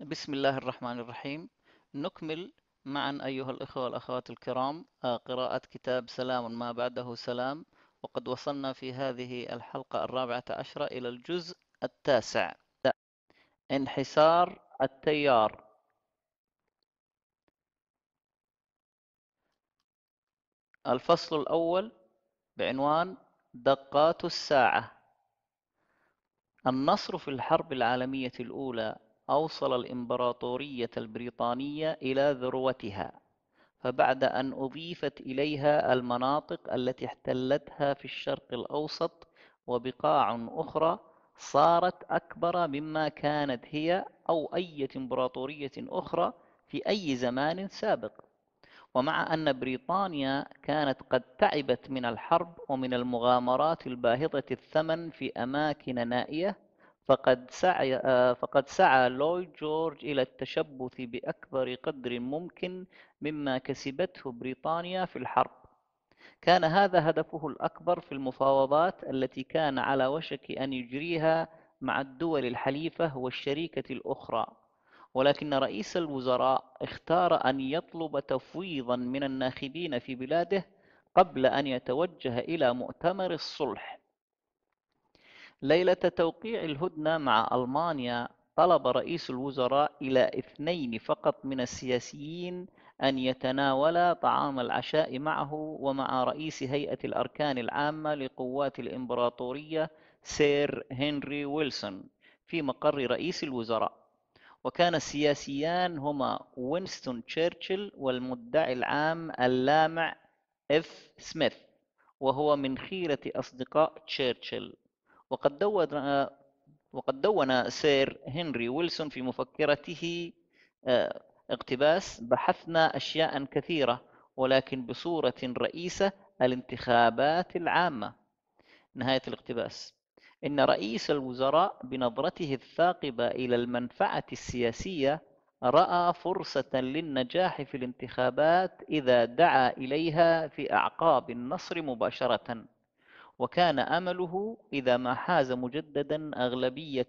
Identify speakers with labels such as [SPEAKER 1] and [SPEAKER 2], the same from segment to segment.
[SPEAKER 1] بسم الله الرحمن الرحيم نكمل معا أيها الإخوة والأخوات الكرام آه، قراءة كتاب سلام ما بعده سلام وقد وصلنا في هذه الحلقة الرابعة عشرة إلى الجزء التاسع انحسار التيار الفصل الأول بعنوان دقات الساعة النصر في الحرب العالمية الأولى أوصل الإمبراطورية البريطانية إلى ذروتها فبعد أن أضيفت إليها المناطق التي احتلتها في الشرق الأوسط وبقاع أخرى صارت أكبر مما كانت هي أو أي إمبراطورية أخرى في أي زمان سابق ومع أن بريطانيا كانت قد تعبت من الحرب ومن المغامرات الباهظة الثمن في أماكن نائية فقد سعى آه، فقد سعى لويد جورج إلى التشبث بأكبر قدر ممكن مما كسبته بريطانيا في الحرب كان هذا هدفه الأكبر في المفاوضات التي كان على وشك أن يجريها مع الدول الحليفة والشريكة الأخرى ولكن رئيس الوزراء اختار أن يطلب تفويضا من الناخبين في بلاده قبل أن يتوجه إلى مؤتمر الصلح ليلة توقيع الهدنة مع ألمانيا طلب رئيس الوزراء إلى اثنين فقط من السياسيين أن يتناولا طعام العشاء معه ومع رئيس هيئة الأركان العامة لقوات الإمبراطورية سير هنري ويلسون في مقر رئيس الوزراء وكان السياسيان هما وينستون تشرشل والمدعي العام اللامع اف سميث وهو من خيرة أصدقاء تشرشل وقد دون وقد دون سير هنري ويلسون في مفكرته آه، اقتباس بحثنا أشياء كثيرة ولكن بصورة رئيسة الانتخابات العامة نهاية الاقتباس إن رئيس الوزراء بنظرته الثاقبة إلى المنفعة السياسية رأى فرصة للنجاح في الانتخابات إذا دعا إليها في أعقاب النصر مباشرةً وكان أمله إذا ما حاز مجددا أغلبية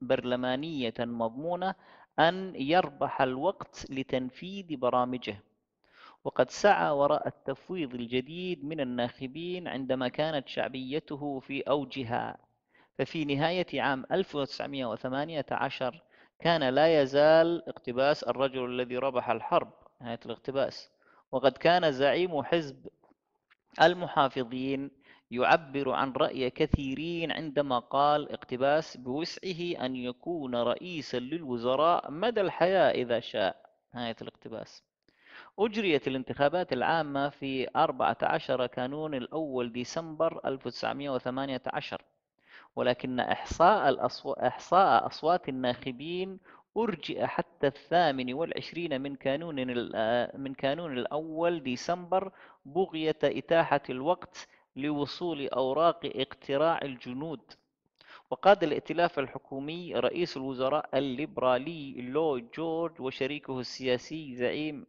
[SPEAKER 1] برلمانية مضمونة أن يربح الوقت لتنفيذ برامجه وقد سعى وراء التفويض الجديد من الناخبين عندما كانت شعبيته في أوجها ففي نهاية عام 1918 كان لا يزال اقتباس الرجل الذي ربح الحرب نهاية الاقتباس وقد كان زعيم حزب المحافظين يعبر عن رأي كثيرين عندما قال اقتباس بوسعه أن يكون رئيسا للوزراء مدى الحياة إذا شاء نهاية الاقتباس أجريت الانتخابات العامة في 14 كانون الأول ديسمبر 1918 ولكن إحصاء, الأصو... إحصاء أصوات الناخبين أرجئ حتى الثامن والعشرين من كانون من كانون الأول ديسمبر بغية إتاحة الوقت لوصول أوراق اقتراع الجنود وقاد الائتلاف الحكومي رئيس الوزراء الليبرالي لو جورج وشريكه السياسي زعيم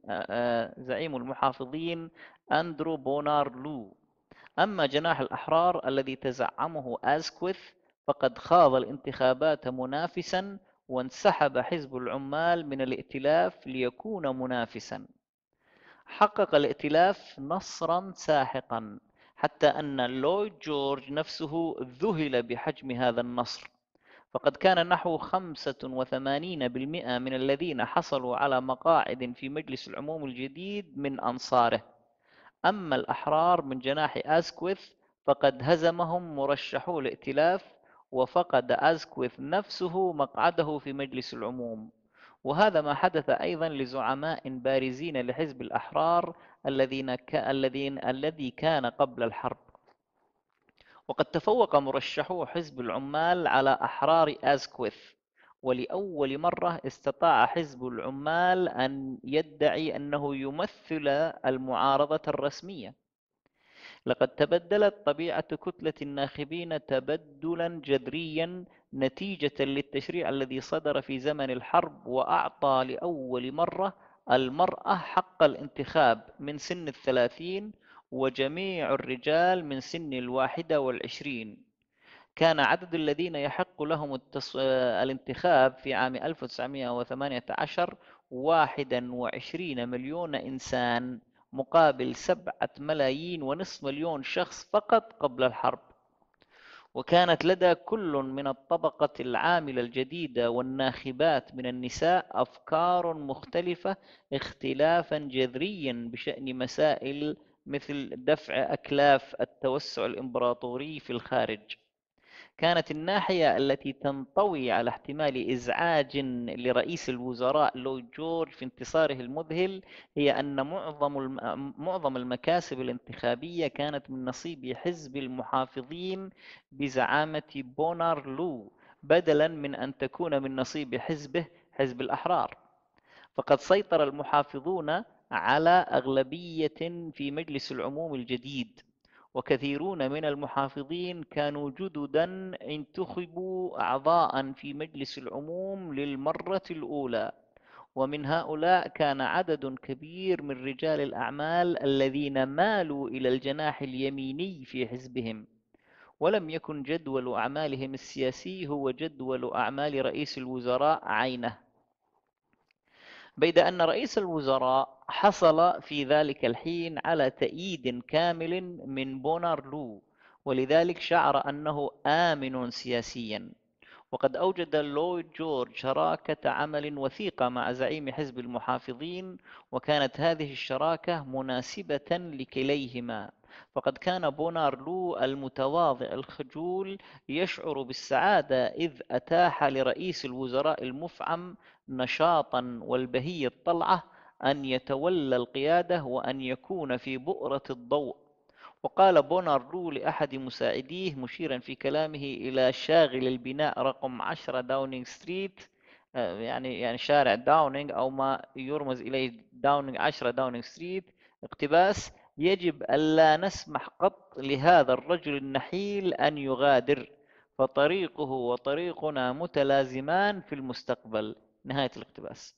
[SPEAKER 1] زعيم المحافظين أندرو بونارلو أما جناح الأحرار الذي تزعمه أزكوث فقد خاض الانتخابات منافسا وانسحب حزب العمال من الائتلاف ليكون منافسا حقق الائتلاف نصرا ساحقا حتى أن لويد جورج نفسه ذهل بحجم هذا النصر فقد كان نحو 85% من الذين حصلوا على مقاعد في مجلس العموم الجديد من أنصاره أما الأحرار من جناح أسكويث فقد هزمهم مرشحو الائتلاف وفقد أزكويث نفسه مقعده في مجلس العموم وهذا ما حدث أيضا لزعماء بارزين لحزب الأحرار الذين ك... الذين الذي كان قبل الحرب وقد تفوق مرشحو حزب العمال على أحرار أزكويث ولأول مرة استطاع حزب العمال أن يدعي أنه يمثل المعارضة الرسمية لقد تبدلت طبيعة كتلة الناخبين تبدلا جذريا نتيجة للتشريع الذي صدر في زمن الحرب وأعطى لأول مرة المرأة حق الانتخاب من سن الثلاثين وجميع الرجال من سن الواحدة والعشرين كان عدد الذين يحق لهم التص... الانتخاب في عام 1918 21 مليون إنسان مقابل سبعة ملايين ونصف مليون شخص فقط قبل الحرب وكانت لدى كل من الطبقة العاملة الجديدة والناخبات من النساء أفكار مختلفة اختلافا جذريا بشأن مسائل مثل دفع أكلاف التوسع الإمبراطوري في الخارج كانت الناحية التي تنطوي على احتمال إزعاج لرئيس الوزراء لو جورج في انتصاره المذهل هي أن معظم معظم المكاسب الانتخابية كانت من نصيب حزب المحافظين بزعامة بونار لو بدلا من أن تكون من نصيب حزبه حزب الأحرار فقد سيطر المحافظون على أغلبية في مجلس العموم الجديد وكثيرون من المحافظين كانوا جددا انتخبوا أعضاء في مجلس العموم للمرة الأولى ومن هؤلاء كان عدد كبير من رجال الأعمال الذين مالوا إلى الجناح اليميني في حزبهم ولم يكن جدول أعمالهم السياسي هو جدول أعمال رئيس الوزراء عينه بيد أن رئيس الوزراء حصل في ذلك الحين على تأييد كامل من بونارلو ولذلك شعر أنه آمن سياسيا وقد أوجد لويد جورج شراكة عمل وثيقة مع زعيم حزب المحافظين وكانت هذه الشراكة مناسبة لكليهما فقد كان بونارلو المتواضع الخجول يشعر بالسعادة إذ أتاح لرئيس الوزراء المفعم نشاطا والبهي الطلعة أن يتولى القيادة وأن يكون في بؤرة الضوء وقال بونارلو لأحد مساعديه مشيرا في كلامه إلى شاغل البناء رقم 10 داونينج ستريت يعني يعني شارع داونينج أو ما يرمز إليه داونينج 10 داونينج ستريت اقتباس يجب ألا نسمح قط لهذا الرجل النحيل أن يغادر فطريقه وطريقنا متلازمان في المستقبل نهاية الاقتباس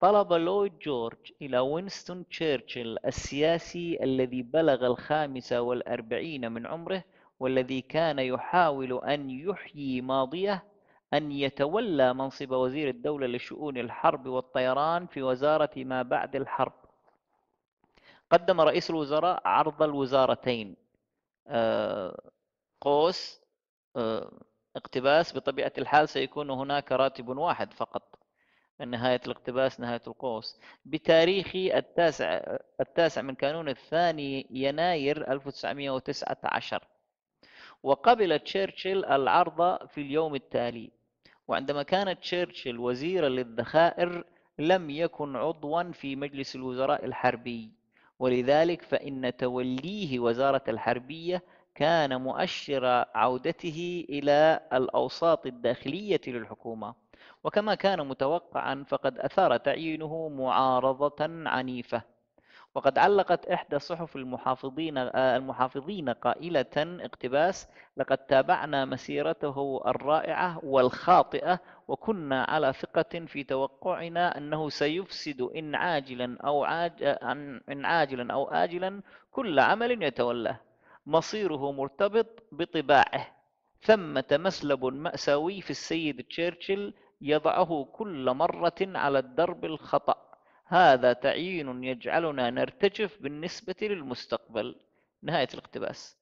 [SPEAKER 1] طلب لويد جورج إلى وينستون تشرشل السياسي الذي بلغ الخامسة والأربعين من عمره والذي كان يحاول أن يحيي ماضيه أن يتولى منصب وزير الدولة لشؤون الحرب والطيران في وزارة ما بعد الحرب قدم رئيس الوزراء عرض الوزارتين آه، قوس آه، اقتباس بطبيعة الحال سيكون هناك راتب واحد فقط نهاية الاقتباس نهاية القوس بتاريخ التاسع التاسع من كانون الثاني يناير 1919 وقبل تشرشل العرض في اليوم التالي وعندما كان تشرشل وزيرا للذخائر لم يكن عضوا في مجلس الوزراء الحربي ولذلك فإن توليه وزارة الحربية كان مؤشر عودته إلى الأوساط الداخلية للحكومة وكما كان متوقعا فقد أثار تعيينه معارضة عنيفة وقد علقت إحدى صحف المحافظين آه، المحافظين قائلة اقتباس لقد تابعنا مسيرته الرائعة والخاطئة وكنا على ثقة في توقعنا أنه سيفسد إن عاجلا أو عاج... إن عاجلا أو آجلا كل عمل يتولاه مصيره مرتبط بطباعه ثمة مسلب مأساوي في السيد تشرشل يضعه كل مرة على الدرب الخطأ هذا تعيين يجعلنا نرتجف بالنسبة للمستقبل نهاية الاقتباس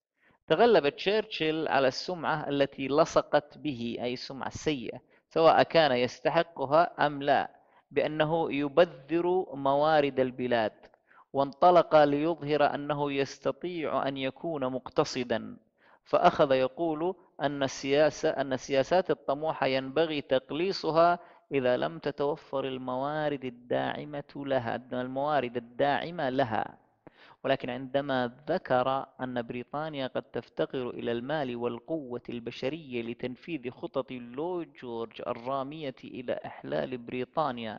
[SPEAKER 1] تغلب تشرشل على السمعة التي لصقت به أي السمعة السيئة سواء كان يستحقها أم لا بأنه يبذر موارد البلاد وانطلق ليظهر أنه يستطيع أن يكون مقتصدا فأخذ يقول أن السياسة أن السياسات الطموحة ينبغي تقليصها إذا لم تتوفر الموارد الداعمة لها الموارد الداعمة لها ولكن عندما ذكر أن بريطانيا قد تفتقر إلى المال والقوة البشرية لتنفيذ خطط لو جورج الرامية إلى إحلال بريطانيا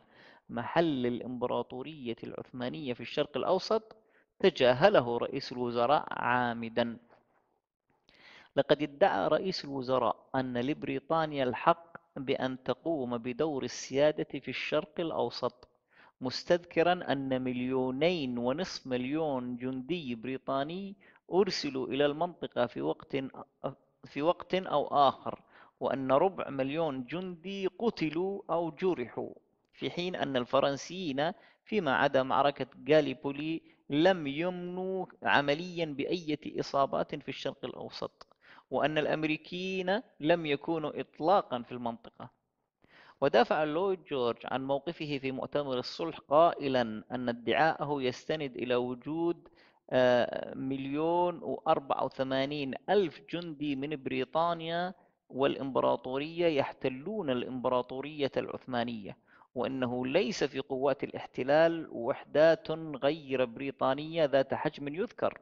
[SPEAKER 1] محل الإمبراطورية العثمانية في الشرق الأوسط تجاهله رئيس الوزراء عامدا لقد ادعى رئيس الوزراء أن لبريطانيا الحق بأن تقوم بدور السيادة في الشرق الأوسط مستذكرا أن مليونين ونصف مليون جندي بريطاني أرسلوا إلى المنطقة في وقت في وقت أو آخر وأن ربع مليون جندي قتلوا أو جرحوا في حين أن الفرنسيين فيما عدا معركة غاليبولي لم يمنوا عمليا بأية إصابات في الشرق الأوسط وأن الأمريكيين لم يكونوا إطلاقا في المنطقة ودافع لويد جورج عن موقفه في مؤتمر الصلح قائلا أن ادعاءه يستند إلى وجود آه، مليون وأربعة وثمانين ألف جندي من بريطانيا والإمبراطورية يحتلون الإمبراطورية العثمانية وأنه ليس في قوات الاحتلال وحدات غير بريطانية ذات حجم يذكر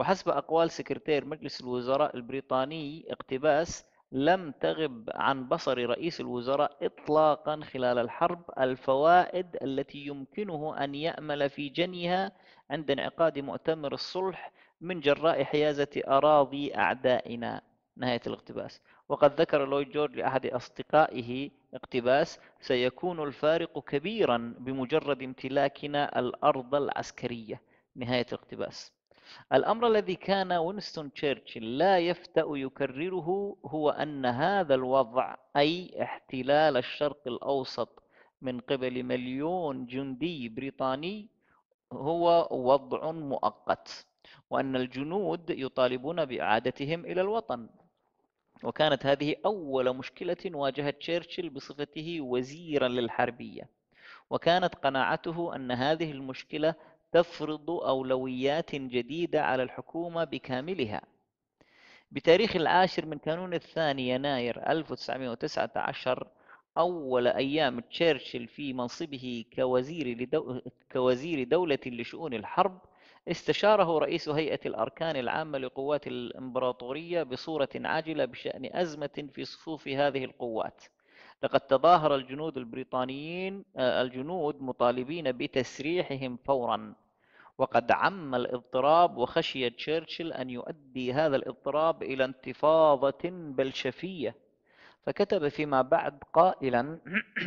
[SPEAKER 1] وحسب أقوال سكرتير مجلس الوزراء البريطاني اقتباس لم تغب عن بصر رئيس الوزراء إطلاقا خلال الحرب الفوائد التي يمكنه أن يأمل في جنيها عند انعقاد مؤتمر الصلح من جراء حيازة أراضي أعدائنا نهاية الاقتباس وقد ذكر لويد جورج لأحد أصدقائه اقتباس سيكون الفارق كبيرا بمجرد امتلاكنا الأرض العسكرية نهاية الاقتباس الأمر الذي كان وينستون تشرشل لا يفتأ يكرره هو أن هذا الوضع أي احتلال الشرق الأوسط من قبل مليون جندي بريطاني هو وضع مؤقت وأن الجنود يطالبون بإعادتهم إلى الوطن وكانت هذه أول مشكلة واجهت تشرشل بصفته وزيرا للحربية وكانت قناعته أن هذه المشكلة تفرض أولويات جديدة على الحكومة بكاملها بتاريخ العاشر من كانون الثاني يناير 1919 أول أيام تشرشل في منصبه كوزير, لدو... كوزير دولة لشؤون الحرب استشاره رئيس هيئة الأركان العامة لقوات الإمبراطورية بصورة عاجلة بشأن أزمة في صفوف هذه القوات لقد تظاهر الجنود البريطانيين آه، الجنود مطالبين بتسريحهم فورا وقد عم الاضطراب وخشي تشرشل أن يؤدي هذا الاضطراب إلى انتفاضة بلشفية فكتب فيما بعد قائلا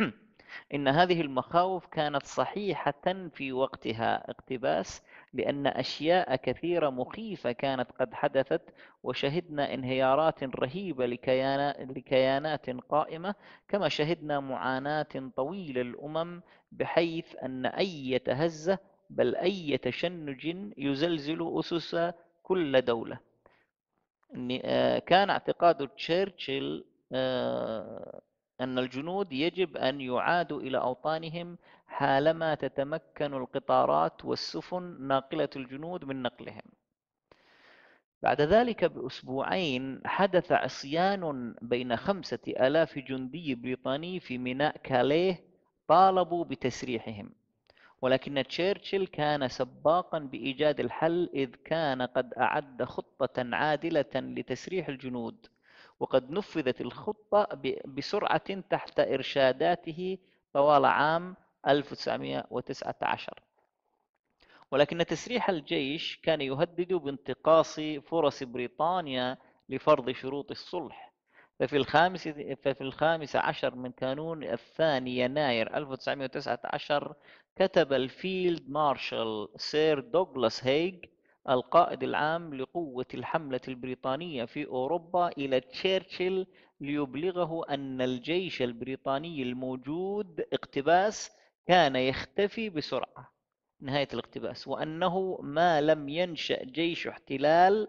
[SPEAKER 1] إن هذه المخاوف كانت صحيحة في وقتها اقتباس لأن أشياء كثيرة مخيفة كانت قد حدثت وشهدنا انهيارات رهيبة لكيانات قائمة كما شهدنا معاناة طويلة الأمم بحيث أن أي هزة بل أي تشنج يزلزل أسس كل دولة آه، كان اعتقاد تشرشل آه، أن الجنود يجب أن يعادوا إلى أوطانهم حالما تتمكن القطارات والسفن ناقلة الجنود من نقلهم بعد ذلك بأسبوعين حدث عصيان بين خمسة ألاف جندي بريطاني في ميناء كاليه طالبوا بتسريحهم ولكن تشرشل كان سباقا بإيجاد الحل إذ كان قد أعد خطة عادلة لتسريح الجنود وقد نفذت الخطة بسرعة تحت إرشاداته طوال عام 1919 ولكن تسريح الجيش كان يهدد بانتقاص فرص بريطانيا لفرض شروط الصلح ففي الخامس ففي الخامس عشر من كانون الثاني يناير 1919 كتب الفيلد مارشال سير دوغلاس هيج القائد العام لقوة الحملة البريطانية في أوروبا إلى تشرشل ليبلغه أن الجيش البريطاني الموجود اقتباس كان يختفي بسرعة نهاية الاقتباس وأنه ما لم ينشأ جيش احتلال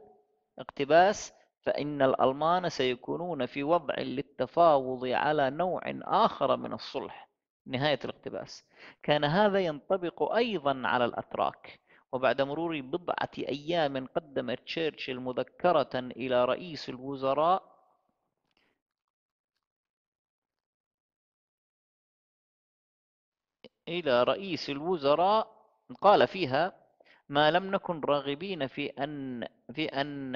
[SPEAKER 1] اقتباس فإن الألمان سيكونون في وضع للتفاوض على نوع آخر من الصلح نهاية الاقتباس كان هذا ينطبق أيضا على الأتراك وبعد مرور بضعة أيام قدم تشرشل مذكرة إلى رئيس الوزراء إلى رئيس الوزراء قال فيها ما لم نكن راغبين في أن في أن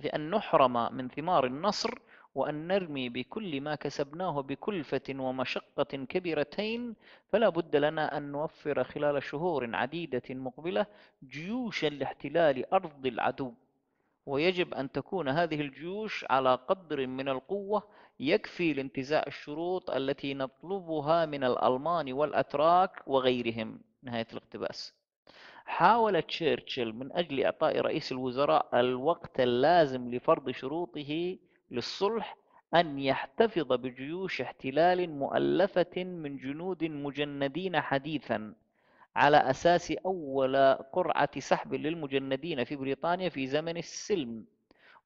[SPEAKER 1] في أن نحرم من ثمار النصر وأن نرمي بكل ما كسبناه بكلفة ومشقة كبيرتين فلا بد لنا أن نوفر خلال شهور عديدة مقبلة جيوشا لاحتلال أرض العدو ويجب أن تكون هذه الجيوش على قدر من القوة يكفي لانتزاع الشروط التي نطلبها من الألمان والأتراك وغيرهم نهاية الاقتباس حاول تشرشل من أجل إعطاء رئيس الوزراء الوقت اللازم لفرض شروطه للصلح أن يحتفظ بجيوش احتلال مؤلفة من جنود مجندين حديثا على أساس أول قرعة سحب للمجندين في بريطانيا في زمن السلم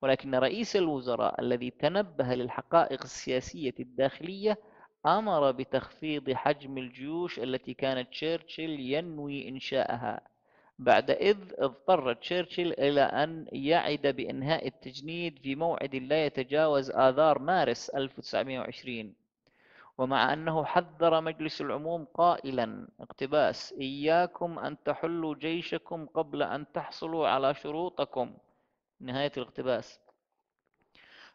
[SPEAKER 1] ولكن رئيس الوزراء الذي تنبه للحقائق السياسية الداخلية أمر بتخفيض حجم الجيوش التي كان تشرشل ينوي إنشاءها بعد إذ اضطر تشرشل إلى أن يعد بإنهاء التجنيد في موعد لا يتجاوز آذار مارس 1920 ومع أنه حذر مجلس العموم قائلا اقتباس إياكم أن تحلوا جيشكم قبل أن تحصلوا على شروطكم نهاية الاقتباس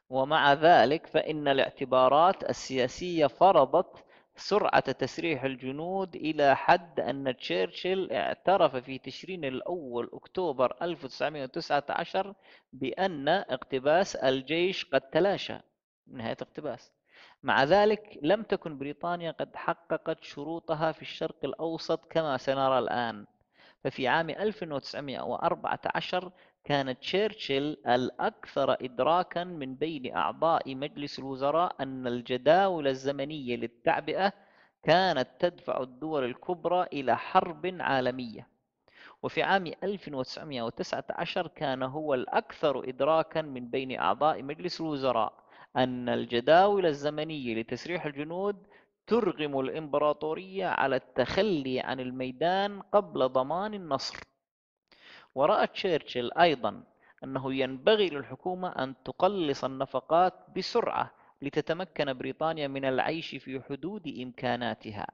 [SPEAKER 1] ومع ذلك فإن الاعتبارات السياسية فرضت سرعة تسريح الجنود إلى حد أن تشرشل اعترف في تشرين الأول أكتوبر 1919 بأن اقتباس الجيش قد تلاشى نهاية اقتباس مع ذلك لم تكن بريطانيا قد حققت شروطها في الشرق الأوسط كما سنرى الآن ففي عام 1914 كان تشرشل الأكثر إدراكا من بين أعضاء مجلس الوزراء أن الجداول الزمنية للتعبئة كانت تدفع الدول الكبرى إلى حرب عالمية وفي عام 1919 كان هو الأكثر إدراكا من بين أعضاء مجلس الوزراء أن الجداول الزمنية لتسريح الجنود ترغم الإمبراطورية على التخلي عن الميدان قبل ضمان النصر ورأى تشرشل أيضا أنه ينبغي للحكومة أن تقلص النفقات بسرعة لتتمكن بريطانيا من العيش في حدود إمكاناتها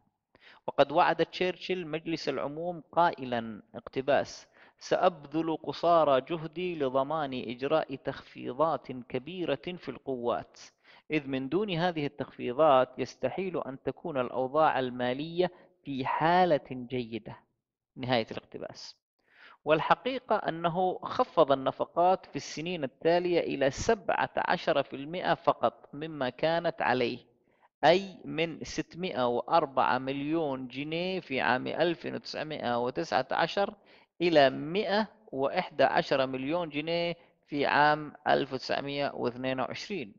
[SPEAKER 1] وقد وعد تشرشل مجلس العموم قائلا اقتباس سأبذل قصارى جهدي لضمان إجراء تخفيضات كبيرة في القوات إذ من دون هذه التخفيضات يستحيل أن تكون الأوضاع المالية في حالة جيدة نهاية الاقتباس والحقيقة أنه خفض النفقات في السنين التالية إلى 17% فقط مما كانت عليه أي من 604 مليون جنيه في عام 1919 إلى 111 مليون جنيه في عام 1922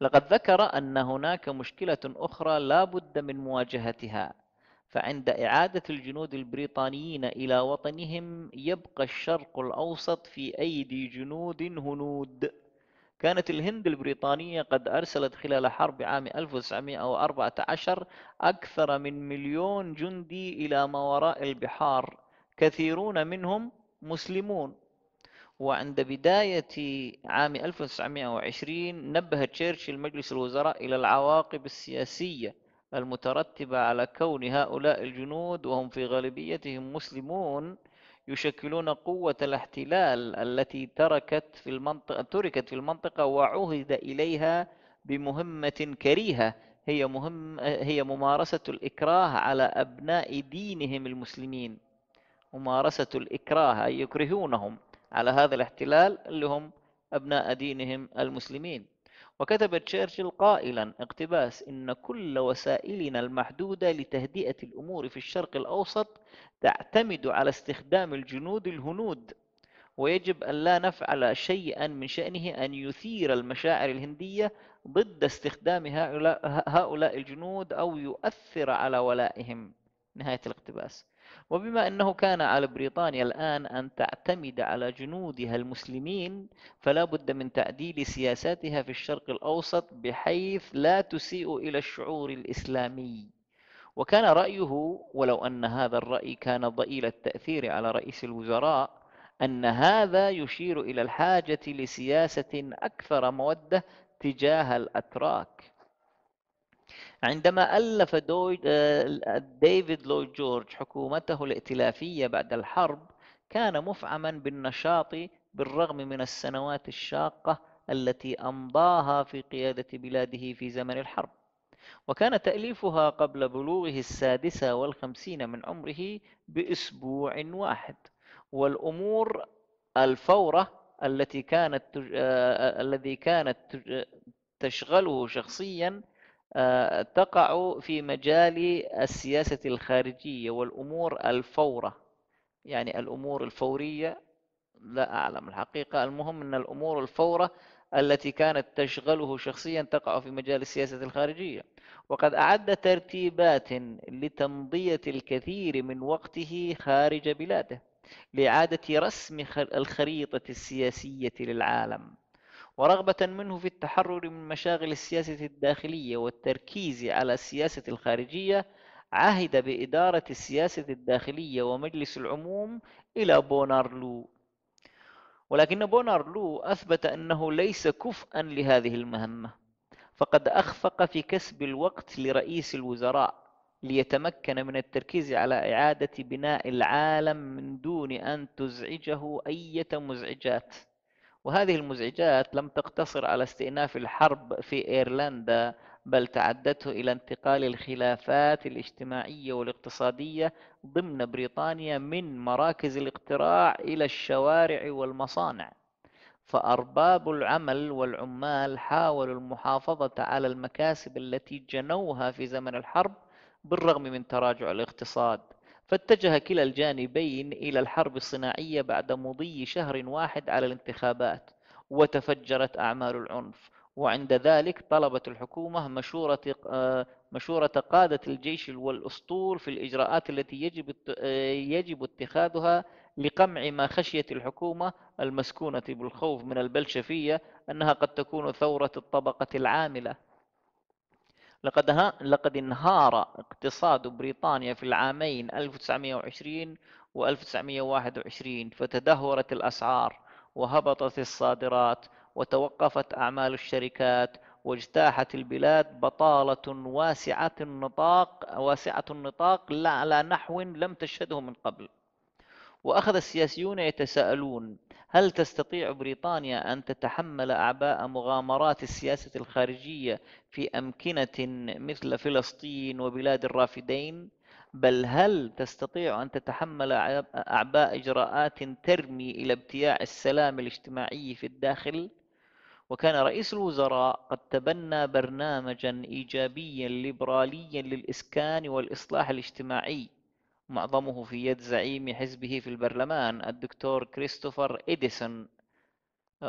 [SPEAKER 1] لقد ذكر أن هناك مشكلة أخرى لا بد من مواجهتها فعند إعادة الجنود البريطانيين إلى وطنهم يبقى الشرق الأوسط في أيدي جنود هنود كانت الهند البريطانية قد أرسلت خلال حرب عام 1914 أكثر من مليون جندي إلى ما وراء البحار كثيرون منهم مسلمون وعند بداية عام 1920 نبه تشرشل مجلس الوزراء إلى العواقب السياسية المترتبة على كون هؤلاء الجنود وهم في غالبيتهم مسلمون يشكلون قوة الاحتلال التي تركت في المنطقة تركت في المنطقة وعهد إليها بمهمة كريهة هي مهم هي ممارسة الإكراه على أبناء دينهم المسلمين ممارسة الإكراه أي يكرهونهم على هذا الاحتلال اللي هم أبناء دينهم المسلمين وكتب تشرشل قائلا اقتباس إن كل وسائلنا المحدودة لتهدئة الأمور في الشرق الأوسط تعتمد على استخدام الجنود الهنود ويجب أن لا نفعل شيئا من شأنه أن يثير المشاعر الهندية ضد استخدام هؤلاء الجنود أو يؤثر على ولائهم نهاية الاقتباس وبما أنه كان على بريطانيا الآن أن تعتمد على جنودها المسلمين فلا بد من تعديل سياساتها في الشرق الأوسط بحيث لا تسيء إلى الشعور الإسلامي وكان رأيه ولو أن هذا الرأي كان ضئيل التأثير على رئيس الوزراء أن هذا يشير إلى الحاجة لسياسة أكثر مودة تجاه الأتراك عندما ألف آه، ديفيد لويد جورج حكومته الائتلافية بعد الحرب كان مفعما بالنشاط بالرغم من السنوات الشاقة التي أمضاها في قيادة بلاده في زمن الحرب وكان تأليفها قبل بلوغه السادسة والخمسين من عمره بأسبوع واحد والأمور الفورة التي كانت آه، آه، الذي كانت تشغله شخصياً آه، تقع في مجال السياسة الخارجية والأمور الفورة يعني الأمور الفورية لا أعلم الحقيقة المهم أن الأمور الفورة التي كانت تشغله شخصيا تقع في مجال السياسة الخارجية وقد أعد ترتيبات لتمضية الكثير من وقته خارج بلاده لإعادة رسم الخريطة السياسية للعالم ورغبة منه في التحرر من مشاغل السياسة الداخلية والتركيز على السياسة الخارجية عهد بإدارة السياسة الداخلية ومجلس العموم إلى بونارلو ولكن بونارلو أثبت أنه ليس كفءا لهذه المهمة فقد أخفق في كسب الوقت لرئيس الوزراء ليتمكن من التركيز على إعادة بناء العالم من دون أن تزعجه أية مزعجات وهذه المزعجات لم تقتصر على استئناف الحرب في ايرلندا بل تعدته الى انتقال الخلافات الاجتماعيه والاقتصاديه ضمن بريطانيا من مراكز الاقتراع الى الشوارع والمصانع فارباب العمل والعمال حاولوا المحافظه على المكاسب التي جنوها في زمن الحرب بالرغم من تراجع الاقتصاد فاتجه كلا الجانبين إلى الحرب الصناعية بعد مضي شهر واحد على الانتخابات وتفجرت أعمال العنف وعند ذلك طلبت الحكومة مشورة آه، مشورة قادة الجيش والأسطول في الإجراءات التي يجب آه، يجب اتخاذها لقمع ما خشيت الحكومة المسكونة بالخوف من البلشفية أنها قد تكون ثورة الطبقة العاملة لقد, ها لقد انهار اقتصاد بريطانيا في العامين 1920 و 1921 فتدهورت الأسعار وهبطت الصادرات وتوقفت أعمال الشركات واجتاحت البلاد بطالة واسعة النطاق واسعة النطاق على نحو لم تشهده من قبل وأخذ السياسيون يتساءلون هل تستطيع بريطانيا أن تتحمل أعباء مغامرات السياسة الخارجية في أمكنة مثل فلسطين وبلاد الرافدين؟ بل هل تستطيع أن تتحمل أعباء إجراءات ترمي إلى ابتياع السلام الاجتماعي في الداخل؟ وكان رئيس الوزراء قد تبنى برنامجا إيجابيا ليبراليا للإسكان والإصلاح الاجتماعي معظمه في يد زعيم حزبه في البرلمان الدكتور كريستوفر إديسون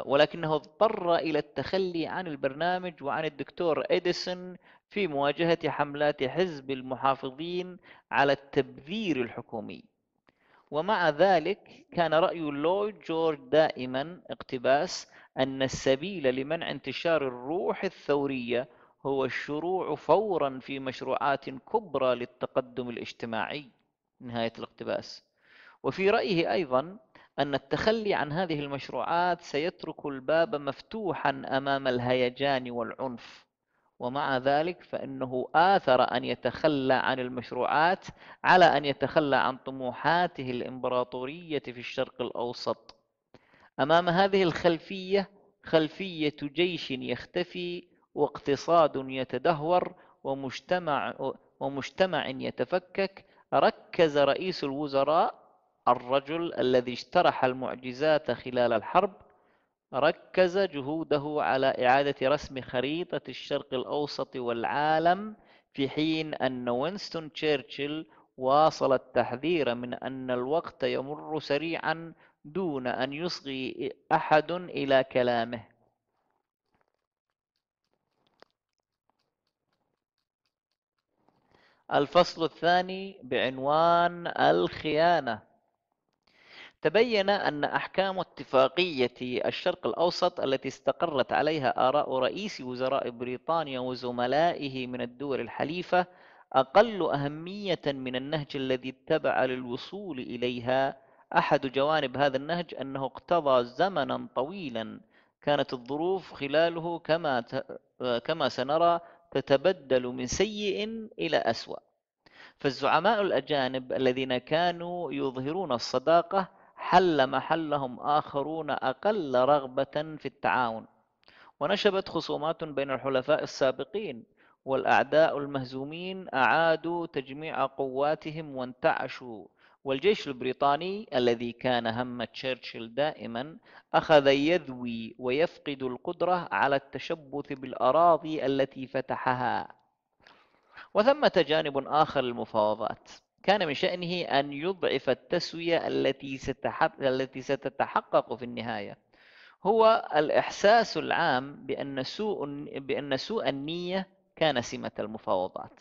[SPEAKER 1] ولكنه اضطر إلى التخلي عن البرنامج وعن الدكتور إديسون في مواجهة حملات حزب المحافظين على التبذير الحكومي ومع ذلك كان رأي لويد جورج دائما اقتباس أن السبيل لمنع انتشار الروح الثورية هو الشروع فورا في مشروعات كبرى للتقدم الاجتماعي نهاية الاقتباس وفي رأيه أيضا أن التخلي عن هذه المشروعات سيترك الباب مفتوحا أمام الهيجان والعنف ومع ذلك فإنه آثر أن يتخلى عن المشروعات على أن يتخلى عن طموحاته الإمبراطورية في الشرق الأوسط أمام هذه الخلفية خلفية جيش يختفي واقتصاد يتدهور ومجتمع ومجتمع يتفكك ركز رئيس الوزراء الرجل الذي اجترح المعجزات خلال الحرب ركز جهوده على إعادة رسم خريطة الشرق الأوسط والعالم في حين أن وينستون تشرشل واصل التحذير من أن الوقت يمر سريعا دون أن يصغي أحد إلى كلامه الفصل الثاني بعنوان الخيانة تبين أن أحكام اتفاقية الشرق الأوسط التي استقرت عليها آراء رئيس وزراء بريطانيا وزملائه من الدول الحليفة أقل أهمية من النهج الذي اتبع للوصول إليها أحد جوانب هذا النهج أنه اقتضى زمنا طويلا كانت الظروف خلاله كما كما سنرى تتبدل من سيء إلى أسوأ فالزعماء الأجانب الذين كانوا يظهرون الصداقة حل محلهم آخرون أقل رغبة في التعاون ونشبت خصومات بين الحلفاء السابقين والأعداء المهزومين أعادوا تجميع قواتهم وانتعشوا والجيش البريطاني الذي كان هم تشرشل دائما أخذ يذوي ويفقد القدرة على التشبث بالأراضي التي فتحها وثمة جانب آخر للمفاوضات كان من شأنه أن يضعف التسوية التي, ستحق... التي ستتحقق في النهاية هو الإحساس العام بأن سوء, بأن سوء النية كان سمة المفاوضات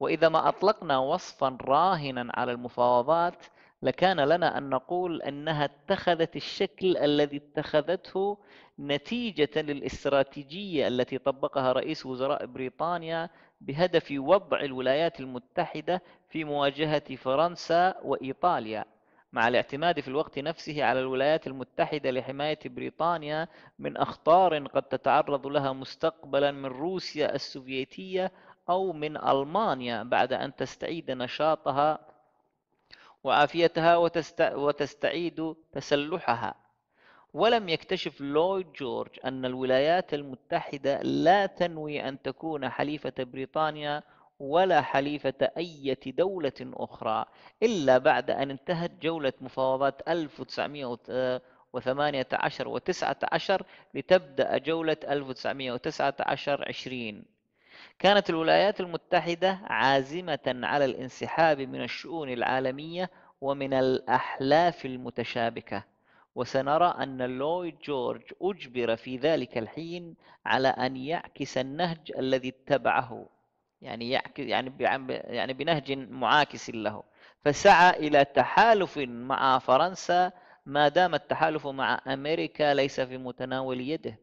[SPEAKER 1] وإذا ما أطلقنا وصفا راهنا على المفاوضات لكان لنا أن نقول أنها اتخذت الشكل الذي اتخذته نتيجة للاستراتيجية التي طبقها رئيس وزراء بريطانيا بهدف وضع الولايات المتحدة في مواجهة فرنسا وإيطاليا مع الاعتماد في الوقت نفسه على الولايات المتحدة لحماية بريطانيا من أخطار قد تتعرض لها مستقبلا من روسيا السوفيتية أو من ألمانيا بعد أن تستعيد نشاطها وعافيتها وتست... وتستعيد تسلحها ولم يكتشف لويد جورج أن الولايات المتحدة لا تنوي أن تكون حليفة بريطانيا ولا حليفة أي دولة أخرى إلا بعد أن انتهت جولة مفاوضات 1918 و19 لتبدأ جولة 1919 20 كانت الولايات المتحدة عازمة على الانسحاب من الشؤون العالمية ومن الأحلاف المتشابكة وسنرى أن لويد جورج أجبر في ذلك الحين على أن يعكس النهج الذي اتبعه يعني يعكس يعني يعني بنهج معاكس له فسعى إلى تحالف مع فرنسا ما دام التحالف مع أمريكا ليس في متناول يده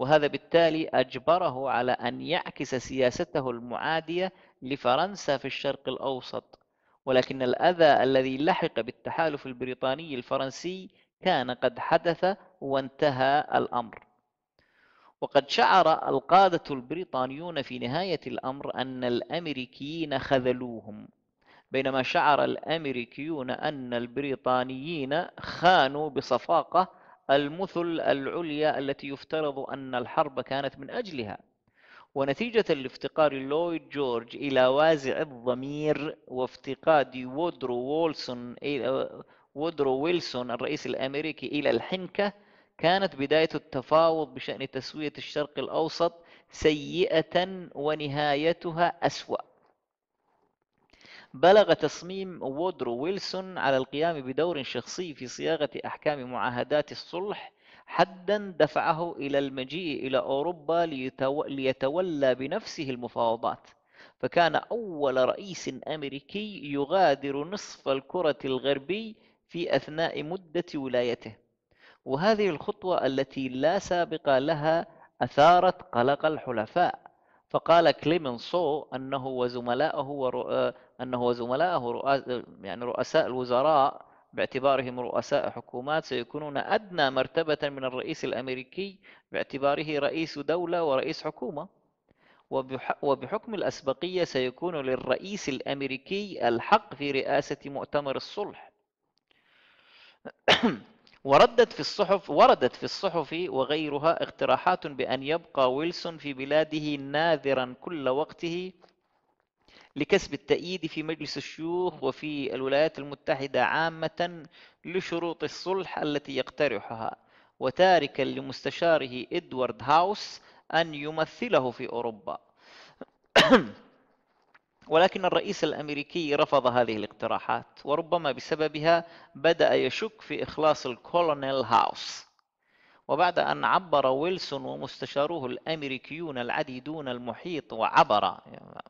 [SPEAKER 1] وهذا بالتالي أجبره على أن يعكس سياسته المعادية لفرنسا في الشرق الأوسط ولكن الأذى الذي لحق بالتحالف البريطاني الفرنسي كان قد حدث وانتهى الأمر وقد شعر القادة البريطانيون في نهاية الأمر أن الأمريكيين خذلوهم بينما شعر الأمريكيون أن البريطانيين خانوا بصفاقة المثل العليا التي يفترض أن الحرب كانت من أجلها ونتيجة لافتقار لويد جورج إلى وازع الضمير وافتقاد وودرو وولسون وودرو ويلسون الرئيس الأمريكي إلى الحنكة كانت بداية التفاوض بشأن تسوية الشرق الأوسط سيئة ونهايتها أسوأ بلغ تصميم وودرو ويلسون على القيام بدور شخصي في صياغة أحكام معاهدات الصلح حدا دفعه إلى المجيء إلى أوروبا ليتولى بنفسه المفاوضات فكان أول رئيس أمريكي يغادر نصف الكرة الغربي في أثناء مدة ولايته وهذه الخطوة التي لا سابق لها أثارت قلق الحلفاء فقال كليمنسو أنه وزملائه آه، أنه وزملائه رؤس آه، يعني رؤساء الوزراء باعتبارهم رؤساء حكومات سيكونون أدنى مرتبة من الرئيس الأمريكي باعتباره رئيس دولة ورئيس حكومة وبحكم الأسبقية سيكون للرئيس الأمريكي الحق في رئاسة مؤتمر الصلح وردت في الصحف وردت في الصحف وغيرها اقتراحات بأن يبقى ويلسون في بلاده ناذرا كل وقته لكسب التأييد في مجلس الشيوخ وفي الولايات المتحدة عامة لشروط الصلح التي يقترحها وتاركا لمستشاره إدوارد هاوس أن يمثله في أوروبا ولكن الرئيس الامريكي رفض هذه الاقتراحات وربما بسببها بدا يشك في اخلاص الكولونيل هاوس وبعد ان عبر ويلسون ومستشاروه الامريكيون العديدون المحيط وعبر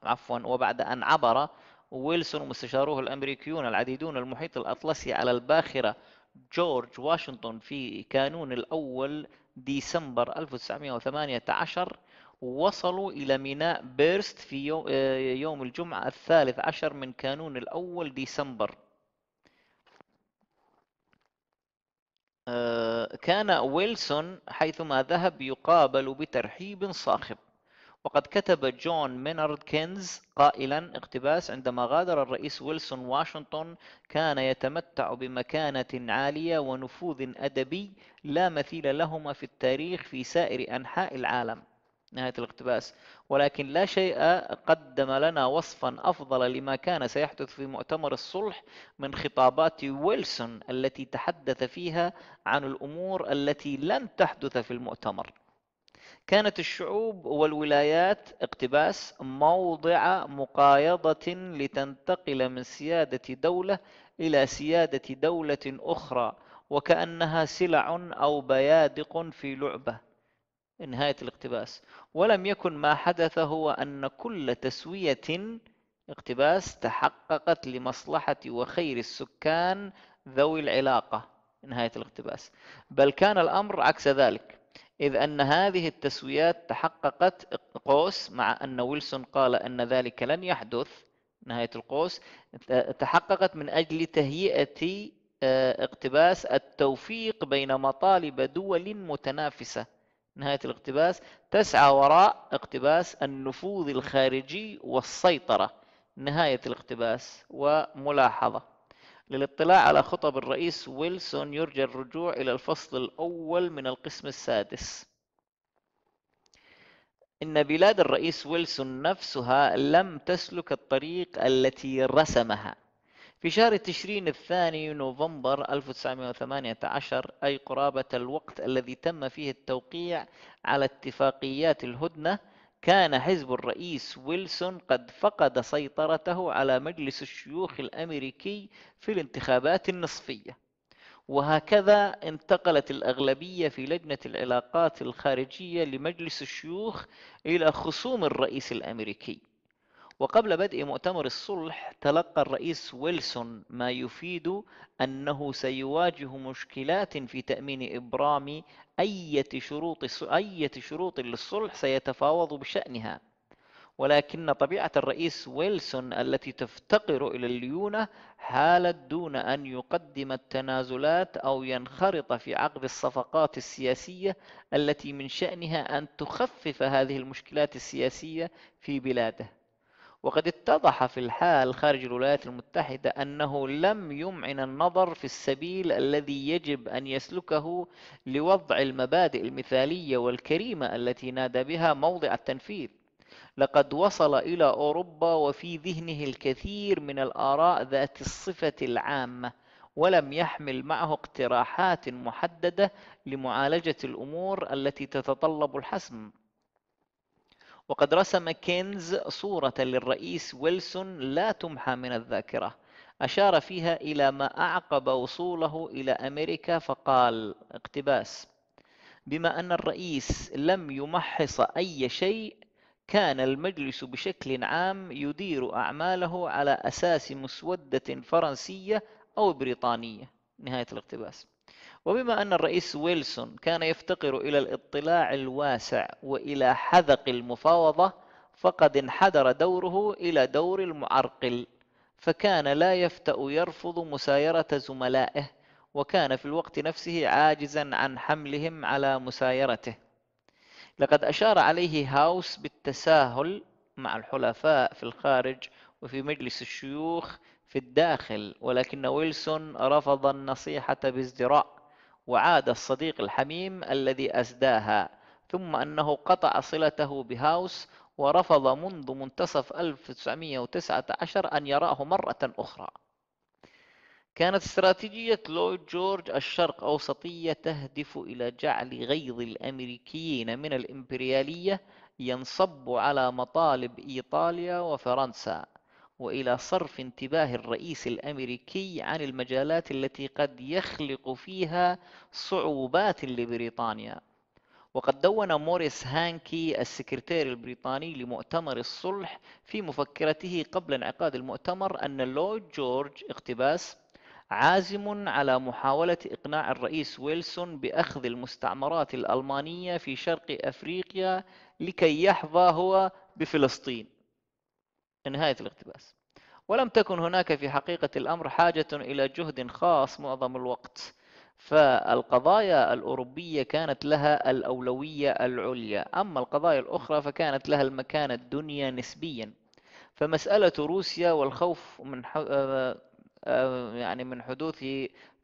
[SPEAKER 1] عفوا وبعد ان عبر ويلسون ومستشاروه الامريكيون العديدون المحيط الاطلسي على الباخره جورج واشنطن في كانون الاول ديسمبر 1918 وصلوا إلى ميناء بيرست في آه، يوم الجمعة الثالث عشر من كانون الأول ديسمبر آه، كان ويلسون حيثما ذهب يقابل بترحيب صاخب وقد كتب جون مينارد كينز قائلا اقتباس عندما غادر الرئيس ويلسون واشنطن كان يتمتع بمكانة عالية ونفوذ أدبي لا مثيل لهما في التاريخ في سائر أنحاء العالم نهاية الاقتباس ولكن لا شيء قدم لنا وصفا أفضل لما كان سيحدث في مؤتمر الصلح من خطابات ويلسون التي تحدث فيها عن الأمور التي لن تحدث في المؤتمر كانت الشعوب والولايات اقتباس موضع مقايضة لتنتقل من سيادة دولة إلى سيادة دولة أخرى وكأنها سلع أو بيادق في لعبة نهاية الاقتباس ولم يكن ما حدث هو أن كل تسوية اقتباس تحققت لمصلحة وخير السكان ذوي العلاقة نهاية الاقتباس بل كان الأمر عكس ذلك إذ أن هذه التسويات تحققت قوس مع أن ويلسون قال أن ذلك لن يحدث نهاية القوس تحققت من أجل تهيئة آه، اقتباس التوفيق بين مطالب دول متنافسة نهاية الاقتباس تسعى وراء اقتباس النفوذ الخارجي والسيطرة نهاية الاقتباس وملاحظة للاطلاع على خطب الرئيس ويلسون يرجى الرجوع إلى الفصل الأول من القسم السادس إن بلاد الرئيس ويلسون نفسها لم تسلك الطريق التي رسمها في شهر تشرين الثاني نوفمبر 1918 أي قرابة الوقت الذي تم فيه التوقيع على اتفاقيات الهدنة كان حزب الرئيس ويلسون قد فقد سيطرته على مجلس الشيوخ الأمريكي في الانتخابات النصفية وهكذا انتقلت الأغلبية في لجنة العلاقات الخارجية لمجلس الشيوخ إلى خصوم الرئيس الأمريكي وقبل بدء مؤتمر الصلح تلقى الرئيس ويلسون ما يفيد أنه سيواجه مشكلات في تأمين إبرام أية شروط أية شروط للصلح سيتفاوض بشأنها ولكن طبيعة الرئيس ويلسون التي تفتقر إلى الليونة حالت دون أن يقدم التنازلات أو ينخرط في عقد الصفقات السياسية التي من شأنها أن تخفف هذه المشكلات السياسية في بلاده وقد اتضح في الحال خارج الولايات المتحدة أنه لم يمعن النظر في السبيل الذي يجب أن يسلكه لوضع المبادئ المثالية والكريمة التي نادى بها موضع التنفيذ لقد وصل إلى أوروبا وفي ذهنه الكثير من الآراء ذات الصفة العامة ولم يحمل معه اقتراحات محددة لمعالجة الأمور التي تتطلب الحسم وقد رسم كينز صورة للرئيس ويلسون لا تمحى من الذاكرة أشار فيها إلى ما أعقب وصوله إلى أمريكا فقال اقتباس بما أن الرئيس لم يمحص أي شيء كان المجلس بشكل عام يدير أعماله على أساس مسودة فرنسية أو بريطانية نهاية الاقتباس وبما أن الرئيس ويلسون كان يفتقر إلى الاطلاع الواسع وإلى حذق المفاوضة فقد انحدر دوره إلى دور المعرقل فكان لا يفتأ يرفض مسايرة زملائه وكان في الوقت نفسه عاجزا عن حملهم على مسايرته لقد أشار عليه هاوس بالتساهل مع الحلفاء في الخارج وفي مجلس الشيوخ في الداخل ولكن ويلسون رفض النصيحة بازدراء وعاد الصديق الحميم الذي أسداها ثم أنه قطع صلته بهاوس ورفض منذ منتصف 1919 أن يراه مرة أخرى كانت استراتيجية لويد جورج الشرق أوسطية تهدف إلى جعل غيظ الأمريكيين من الإمبريالية ينصب على مطالب إيطاليا وفرنسا وإلى صرف انتباه الرئيس الأمريكي عن المجالات التي قد يخلق فيها صعوبات لبريطانيا وقد دون موريس هانكي السكرتير البريطاني لمؤتمر الصلح في مفكرته قبل انعقاد المؤتمر أن لويد جورج اقتباس عازم على محاولة إقناع الرئيس ويلسون بأخذ المستعمرات الألمانية في شرق أفريقيا لكي يحظى هو بفلسطين لنهاية الاقتباس ولم تكن هناك في حقيقة الأمر حاجة إلى جهد خاص معظم الوقت فالقضايا الأوروبية كانت لها الأولوية العليا أما القضايا الأخرى فكانت لها المكان الدنيا نسبيا فمسألة روسيا والخوف من آه، يعني من حدوث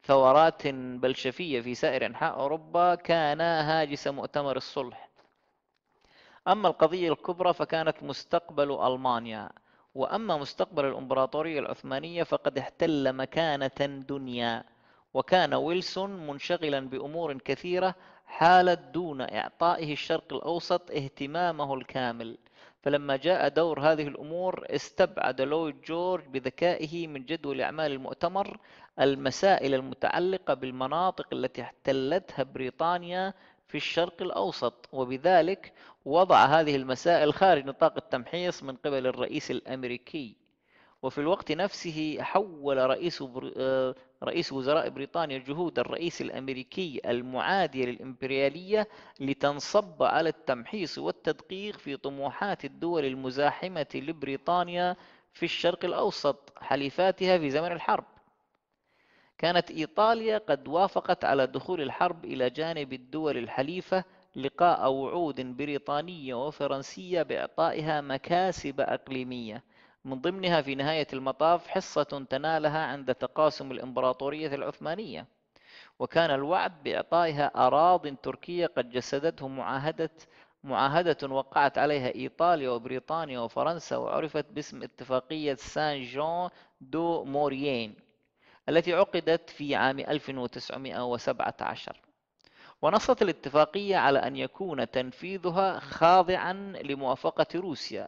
[SPEAKER 1] ثورات بلشفية في سائر أنحاء أوروبا كان هاجس مؤتمر الصلح أما القضية الكبرى فكانت مستقبل ألمانيا وأما مستقبل الإمبراطورية العثمانية فقد احتل مكانة دنيا وكان ويلسون منشغلا بأمور كثيرة حالت دون إعطائه الشرق الأوسط اهتمامه الكامل فلما جاء دور هذه الأمور استبعد لويد جورج بذكائه من جدول أعمال المؤتمر المسائل المتعلقة بالمناطق التي احتلتها بريطانيا في الشرق الأوسط وبذلك وضع هذه المسائل خارج نطاق التمحيص من قبل الرئيس الأمريكي وفي الوقت نفسه حول رئيس بر... آه، رئيس وزراء بريطانيا جهود الرئيس الامريكي المعاديه للامبرياليه لتنصب على التمحيص والتدقيق في طموحات الدول المزاحمه لبريطانيا في الشرق الاوسط حليفاتها في زمن الحرب كانت إيطاليا قد وافقت على دخول الحرب إلى جانب الدول الحليفة لقاء وعود بريطانية وفرنسية بإعطائها مكاسب أقليمية من ضمنها في نهاية المطاف حصة تنالها عند تقاسم الإمبراطورية العثمانية وكان الوعد بإعطائها أراضٍ تركية قد جسدته معاهدة معاهدة وقعت عليها إيطاليا وبريطانيا وفرنسا وعرفت باسم اتفاقية سان جون دو موريين التي عقدت في عام 1917 ونصت الاتفاقية على أن يكون تنفيذها خاضعا لموافقة روسيا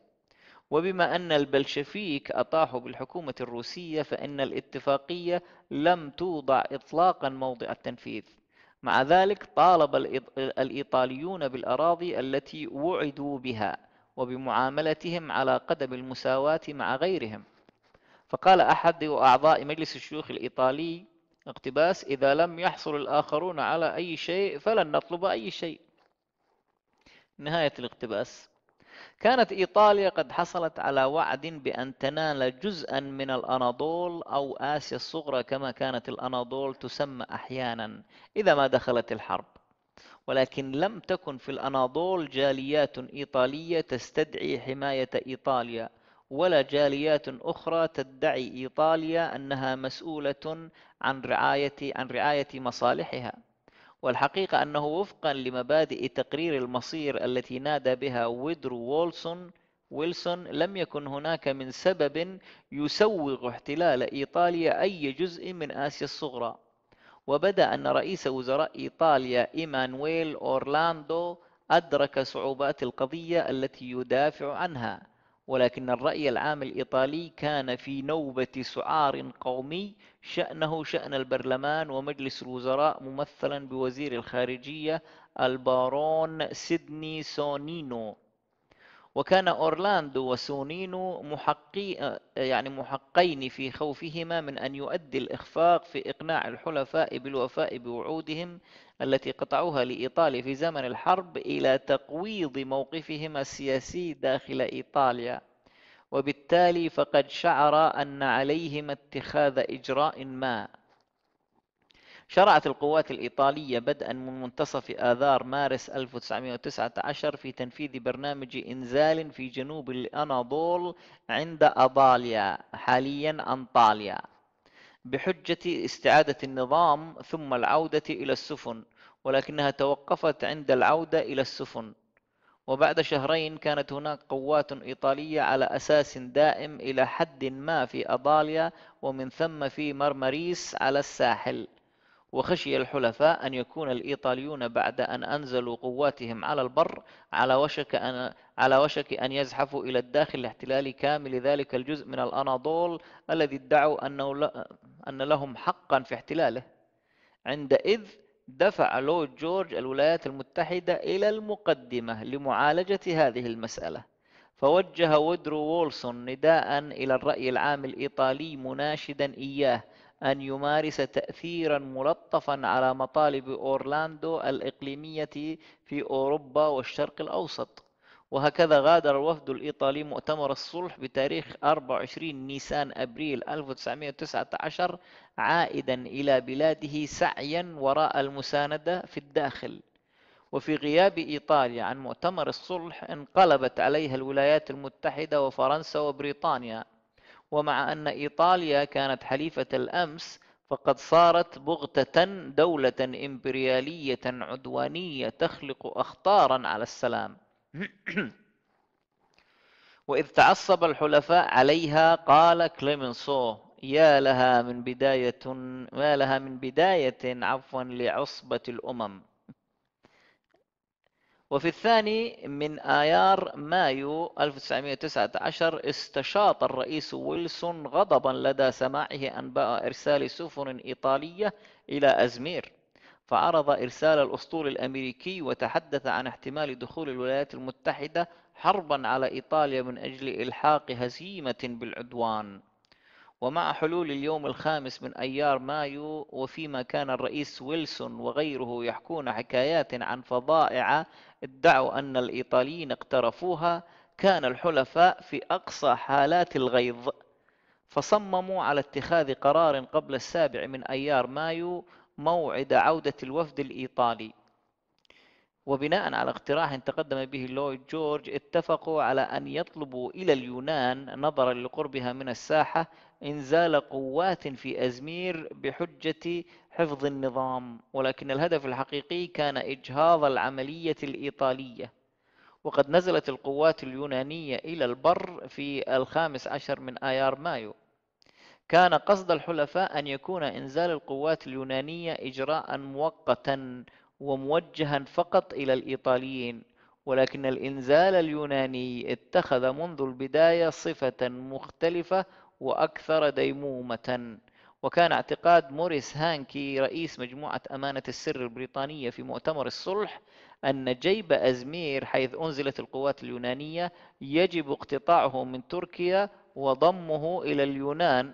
[SPEAKER 1] وبما أن البلشفيك أطاحوا بالحكومة الروسية فإن الاتفاقية لم توضع إطلاقا موضع التنفيذ مع ذلك طالب الإيطاليون بالأراضي التي وعدوا بها وبمعاملتهم على قدم المساواة مع غيرهم فقال أحد أعضاء مجلس الشيوخ الإيطالي اقتباس إذا لم يحصل الآخرون على أي شيء فلن نطلب أي شيء نهاية الاقتباس كانت إيطاليا قد حصلت على وعد بأن تنال جزءا من الأناضول أو آسيا الصغرى كما كانت الأناضول تسمى أحيانا إذا ما دخلت الحرب ولكن لم تكن في الأناضول جاليات إيطالية تستدعي حماية إيطاليا ولا جاليات أخرى تدعي إيطاليا أنها مسؤولة عن رعاية عن رعاية مصالحها والحقيقة أنه وفقا لمبادئ تقرير المصير التي نادى بها ويدرو وولسون ويلسون لم يكن هناك من سبب يسوغ احتلال إيطاليا أي جزء من آسيا الصغرى وبدا أن رئيس وزراء إيطاليا إيمانويل أورلاندو أدرك صعوبات القضية التي يدافع عنها ولكن الرأي العام الإيطالي كان في نوبة سعار قومي شأنه شأن البرلمان ومجلس الوزراء ممثلا بوزير الخارجية البارون سيدني سونينو وكان أورلاندو وسونينو محقي يعني محقين في خوفهما من أن يؤدي الإخفاق في إقناع الحلفاء بالوفاء بوعودهم التي قطعوها لإيطاليا في زمن الحرب إلى تقويض موقفهما السياسي داخل إيطاليا وبالتالي فقد شعر أن عليهما اتخاذ إجراء ما شرعت القوات الإيطالية بدءا من منتصف آذار مارس 1919 في تنفيذ برنامج إنزال في جنوب الأناضول عند أضاليا حاليا أنطاليا بحجة استعادة النظام ثم العودة إلى السفن ولكنها توقفت عند العودة إلى السفن وبعد شهرين كانت هناك قوات إيطالية على أساس دائم إلى حد ما في أضاليا ومن ثم في مرمريس على الساحل وخشي الحلفاء أن يكون الإيطاليون بعد أن أنزلوا قواتهم على البر على وشك أن على وشك أن يزحفوا إلى الداخل لاحتلال كامل ذلك الجزء من الأناضول الذي ادعوا أنه ل... أن لهم حقا في احتلاله عندئذ دفع لويد جورج الولايات المتحدة إلى المقدمة لمعالجة هذه المسألة فوجه وودرو وولسون نداء إلى الرأي العام الإيطالي مناشدا إياه أن يمارس تأثيرا ملطفا على مطالب أورلاندو الإقليمية في أوروبا والشرق الأوسط وهكذا غادر الوفد الإيطالي مؤتمر الصلح بتاريخ 24 نيسان أبريل 1919 عائدا إلى بلاده سعيا وراء المساندة في الداخل وفي غياب إيطاليا عن مؤتمر الصلح انقلبت عليها الولايات المتحدة وفرنسا وبريطانيا ومع أن إيطاليا كانت حليفة الأمس فقد صارت بغتة دولة إمبريالية عدوانية تخلق أخطارا على السلام وإذ تعصب الحلفاء عليها قال كليمنسو يا لها من بداية ما لها من بداية عفوا لعصبة الأمم وفي الثاني من آيار مايو 1919 استشاط الرئيس ويلسون غضبا لدى سماعه أنباء إرسال سفن إيطالية إلى أزمير فعرض إرسال الأسطول الأمريكي وتحدث عن احتمال دخول الولايات المتحدة حربا على إيطاليا من أجل إلحاق هزيمة بالعدوان ومع حلول اليوم الخامس من أيار مايو وفيما كان الرئيس ويلسون وغيره يحكون حكايات عن فظائع ادعوا أن الإيطاليين اقترفوها كان الحلفاء في أقصى حالات الغيظ فصمموا على اتخاذ قرار قبل السابع من أيار مايو موعد عودة الوفد الإيطالي وبناء على اقتراح تقدم به لويد جورج اتفقوا على أن يطلبوا إلى اليونان نظرا لقربها من الساحة إنزال قوات في أزمير بحجة حفظ النظام ولكن الهدف الحقيقي كان إجهاض العملية الإيطالية وقد نزلت القوات اليونانية إلى البر في الخامس عشر من آيار مايو كان قصد الحلفاء أن يكون إنزال القوات اليونانية إجراء مؤقتا وموجها فقط إلى الإيطاليين ولكن الإنزال اليوناني اتخذ منذ البداية صفة مختلفة وأكثر ديمومة وكان اعتقاد موريس هانكي رئيس مجموعة أمانة السر البريطانية في مؤتمر الصلح أن جيب أزمير حيث أنزلت القوات اليونانية يجب اقتطاعه من تركيا وضمه إلى اليونان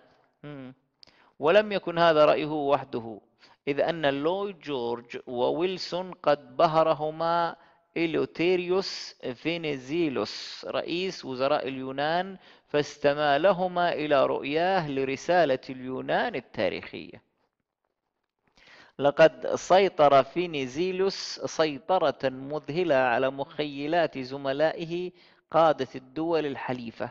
[SPEAKER 1] ولم يكن هذا رأيه وحده إذ أن اللويد جورج وويلسون قد بهرهما إلوتيريوس فينيزيلوس رئيس وزراء اليونان فاستمالهما إلى رؤياه لرسالة اليونان التاريخية لقد سيطر فينيزيلوس سيطرة مذهلة على مخيلات زملائه قادة الدول الحليفة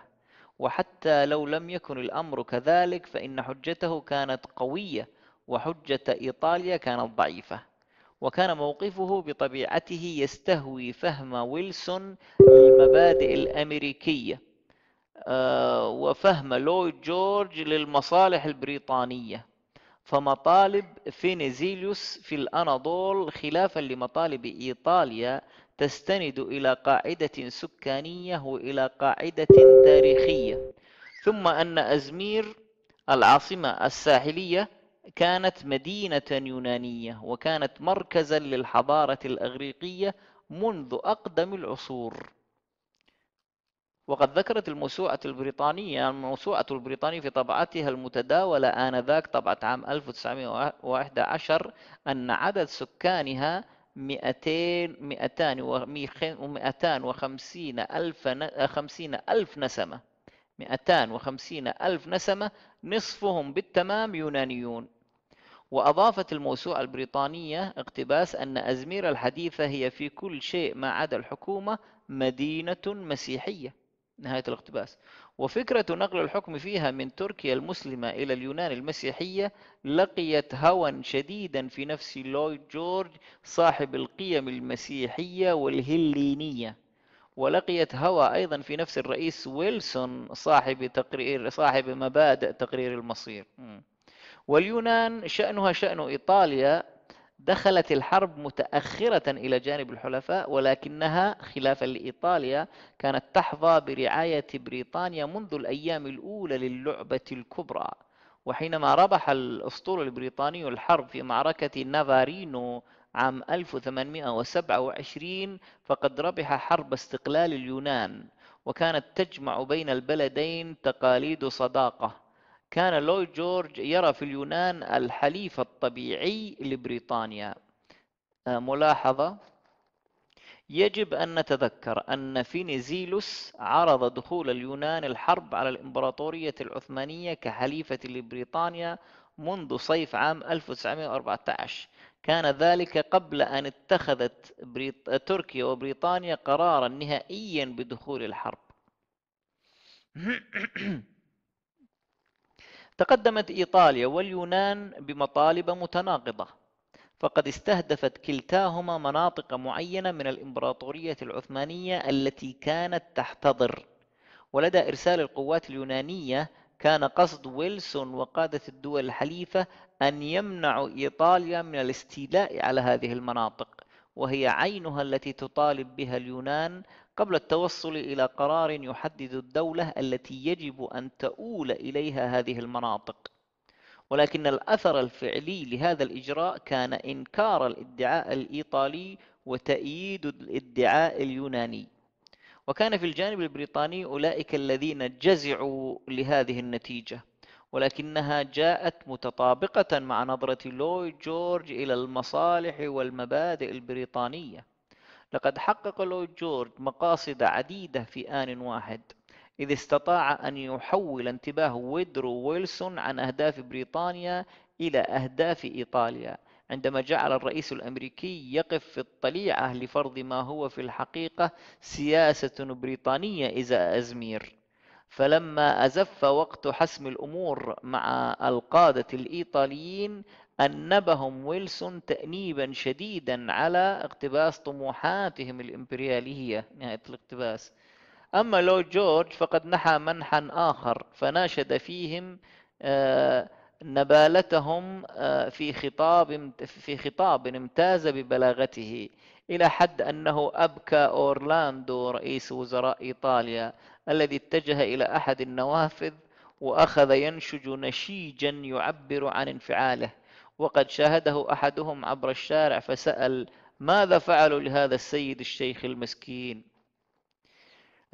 [SPEAKER 1] وحتى لو لم يكن الأمر كذلك فإن حجته كانت قوية وحجة إيطاليا كانت ضعيفة وكان موقفه بطبيعته يستهوي فهم ويلسون للمبادئ الأمريكية آه، وفهم لويد جورج للمصالح البريطانية فمطالب فينيزيليوس في الأناضول خلافا لمطالب إيطاليا تستند إلى قاعدة سكانية وإلى قاعدة تاريخية ثم أن أزمير العاصمة الساحلية كانت مدينة يونانية وكانت مركزا للحضارة الأغريقية منذ أقدم العصور وقد ذكرت الموسوعة البريطانية الموسوعة البريطانية في طبعتها المتداولة آنذاك طبعة عام 1911 أن عدد سكانها 200 250 ألف 50 ألف نسمة 250 ألف نسمة نصفهم بالتمام يونانيون وأضافت الموسوعة البريطانية اقتباس أن أزمير الحديثة هي في كل شيء ما عدا الحكومة مدينة مسيحية نهاية الاقتباس وفكرة نقل الحكم فيها من تركيا المسلمة إلى اليونان المسيحية لقيت هوى شديدا في نفس لويد جورج صاحب القيم المسيحية والهلينية ولقيت هوى أيضا في نفس الرئيس ويلسون صاحب تقرير صاحب مبادئ تقرير المصير واليونان شأنها شأن إيطاليا دخلت الحرب متأخرة إلى جانب الحلفاء ولكنها خلافا لإيطاليا كانت تحظى برعاية بريطانيا منذ الأيام الأولى للعبة الكبرى وحينما ربح الأسطول البريطاني الحرب في معركة نافارينو عام 1827 فقد ربح حرب استقلال اليونان وكانت تجمع بين البلدين تقاليد صداقة كان لويد جورج يرى في اليونان الحليف الطبيعي لبريطانيا آه، ملاحظة يجب أن نتذكر أن فينيزيلوس عرض دخول اليونان الحرب على الإمبراطورية العثمانية كحليفة لبريطانيا منذ صيف عام 1914 كان ذلك قبل أن اتخذت بريط... تركيا وبريطانيا قرارا نهائيا بدخول الحرب تقدمت إيطاليا واليونان بمطالب متناقضة فقد استهدفت كلتاهما مناطق معينة من الإمبراطورية العثمانية التي كانت تحتضر ولدى إرسال القوات اليونانية كان قصد ويلسون وقادة الدول الحليفة أن يمنعوا إيطاليا من الاستيلاء على هذه المناطق وهي عينها التي تطالب بها اليونان قبل التوصل إلى قرار يحدد الدولة التي يجب أن تؤول إليها هذه المناطق ولكن الأثر الفعلي لهذا الإجراء كان إنكار الادعاء الإيطالي وتأييد الادعاء اليوناني وكان في الجانب البريطاني أولئك الذين جزعوا لهذه النتيجة ولكنها جاءت متطابقة مع نظرة لويد جورج إلى المصالح والمبادئ البريطانية لقد حقق لويد جورج مقاصد عديدة في آن واحد إذ استطاع أن يحول انتباه ويدرو ويلسون عن أهداف بريطانيا إلى أهداف إيطاليا عندما جعل الرئيس الأمريكي يقف في الطليعة لفرض ما هو في الحقيقة سياسة بريطانية إذا أزمير فلما أزف وقت حسم الأمور مع القادة الإيطاليين أنبهم ويلسون تأنيبا شديدا على اقتباس طموحاتهم الإمبريالية نهاية الاقتباس أما لو جورج فقد نحى منحا آخر فناشد فيهم آه، نبالتهم آه، في خطاب في خطاب امتاز ببلاغته إلى حد أنه أبكى أورلاندو رئيس وزراء إيطاليا الذي اتجه إلى أحد النوافذ وأخذ ينشج نشيجا يعبر عن انفعاله وقد شاهده أحدهم عبر الشارع فسأل ماذا فعلوا لهذا السيد الشيخ المسكين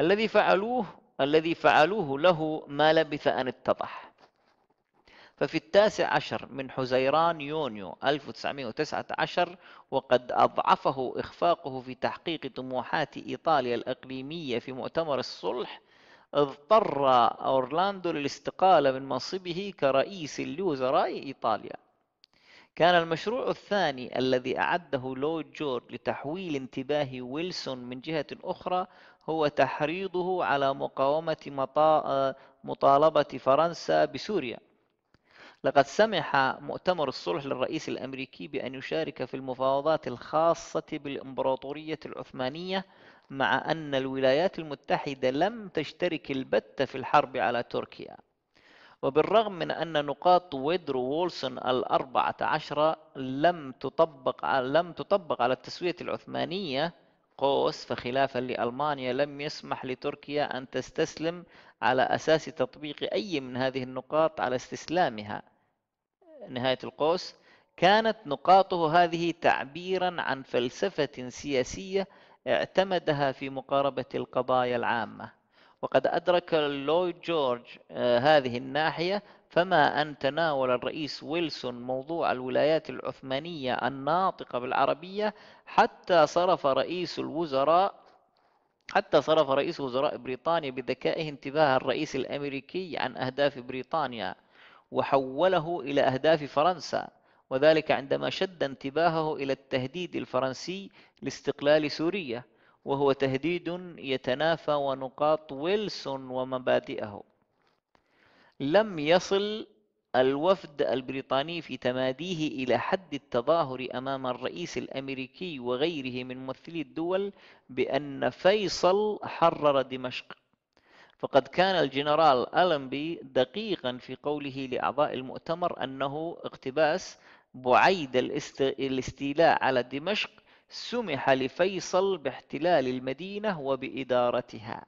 [SPEAKER 1] الذي فعلوه الذي فعلوه له ما لبث أن اتضح ففي التاسع عشر من حزيران يونيو 1919 وقد أضعفه إخفاقه في تحقيق طموحات إيطاليا الإقليمية في مؤتمر الصلح اضطر أورلاندو للاستقالة من منصبه كرئيس لوزراء إيطاليا كان المشروع الثاني الذي أعده لويد جورج لتحويل انتباه ويلسون من جهة أخرى هو تحريضه على مقاومة مطالبة فرنسا بسوريا لقد سمح مؤتمر الصلح للرئيس الأمريكي بأن يشارك في المفاوضات الخاصة بالإمبراطورية العثمانية مع أن الولايات المتحدة لم تشترك البتة في الحرب على تركيا وبالرغم من أن نقاط ويدرو وولسون الأربعة عشرة لم تطبق لم تطبق على التسوية العثمانية قوس فخلافا لألمانيا لم يسمح لتركيا أن تستسلم على أساس تطبيق أي من هذه النقاط على استسلامها نهاية القوس كانت نقاطه هذه تعبيرا عن فلسفة سياسية اعتمدها في مقاربة القضايا العامة وقد أدرك لويد جورج آه، هذه الناحية فما أن تناول الرئيس ويلسون موضوع الولايات العثمانية الناطقة بالعربية حتى صرف رئيس الوزراء حتى صرف رئيس وزراء بريطانيا بذكائه انتباه الرئيس الأمريكي عن أهداف بريطانيا وحوله إلى أهداف فرنسا وذلك عندما شد انتباهه إلى التهديد الفرنسي لاستقلال سوريا وهو تهديد يتنافى ونقاط ويلسون ومبادئه لم يصل الوفد البريطاني في تماديه إلى حد التظاهر أمام الرئيس الأمريكي وغيره من ممثلي الدول بأن فيصل حرر دمشق فقد كان الجنرال ألمبي دقيقا في قوله لأعضاء المؤتمر أنه اقتباس بعيد الاستيلاء على دمشق سمح لفيصل باحتلال المدينة وبإدارتها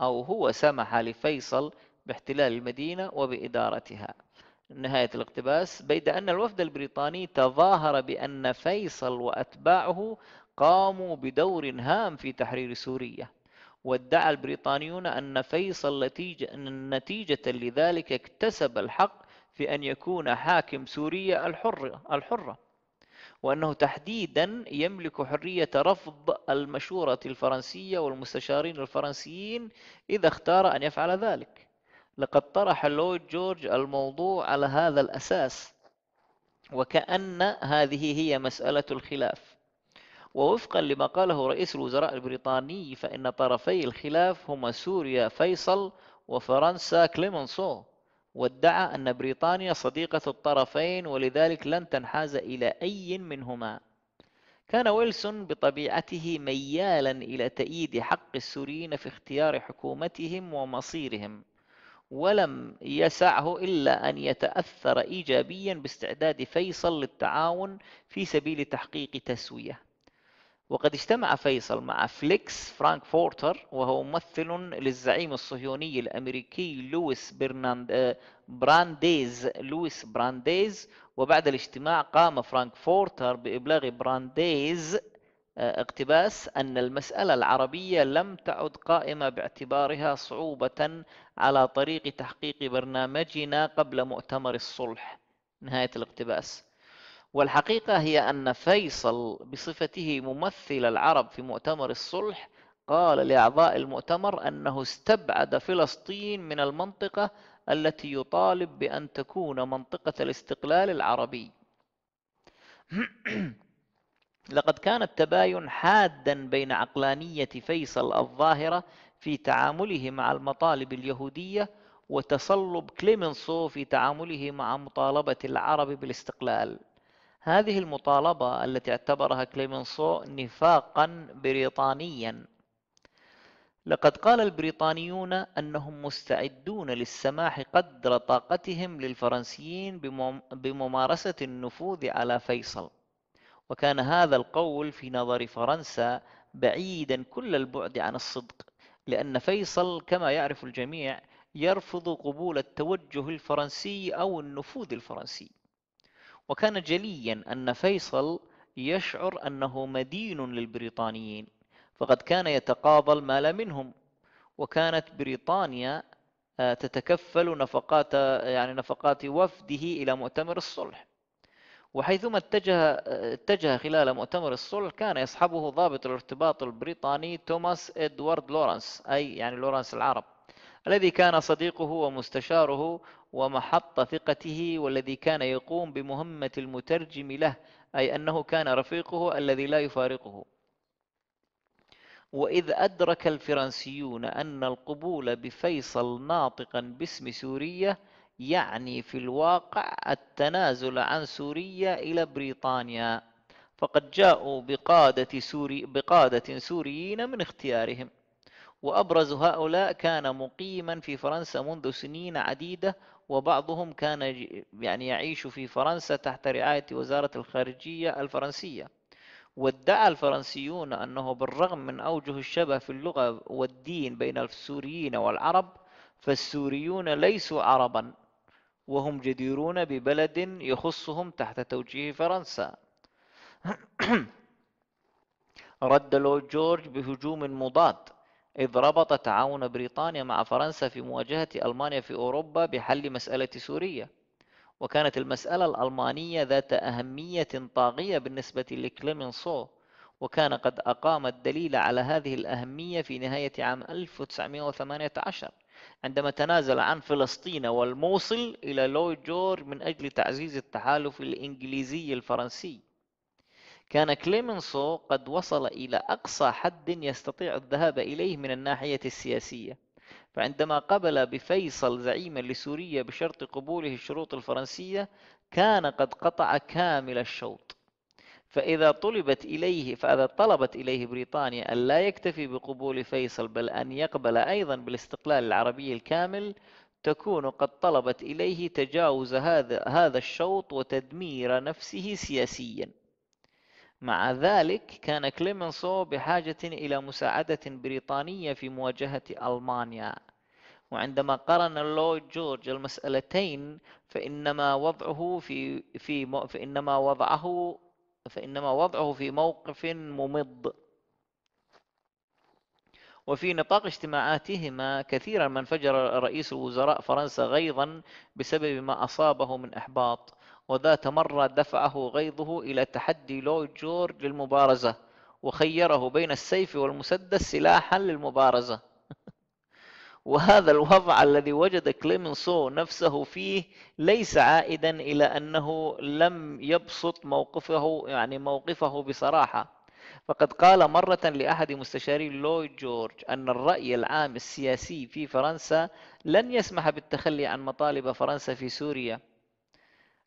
[SPEAKER 1] أو هو سمح لفيصل باحتلال المدينة وبإدارتها نهاية الاقتباس بيد أن الوفد البريطاني تظاهر بأن فيصل وأتباعه قاموا بدور هام في تحرير سوريا وادعى البريطانيون أن فيصل نتيجة, نتيجة لذلك اكتسب الحق في أن يكون حاكم سوريا الحرة, الحرة وأنه تحديدا يملك حرية رفض المشورة الفرنسية والمستشارين الفرنسيين إذا اختار أن يفعل ذلك لقد طرح لويد جورج الموضوع على هذا الأساس وكأن هذه هي مسألة الخلاف ووفقا لما قاله رئيس الوزراء البريطاني فإن طرفي الخلاف هما سوريا فيصل وفرنسا كليمنسو وادعى أن بريطانيا صديقة الطرفين ولذلك لن تنحاز إلى أي منهما كان ويلسون بطبيعته ميالا إلى تأييد حق السوريين في اختيار حكومتهم ومصيرهم ولم يسعه إلا أن يتأثر إيجابيا باستعداد فيصل للتعاون في سبيل تحقيق تسوية وقد اجتمع فيصل مع فليكس فرانكفورتر وهو ممثل للزعيم الصهيوني الأمريكي لويس برناند آه، برانديز لويس برانديز وبعد الاجتماع قام فرانكفورتر بإبلاغ برانديز آه، اقتباس أن المسألة العربية لم تعد قائمة باعتبارها صعوبة على طريق تحقيق برنامجنا قبل مؤتمر الصلح نهاية الاقتباس والحقيقة هي أن فيصل بصفته ممثل العرب في مؤتمر الصلح قال لأعضاء المؤتمر أنه استبعد فلسطين من المنطقة التي يطالب بأن تكون منطقة الاستقلال العربي لقد كان التباين حادا بين عقلانية فيصل الظاهرة في تعامله مع المطالب اليهودية وتصلب كليمنسو في تعامله مع مطالبة العرب بالاستقلال هذه المطالبة التي اعتبرها كليمنسو نفاقا بريطانيا لقد قال البريطانيون أنهم مستعدون للسماح قدر طاقتهم للفرنسيين بممارسة النفوذ على فيصل وكان هذا القول في نظر فرنسا بعيدا كل البعد عن الصدق لأن فيصل كما يعرف الجميع يرفض قبول التوجه الفرنسي أو النفوذ الفرنسي وكان جليا أن فيصل يشعر أنه مدين للبريطانيين فقد كان يتقاضى المال منهم وكانت بريطانيا آه، تتكفل نفقات يعني نفقات وفده إلى مؤتمر الصلح وحيثما اتجه اتجه خلال مؤتمر الصلح كان يصحبه ضابط الارتباط البريطاني توماس ادوارد لورنس أي يعني لورنس العرب الذي كان صديقه ومستشاره ومحط ثقته والذي كان يقوم بمهمة المترجم له أي أنه كان رفيقه الذي لا يفارقه وإذ أدرك الفرنسيون أن القبول بفيصل ناطقا باسم سورية يعني في الواقع التنازل عن سوريا إلى بريطانيا فقد جاءوا بقادة, سوري بقادة سوريين من اختيارهم وأبرز هؤلاء كان مقيما في فرنسا منذ سنين عديدة وبعضهم كان يعني يعيش في فرنسا تحت رعاية وزارة الخارجية الفرنسية وادعى الفرنسيون أنه بالرغم من أوجه الشبه في اللغة والدين بين السوريين والعرب فالسوريون ليسوا عربا وهم جديرون ببلد يخصهم تحت توجيه فرنسا رد لو جورج بهجوم مضاد إذ ربط تعاون بريطانيا مع فرنسا في مواجهة ألمانيا في أوروبا بحل مسألة سوريا وكانت المسألة الألمانية ذات أهمية طاغية بالنسبة لكليمنسو وكان قد أقام الدليل على هذه الأهمية في نهاية عام 1918 عندما تنازل عن فلسطين والموصل إلى لوي جورج من أجل تعزيز التحالف الإنجليزي الفرنسي كان كليمنسو قد وصل إلى أقصى حد يستطيع الذهاب إليه من الناحية السياسية فعندما قبل بفيصل زعيما لسوريا بشرط قبوله الشروط الفرنسية كان قد قطع كامل الشوط فإذا طلبت إليه فإذا طلبت إليه بريطانيا أن لا يكتفي بقبول فيصل بل أن يقبل أيضا بالاستقلال العربي الكامل تكون قد طلبت إليه تجاوز هذا هذا الشوط وتدمير نفسه سياسياً مع ذلك كان كليمنسو بحاجة إلى مساعدة بريطانية في مواجهة ألمانيا وعندما قارن اللويد جورج المسألتين فإنما وضعه في في فإنما وضعه فإنما وضعه في موقف ممض وفي نطاق اجتماعاتهما كثيرا ما انفجر رئيس الوزراء فرنسا غيظا بسبب ما أصابه من إحباط وذات مرة دفعه غيظه إلى تحدي لويد جورج للمبارزة وخيره بين السيف والمسدس سلاحا للمبارزة وهذا الوضع الذي وجد كليمنسو نفسه فيه ليس عائدا إلى أنه لم يبسط موقفه يعني موقفه بصراحة فقد قال مرة لأحد مستشاري لويد جورج أن الرأي العام السياسي في فرنسا لن يسمح بالتخلي عن مطالب فرنسا في سوريا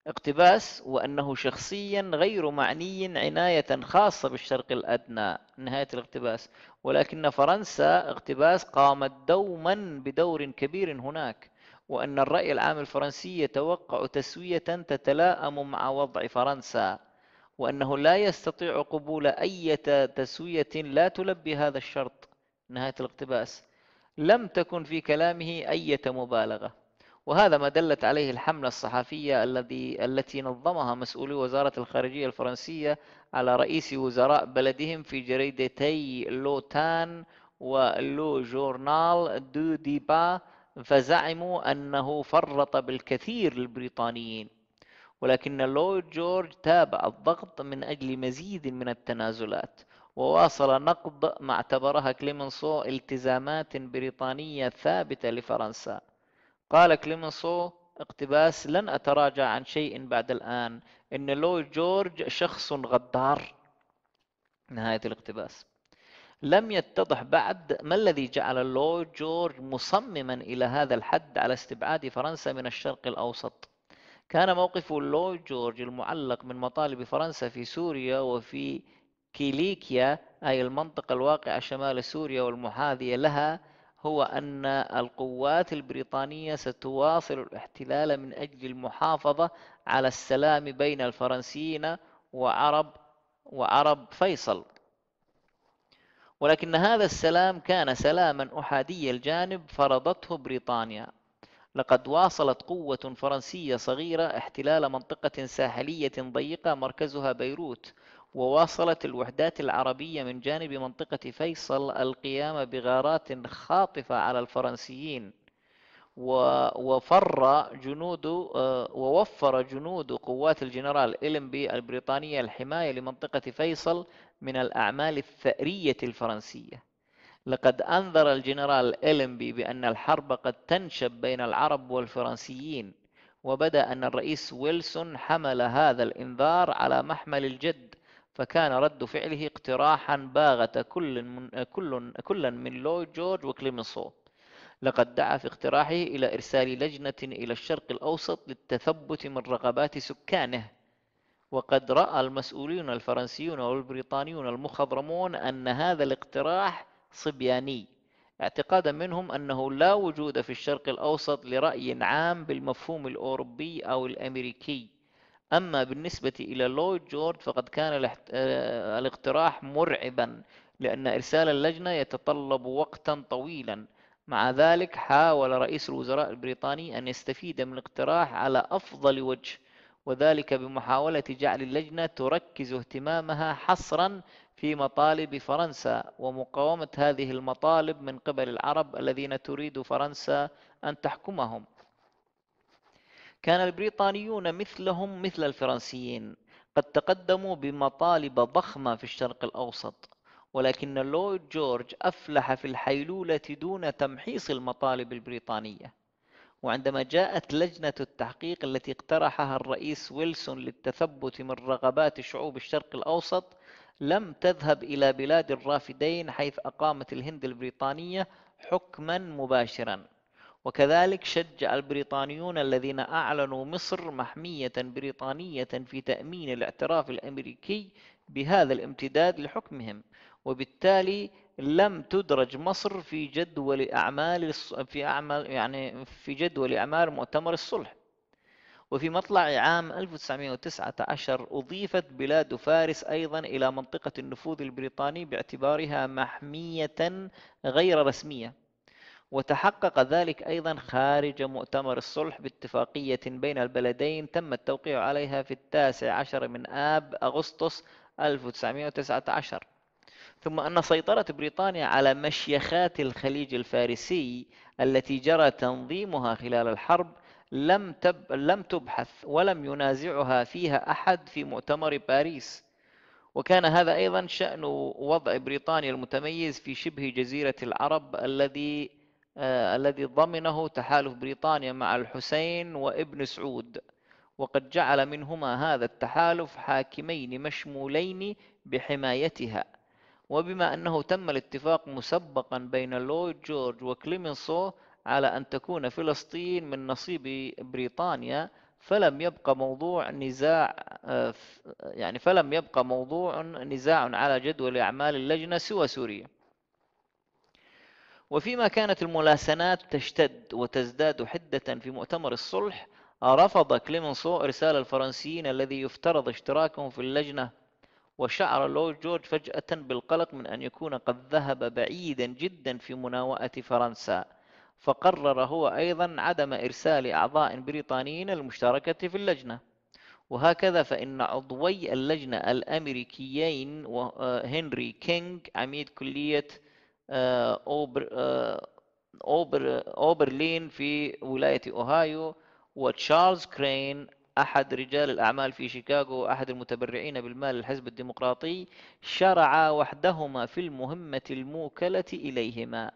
[SPEAKER 1] اقتباس وأنه شخصيا غير معني عناية خاصة بالشرق الأدنى نهاية الاقتباس ولكن فرنسا اقتباس قامت دوما بدور كبير هناك وأن الرأي العام الفرنسي يتوقع تسوية تتلائم مع وضع فرنسا وأنه لا يستطيع قبول أي تسوية لا تلبي هذا الشرط نهاية الاقتباس لم تكن في كلامه أي مبالغة وهذا ما دلت عليه الحملة الصحفية الذي التي نظمها مسؤولي وزارة الخارجية الفرنسية على رئيس وزراء بلدهم في جريدتي لوتان ولو جورنال دو ديبا فزعموا أنه فرط بالكثير للبريطانيين ولكن لويد جورج تابع الضغط من أجل مزيد من التنازلات وواصل نقد ما اعتبرها كليمنسو التزامات بريطانية ثابتة لفرنسا قال كليمنسو اقتباس لن أتراجع عن شيء بعد الآن إن لويد جورج شخص غدار نهاية الاقتباس لم يتضح بعد ما الذي جعل لويد جورج مصمما إلى هذا الحد على استبعاد فرنسا من الشرق الأوسط كان موقف لويد جورج المعلق من مطالب فرنسا في سوريا وفي كيليكيا أي المنطقة الواقعة شمال سوريا والمحاذية لها هو أن القوات البريطانية ستواصل الاحتلال من أجل المحافظة على السلام بين الفرنسيين وعرب وعرب فيصل ولكن هذا السلام كان سلاما أحادي الجانب فرضته بريطانيا لقد واصلت قوة فرنسية صغيرة احتلال منطقة ساحلية ضيقة مركزها بيروت وواصلت الوحدات العربية من جانب منطقة فيصل القيام بغارات خاطفة على الفرنسيين وفر جنود آه، ووفر جنود قوات الجنرال إلمبي البريطانية الحماية لمنطقة فيصل من الأعمال الثأرية الفرنسية لقد أنذر الجنرال إلمبي بأن الحرب قد تنشب بين العرب والفرنسيين وبدا أن الرئيس ويلسون حمل هذا الإنذار على محمل الجد فكان رد فعله اقتراحا باغت كل من كل كلا من لويد جورج وكليمنسو لقد دعا في اقتراحه إلى إرسال لجنة إلى الشرق الأوسط للتثبت من رغبات سكانه وقد رأى المسؤولون الفرنسيون والبريطانيون المخضرمون أن هذا الاقتراح صبياني اعتقادا منهم أنه لا وجود في الشرق الأوسط لرأي عام بالمفهوم الأوروبي أو الأمريكي أما بالنسبة إلى لويد جورج فقد كان آه، الاقتراح مرعبا لأن إرسال اللجنة يتطلب وقتا طويلا مع ذلك حاول رئيس الوزراء البريطاني أن يستفيد من الاقتراح على أفضل وجه وذلك بمحاولة جعل اللجنة تركز اهتمامها حصرا في مطالب فرنسا ومقاومة هذه المطالب من قبل العرب الذين تريد فرنسا أن تحكمهم كان البريطانيون مثلهم مثل الفرنسيين قد تقدموا بمطالب ضخمة في الشرق الأوسط ولكن لويد جورج أفلح في الحيلولة دون تمحيص المطالب البريطانية وعندما جاءت لجنة التحقيق التي اقترحها الرئيس ويلسون للتثبت من رغبات شعوب الشرق الأوسط لم تذهب إلى بلاد الرافدين حيث أقامت الهند البريطانية حكما مباشرا وكذلك شجع البريطانيون الذين أعلنوا مصر محمية بريطانية في تأمين الاعتراف الأمريكي بهذا الامتداد لحكمهم وبالتالي لم تدرج مصر في جدول أعمال في أعمال يعني في جدول أعمال مؤتمر الصلح وفي مطلع عام 1919 أضيفت بلاد فارس أيضا إلى منطقة النفوذ البريطاني باعتبارها محمية غير رسمية وتحقق ذلك أيضا خارج مؤتمر الصلح باتفاقية بين البلدين تم التوقيع عليها في التاسع عشر من آب أغسطس 1919 ثم أن سيطرة بريطانيا على مشيخات الخليج الفارسي التي جرى تنظيمها خلال الحرب لم, تب لم تبحث ولم ينازعها فيها أحد في مؤتمر باريس وكان هذا أيضا شأن وضع بريطانيا المتميز في شبه جزيرة العرب الذي آه، الذي ضمنه تحالف بريطانيا مع الحسين وابن سعود وقد جعل منهما هذا التحالف حاكمين مشمولين بحمايتها وبما أنه تم الاتفاق مسبقا بين لويد جورج وكليمنسو على أن تكون فلسطين من نصيب بريطانيا فلم يبقى موضوع نزاع آه، يعني فلم يبقى موضوع نزاع على جدول أعمال اللجنة سوى سوريا وفيما كانت الملاسنات تشتد وتزداد حدة في مؤتمر الصلح رفض كليمنسو إرسال الفرنسيين الذي يفترض اشتراكهم في اللجنة وشعر لو جورج فجأة بالقلق من أن يكون قد ذهب بعيدا جدا في مناوئة فرنسا فقرر هو أيضا عدم إرسال أعضاء بريطانيين المشتركة في اللجنة وهكذا فإن عضوي اللجنة الأمريكيين آه، هنري كينج عميد كلية آه، أوبر آه، أوبر أوبرلين في ولاية أوهايو وتشارلز كرين أحد رجال الأعمال في شيكاغو أحد المتبرعين بالمال للحزب الديمقراطي شرعا وحدهما في المهمة الموكلة إليهما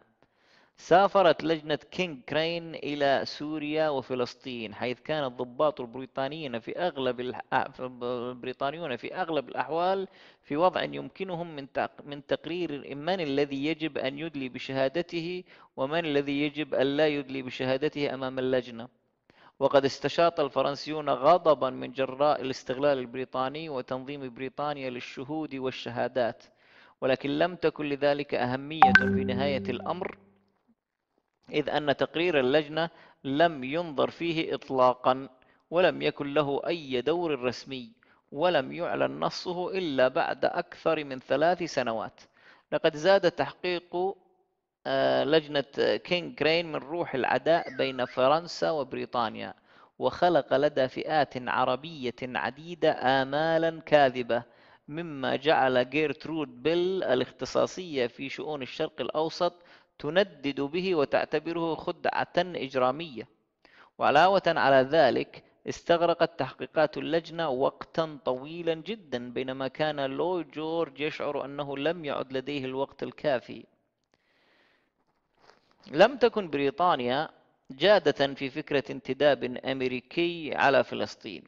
[SPEAKER 1] سافرت لجنة كينغ كرين إلى سوريا وفلسطين حيث كان الضباط البريطانيين في أغلب آه، البريطانيون في أغلب الأحوال في وضع يمكنهم من من تقرير من الذي يجب أن يدلي بشهادته ومن الذي يجب أن لا يدلي بشهادته أمام اللجنة وقد استشاط الفرنسيون غضبا من جراء الاستغلال البريطاني وتنظيم بريطانيا للشهود والشهادات ولكن لم تكن لذلك أهمية في نهاية الأمر إذ أن تقرير اللجنة لم ينظر فيه إطلاقا ولم يكن له أي دور رسمي ولم يعلن نصه إلا بعد أكثر من ثلاث سنوات لقد زاد تحقيق آه، لجنة كينغ كرين من روح العداء بين فرنسا وبريطانيا وخلق لدى فئات عربية عديدة آمالا كاذبة مما جعل جيرترود بيل الاختصاصية في شؤون الشرق الأوسط تندد به وتعتبره خدعة إجرامية وعلاوة على ذلك استغرقت تحقيقات اللجنة وقتا طويلا جدا بينما كان لو جورج يشعر أنه لم يعد لديه الوقت الكافي لم تكن بريطانيا جادة في فكرة انتداب أمريكي على فلسطين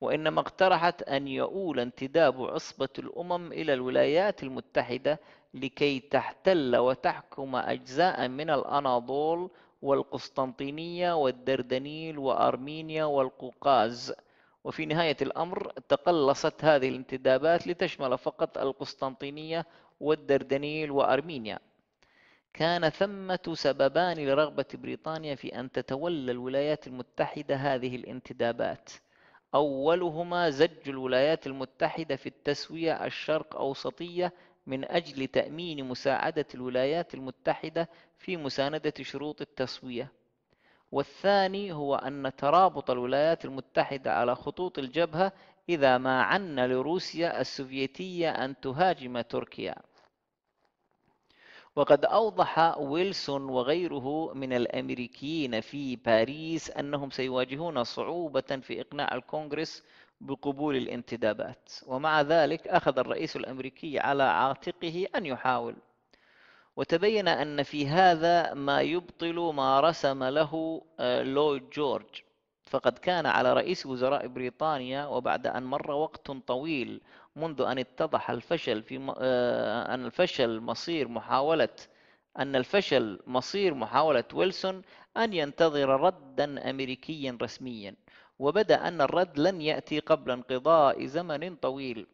[SPEAKER 1] وإنما اقترحت أن يؤول انتداب عصبة الأمم إلى الولايات المتحدة لكي تحتل وتحكم أجزاء من الأناضول والقسطنطينية والدردنيل وأرمينيا والقوقاز وفي نهاية الأمر تقلصت هذه الانتدابات لتشمل فقط القسطنطينية والدردنيل وأرمينيا كان ثمة سببان لرغبة بريطانيا في أن تتولى الولايات المتحدة هذه الانتدابات أولهما زج الولايات المتحدة في التسوية الشرق أوسطية من أجل تأمين مساعدة الولايات المتحدة في مساندة شروط التسوية والثاني هو أن ترابط الولايات المتحدة على خطوط الجبهة إذا ما عنا لروسيا السوفيتية أن تهاجم تركيا وقد أوضح ويلسون وغيره من الأمريكيين في باريس أنهم سيواجهون صعوبة في إقناع الكونغرس بقبول الانتدابات ومع ذلك أخذ الرئيس الأمريكي على عاتقه أن يحاول وتبين أن في هذا ما يبطل ما رسم له آه، لويد جورج فقد كان على رئيس وزراء بريطانيا وبعد أن مر وقت طويل منذ أن اتضح الفشل في م... آه، أن الفشل مصير محاولة أن الفشل مصير محاولة ويلسون أن ينتظر ردا أمريكيا رسميا وبدا أن الرد لن يأتي قبل انقضاء زمن طويل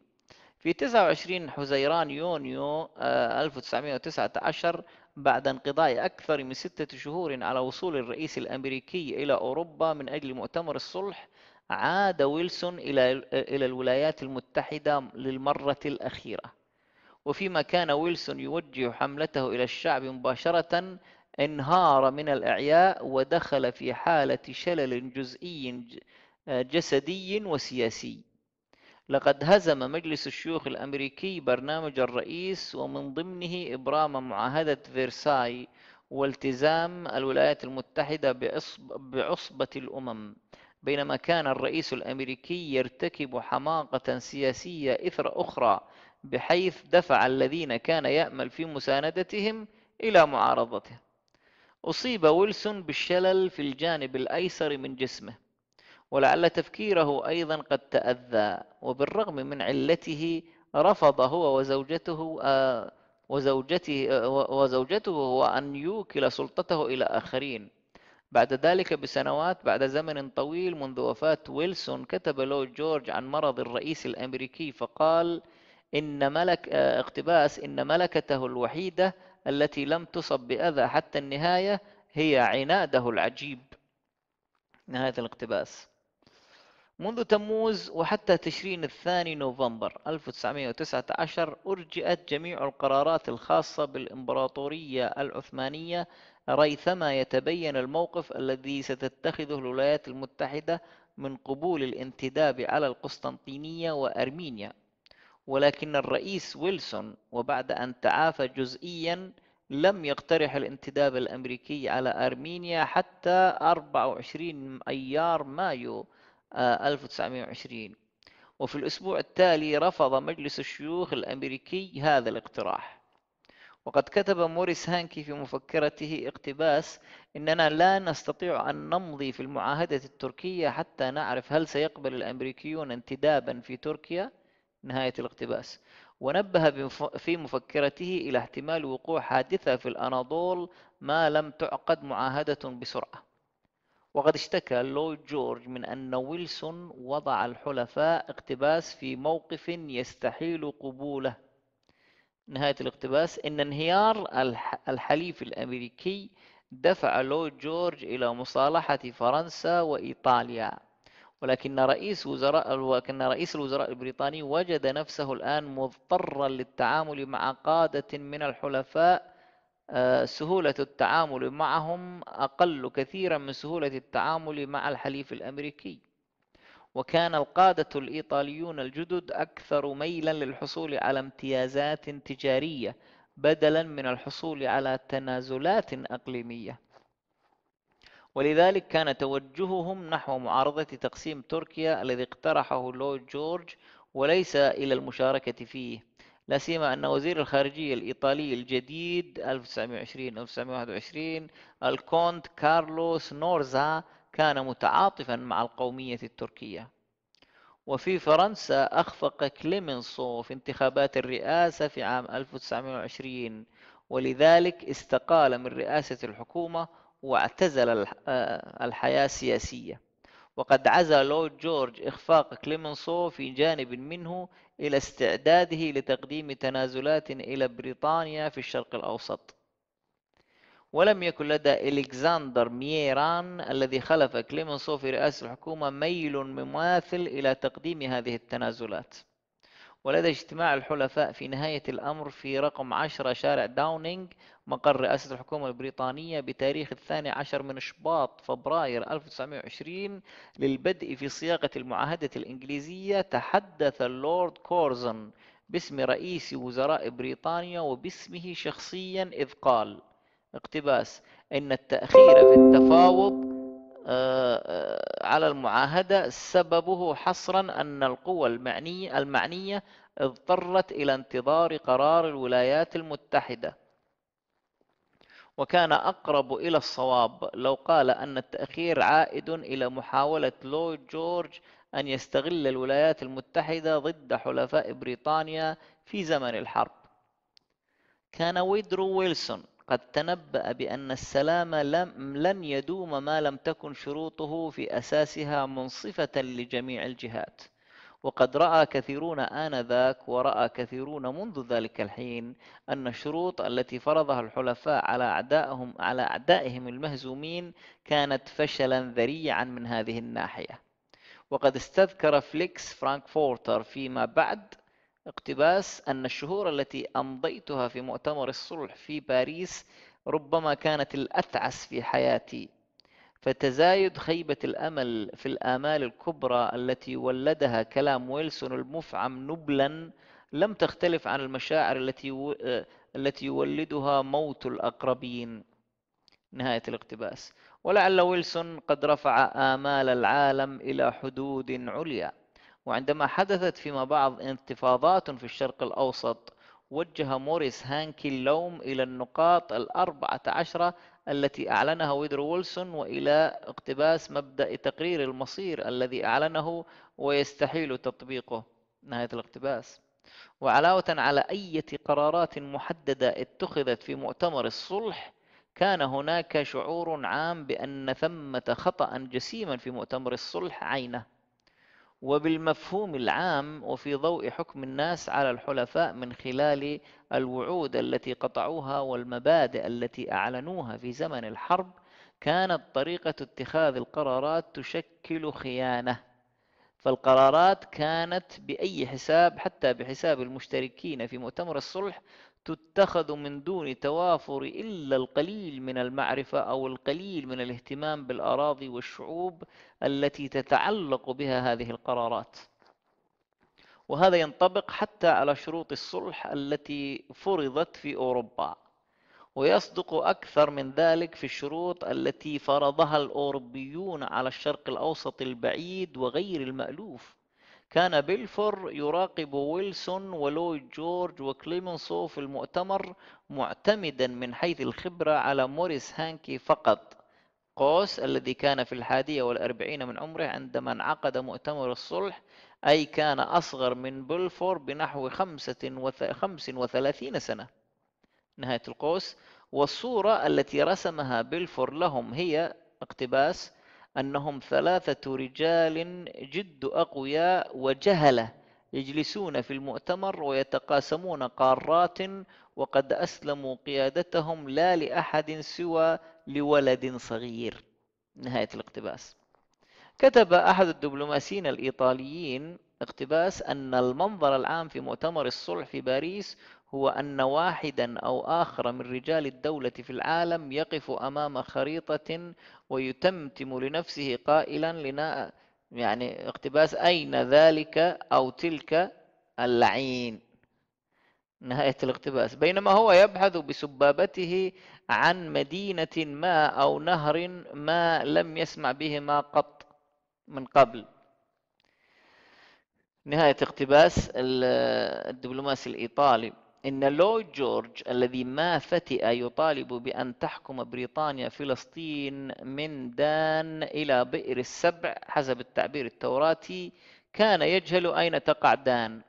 [SPEAKER 1] في 29 حزيران يونيو 1919 آه، بعد انقضاء أكثر من ستة شهور على وصول الرئيس الأمريكي إلى أوروبا من أجل مؤتمر الصلح عاد ويلسون إلى الى الولايات المتحدة للمرة الأخيرة وفيما كان ويلسون يوجه حملته إلى الشعب مباشرة انهار من الإعياء ودخل في حالة شلل جزئي آه، جسدي وسياسي لقد هزم مجلس الشيوخ الأمريكي برنامج الرئيس ومن ضمنه إبرام معاهدة فرساي والتزام الولايات المتحدة بعصبة الأمم بينما كان الرئيس الأمريكي يرتكب حماقة سياسية إثر أخرى بحيث دفع الذين كان يأمل في مساندتهم إلى معارضته أصيب ويلسون بالشلل في الجانب الأيسر من جسمه ولعل تفكيره أيضا قد تأذى وبالرغم من علته رفض هو وزوجته آه، وزوجته آه، وزوجته هو أن يوكل سلطته إلى آخرين بعد ذلك بسنوات بعد زمن طويل منذ وفاة ويلسون كتب له جورج عن مرض الرئيس الأمريكي فقال إن ملك آه، اقتباس إن ملكته الوحيدة التي لم تصب بأذى حتى النهاية هي عناده العجيب نهاية الاقتباس منذ تموز وحتى تشرين الثاني نوفمبر 1919 أرجئت جميع القرارات الخاصة بالإمبراطورية العثمانية ريثما يتبين الموقف الذي ستتخذه الولايات المتحدة من قبول الانتداب على القسطنطينية وأرمينيا ولكن الرئيس ويلسون وبعد أن تعافى جزئيا لم يقترح الانتداب الأمريكي على أرمينيا حتى 24 أيار مايو 1920 آه، وفي الأسبوع التالي رفض مجلس الشيوخ الأمريكي هذا الاقتراح وقد كتب موريس هانكي في مفكرته اقتباس إننا لا نستطيع أن نمضي في المعاهدة التركية حتى نعرف هل سيقبل الأمريكيون انتدابا في تركيا نهاية الاقتباس ونبه في مفكرته إلى احتمال وقوع حادثة في الأناضول ما لم تعقد معاهدة بسرعة وقد اشتكى لويد جورج من أن ويلسون وضع الحلفاء اقتباس في موقف يستحيل قبوله نهاية الاقتباس إن انهيار الحليف الأمريكي دفع لويد جورج إلى مصالحة فرنسا وإيطاليا ولكن رئيس وزراء ولكن رئيس الوزراء البريطاني وجد نفسه الآن مضطرا للتعامل مع قادة من الحلفاء آه، سهولة التعامل معهم أقل كثيرا من سهولة التعامل مع الحليف الأمريكي وكان القادة الإيطاليون الجدد أكثر ميلا للحصول على امتيازات تجارية بدلا من الحصول على تنازلات أقليمية ولذلك كان توجههم نحو معارضة تقسيم تركيا الذي اقترحه لويد جورج وليس إلى المشاركة فيه لا سيما أن وزير الخارجية الإيطالي الجديد 1920-1921 الكونت كارلوس نورزا كان متعاطفا مع القومية التركية وفي فرنسا أخفق كليمنسو في انتخابات الرئاسة في عام 1920 ولذلك استقال من رئاسة الحكومة واعتزل آه، الحياة السياسية وقد عزى لورد جورج إخفاق كليمنسو في جانب منه إلى استعداده لتقديم تنازلات إلى بريطانيا في الشرق الأوسط ولم يكن لدى إلكساندر ميران الذي خلف كليمنسو في رئاسة الحكومة ميل مماثل إلى تقديم هذه التنازلات ولدى اجتماع الحلفاء في نهاية الأمر في رقم 10 شارع داونينج مقر رئاسة الحكومة البريطانية بتاريخ الثاني عشر من شباط فبراير 1920 للبدء في صياغة المعاهدة الإنجليزية تحدث اللورد كورزن باسم رئيس وزراء بريطانيا وباسمه شخصيا إذ قال اقتباس إن التأخير في التفاوض آه، آه، على المعاهدة سببه حصرا أن القوى المعنية, المعنية اضطرت إلى انتظار قرار الولايات المتحدة وكان أقرب إلى الصواب لو قال أن التأخير عائد إلى محاولة لويد جورج أن يستغل الولايات المتحدة ضد حلفاء بريطانيا في زمن الحرب كان ويدرو ويلسون قد تنبأ بأن السلام لم لن يدوم ما لم تكن شروطه في أساسها منصفة لجميع الجهات وقد رأى كثيرون آنذاك ورأى كثيرون منذ ذلك الحين أن الشروط التي فرضها الحلفاء على أعدائهم على أعدائهم المهزومين كانت فشلا ذريعا من هذه الناحية وقد استذكر فليكس فرانكفورتر فيما بعد اقتباس أن الشهور التي أمضيتها في مؤتمر الصلح في باريس ربما كانت الأتعس في حياتي فتزايد خيبة الأمل في الآمال الكبرى التي ولدها كلام ويلسون المفعم نبلا لم تختلف عن المشاعر التي و... التي يولدها موت الأقربين نهاية الاقتباس ولعل ويلسون قد رفع آمال العالم إلى حدود عليا وعندما حدثت فيما بعد انتفاضات في الشرق الأوسط وجه موريس هانكي اللوم إلى النقاط الأربعة عشرة التي أعلنها ويدرو ويلسون وإلى اقتباس مبدأ تقرير المصير الذي أعلنه ويستحيل تطبيقه نهاية الاقتباس وعلاوة على أي قرارات محددة اتخذت في مؤتمر الصلح كان هناك شعور عام بأن ثمة خطأ جسيما في مؤتمر الصلح عينه وبالمفهوم العام وفي ضوء حكم الناس على الحلفاء من خلال الوعود التي قطعوها والمبادئ التي أعلنوها في زمن الحرب كانت طريقة اتخاذ القرارات تشكل خيانة فالقرارات كانت بأي حساب حتى بحساب المشتركين في مؤتمر الصلح تتخذ من دون توافر إلا القليل من المعرفة أو القليل من الاهتمام بالأراضي والشعوب التي تتعلق بها هذه القرارات وهذا ينطبق حتى على شروط الصلح التي فرضت في أوروبا ويصدق أكثر من ذلك في الشروط التي فرضها الأوروبيون على الشرق الأوسط البعيد وغير المألوف كان بيلفور يراقب ويلسون ولويد جورج وكليمنسو في المؤتمر معتمدا من حيث الخبرة على موريس هانكي فقط قوس الذي كان في الحادية والأربعين من عمره عندما انعقد مؤتمر الصلح أي كان أصغر من بلفور بنحو خمسة وث... خمس وثلاثين سنة نهاية القوس والصورة التي رسمها بيلفور لهم هي اقتباس أنهم ثلاثة رجال جد أقوياء وجهلة يجلسون في المؤتمر ويتقاسمون قارات وقد أسلموا قيادتهم لا لأحد سوى لولد صغير نهاية الاقتباس كتب أحد الدبلوماسيين الإيطاليين اقتباس أن المنظر العام في مؤتمر الصلح في باريس هو أن واحدا أو آخر من رجال الدولة في العالم يقف أمام خريطة ويتمتم لنفسه قائلا لنا يعني اقتباس أين ذلك أو تلك اللعين نهاية الاقتباس بينما هو يبحث بسبابته عن مدينة ما أو نهر ما لم يسمع بهما قط من قبل نهاية اقتباس الدبلوماسي الإيطالي إن لويد جورج الذي ما فتئ يطالب بأن تحكم بريطانيا فلسطين من دان إلى بئر السبع حسب التعبير التوراتي كان يجهل أين تقع دان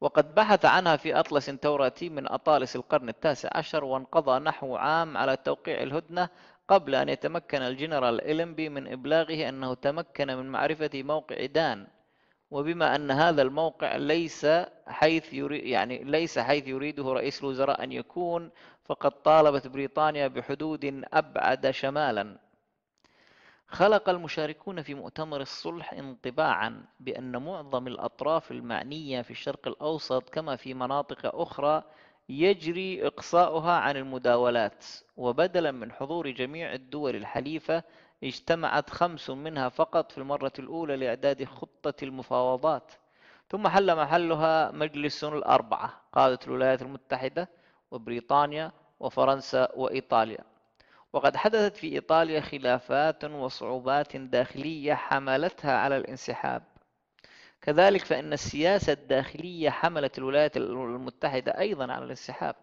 [SPEAKER 1] وقد بحث عنها في أطلس توراتي من أطالس القرن التاسع عشر وانقضى نحو عام على توقيع الهدنة قبل أن يتمكن الجنرال إلمبي من إبلاغه أنه تمكن من معرفة موقع دان وبما أن هذا الموقع ليس حيث يريد يعني ليس حيث يريده رئيس الوزراء أن يكون فقد طالبت بريطانيا بحدود أبعد شمالا خلق المشاركون في مؤتمر الصلح انطباعا بأن معظم الأطراف المعنية في الشرق الأوسط كما في مناطق أخرى يجري إقصاؤها عن المداولات وبدلا من حضور جميع الدول الحليفة اجتمعت خمس منها فقط في المرة الأولى لإعداد خطة المفاوضات ثم حل محلها مجلس الأربعة قادة الولايات المتحدة وبريطانيا وفرنسا وإيطاليا وقد حدثت في إيطاليا خلافات وصعوبات داخلية حملتها على الانسحاب كذلك فإن السياسة الداخلية حملت الولايات المتحدة أيضا على الانسحاب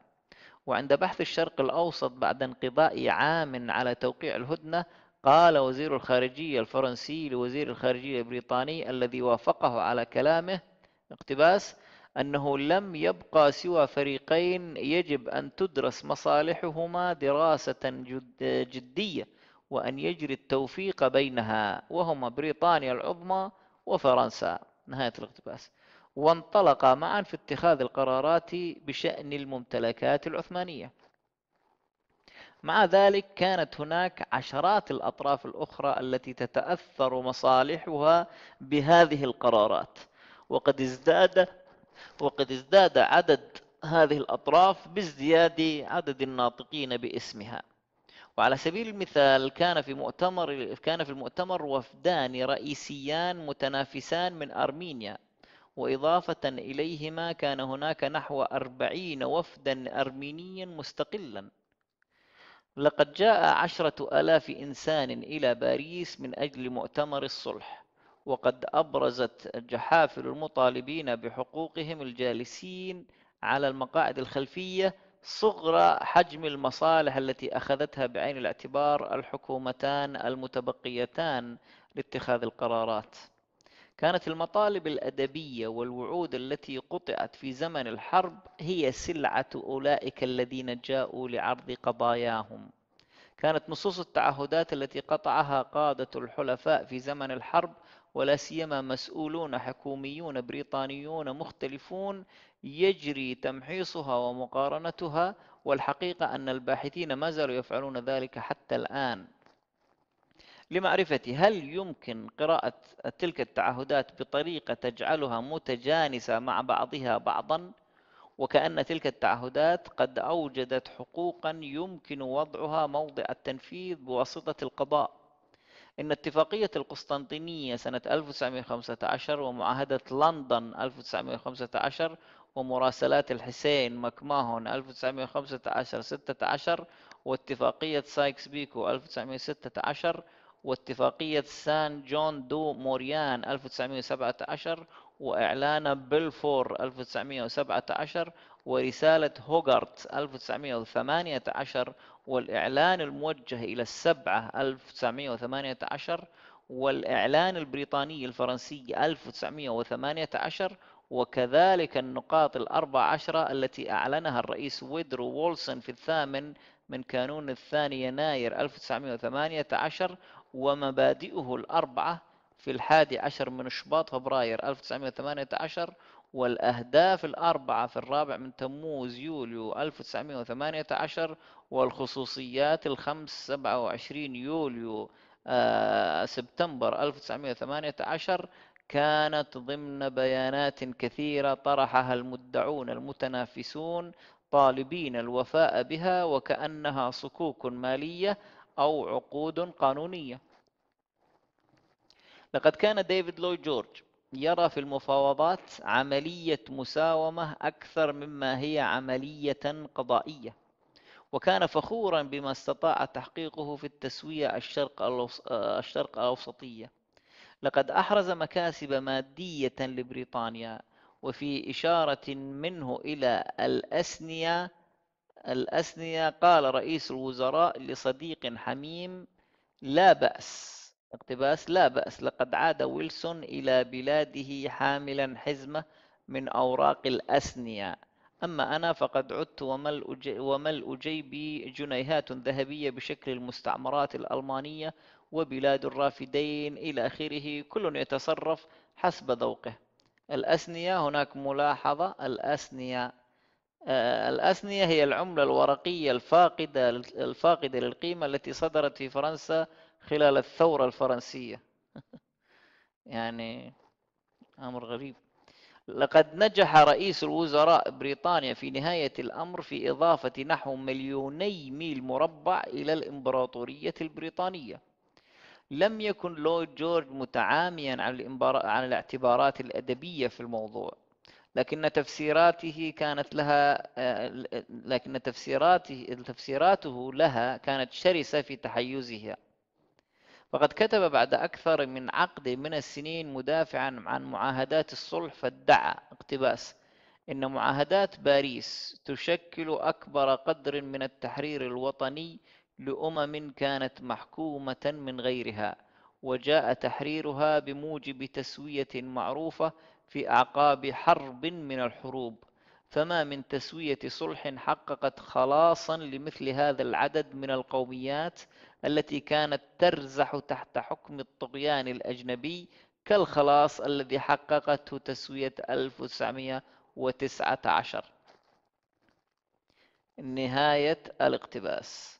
[SPEAKER 1] وعند بحث الشرق الأوسط بعد انقضاء عام على توقيع الهدنة قال وزير الخارجية الفرنسي لوزير الخارجية البريطاني الذي وافقه على كلامه اقتباس أنه لم يبقى سوى فريقين يجب أن تدرس مصالحهما دراسة جد جدية وأن يجري التوفيق بينها وهما بريطانيا العظمى وفرنسا نهاية الاقتباس وانطلقا معا في اتخاذ القرارات بشأن الممتلكات العثمانية مع ذلك كانت هناك عشرات الأطراف الأخرى التي تتأثر مصالحها بهذه القرارات وقد ازداد وقد ازداد عدد هذه الأطراف بازدياد عدد الناطقين باسمها وعلى سبيل المثال كان في مؤتمر كان في المؤتمر وفدان رئيسيان متنافسان من أرمينيا وإضافة إليهما كان هناك نحو أربعين وفدا أرمينيا مستقلا لقد جاء عشرة ألاف إنسان إلى باريس من أجل مؤتمر الصلح وقد أبرزت جحافل المطالبين بحقوقهم الجالسين على المقاعد الخلفية صغرى حجم المصالح التي أخذتها بعين الاعتبار الحكومتان المتبقيتان لاتخاذ القرارات كانت المطالب الأدبية والوعود التي قطعت في زمن الحرب هي سلعة أولئك الذين جاءوا لعرض قضاياهم كانت نصوص التعهدات التي قطعها قادة الحلفاء في زمن الحرب ولا سيما مسؤولون حكوميون بريطانيون مختلفون يجري تمحيصها ومقارنتها والحقيقة أن الباحثين ما زالوا يفعلون ذلك حتى الآن لمعرفة هل يمكن قراءة تلك التعهدات بطريقة تجعلها متجانسة مع بعضها بعضا وكأن تلك التعهدات قد أوجدت حقوقا يمكن وضعها موضع التنفيذ بواسطة القضاء إن اتفاقية القسطنطينية سنة 1915 ومعاهدة لندن 1915 ومراسلات الحسين مكماهون 1915 16 واتفاقية سايكس بيكو 1916 واتفاقية سان جون دو موريان 1917 وإعلان بلفور 1917 ورسالة هوغارت 1918 والإعلان الموجه إلى السبعة 1918 والإعلان البريطاني الفرنسي 1918 وكذلك النقاط الأربع عشرة التي أعلنها الرئيس ويدرو وولسون في الثامن من كانون الثاني يناير 1918 ومبادئه الأربعة في الحادي عشر من شباط فبراير 1918 والأهداف الأربعة في الرابع من تموز يوليو 1918 والخصوصيات الخمس 27 يوليو آه سبتمبر 1918 كانت ضمن بيانات كثيرة طرحها المدعون المتنافسون طالبين الوفاء بها وكأنها صكوك مالية أو عقود قانونية لقد كان ديفيد لوي جورج يرى في المفاوضات عملية مساومة أكثر مما هي عملية قضائية وكان فخورا بما استطاع تحقيقه في التسوية الشرق, الشرق الأوسطية لقد أحرز مكاسب مادية لبريطانيا وفي إشارة منه إلى الأسنية الأسنية قال رئيس الوزراء لصديق حميم لا بأس اقتباس لا بأس لقد عاد ويلسون إلى بلاده حاملا حزمة من أوراق الأسنية أما أنا فقد عدت وملء جيبي جنيهات ذهبية بشكل المستعمرات الألمانية وبلاد الرافدين إلى آخره كل يتصرف حسب ذوقه الأسنية هناك ملاحظة الأسنية آه، الأثنية هي العملة الورقية الفاقدة الفاقدة للقيمة التي صدرت في فرنسا خلال الثورة الفرنسية يعني أمر غريب لقد نجح رئيس الوزراء بريطانيا في نهاية الأمر في إضافة نحو مليوني ميل مربع إلى الإمبراطورية البريطانية لم يكن لويد جورج متعاميا عن, عن الاعتبارات الأدبية في الموضوع لكن تفسيراته كانت لها آه، لكن تفسيراته تفسيراته لها كانت شرسة في تحيزها فقد كتب بعد أكثر من عقد من السنين مدافعا عن معاهدات الصلح فادعى اقتباس إن معاهدات باريس تشكل أكبر قدر من التحرير الوطني لأمم كانت محكومة من غيرها وجاء تحريرها بموجب تسوية معروفة في أعقاب حرب من الحروب فما من تسوية صلح حققت خلاصا لمثل هذا العدد من القوميات التي كانت ترزح تحت حكم الطغيان الأجنبي كالخلاص الذي حققته تسوية 1919 نهاية الاقتباس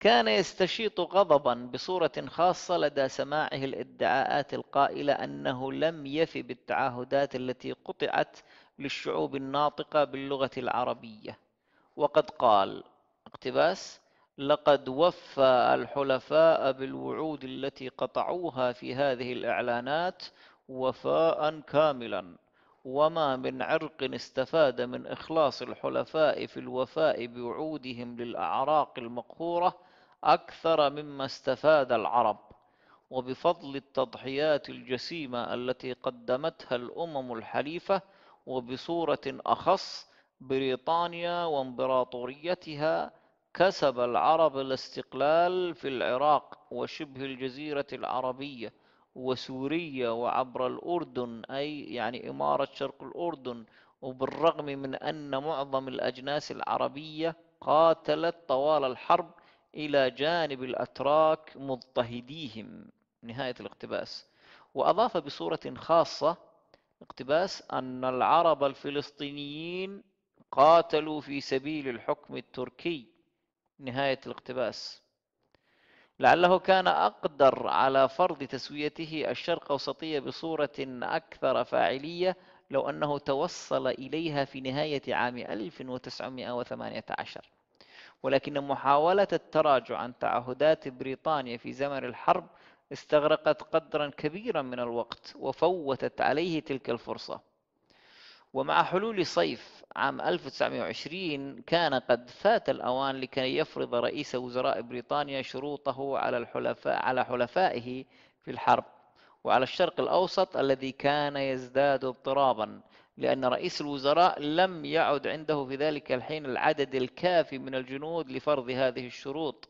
[SPEAKER 1] كان يستشيط غضبا بصورة خاصة لدى سماعه الادعاءات القائلة أنه لم يف بالتعهدات التي قطعت للشعوب الناطقة باللغة العربية وقد قال اقتباس لقد وفى الحلفاء بالوعود التي قطعوها في هذه الإعلانات وفاء كاملا وما من عرق استفاد من إخلاص الحلفاء في الوفاء بوعودهم للأعراق المقهورة أكثر مما استفاد العرب وبفضل التضحيات الجسيمة التي قدمتها الأمم الحليفة وبصورة أخص بريطانيا وامبراطوريتها كسب العرب الاستقلال في العراق وشبه الجزيرة العربية وسوريا وعبر الأردن أي يعني إمارة شرق الأردن وبالرغم من أن معظم الأجناس العربية قاتلت طوال الحرب إلى جانب الأتراك مضطهديهم نهاية الاقتباس وأضاف بصورة خاصة اقتباس أن العرب الفلسطينيين قاتلوا في سبيل الحكم التركي نهاية الاقتباس لعله كان أقدر على فرض تسويته الشرق أوسطية بصورة أكثر فاعلية لو أنه توصل إليها في نهاية عام 1918 ولكن محاولة التراجع عن تعهدات بريطانيا في زمن الحرب استغرقت قدرا كبيرا من الوقت وفوتت عليه تلك الفرصة ومع حلول صيف عام 1920 كان قد فات الأوان لكي يفرض رئيس وزراء بريطانيا شروطه على الحلفاء على حلفائه في الحرب وعلى الشرق الأوسط الذي كان يزداد اضطرابا لأن رئيس الوزراء لم يعد عنده في ذلك الحين العدد الكافي من الجنود لفرض هذه الشروط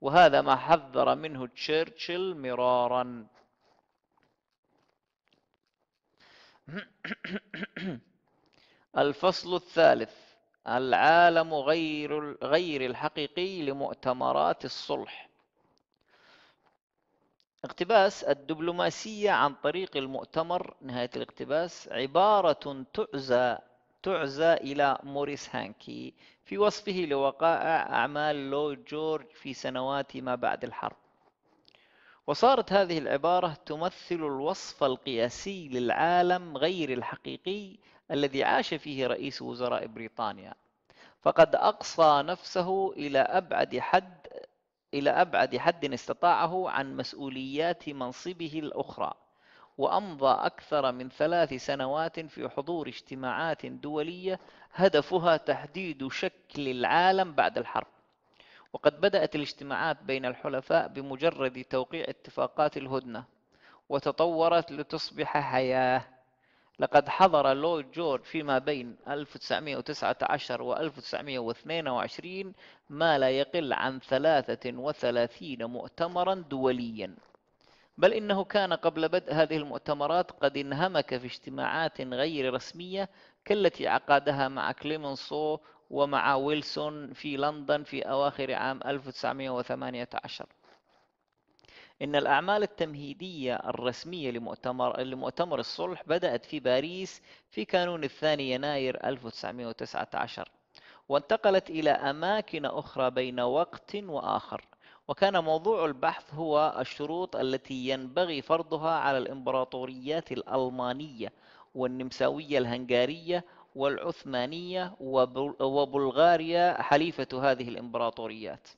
[SPEAKER 1] وهذا ما حذر منه تشرشل مرارا الفصل الثالث العالم غير غير الحقيقي لمؤتمرات الصلح اقتباس الدبلوماسية عن طريق المؤتمر نهاية الاقتباس عبارة تعزى تعزى إلى موريس هانكي في وصفه لوقائع أعمال لويد جورج في سنوات ما بعد الحرب وصارت هذه العبارة تمثل الوصف القياسي للعالم غير الحقيقي الذي عاش فيه رئيس وزراء بريطانيا فقد أقصى نفسه إلى أبعد حد إلى أبعد حد استطاعه عن مسؤوليات منصبه الأخرى وأمضى أكثر من ثلاث سنوات في حضور اجتماعات دولية هدفها تحديد شكل العالم بعد الحرب وقد بدأت الاجتماعات بين الحلفاء بمجرد توقيع اتفاقات الهدنة وتطورت لتصبح حياة لقد حضر لويد جورج فيما بين 1919 و 1922 ما لا يقل عن 33 مؤتمرا دوليا بل إنه كان قبل بدء هذه المؤتمرات قد انهمك في اجتماعات غير رسمية كالتي عقدها مع كليمنسو ومع ويلسون في لندن في أواخر عام 1918 إن الأعمال التمهيدية الرسمية لمؤتمر لمؤتمر الصلح بدأت في باريس في كانون الثاني يناير 1919 وانتقلت إلى أماكن أخرى بين وقت وآخر وكان موضوع البحث هو الشروط التي ينبغي فرضها على الإمبراطوريات الألمانية والنمساوية الهنغارية والعثمانية وبلغاريا حليفة هذه الإمبراطوريات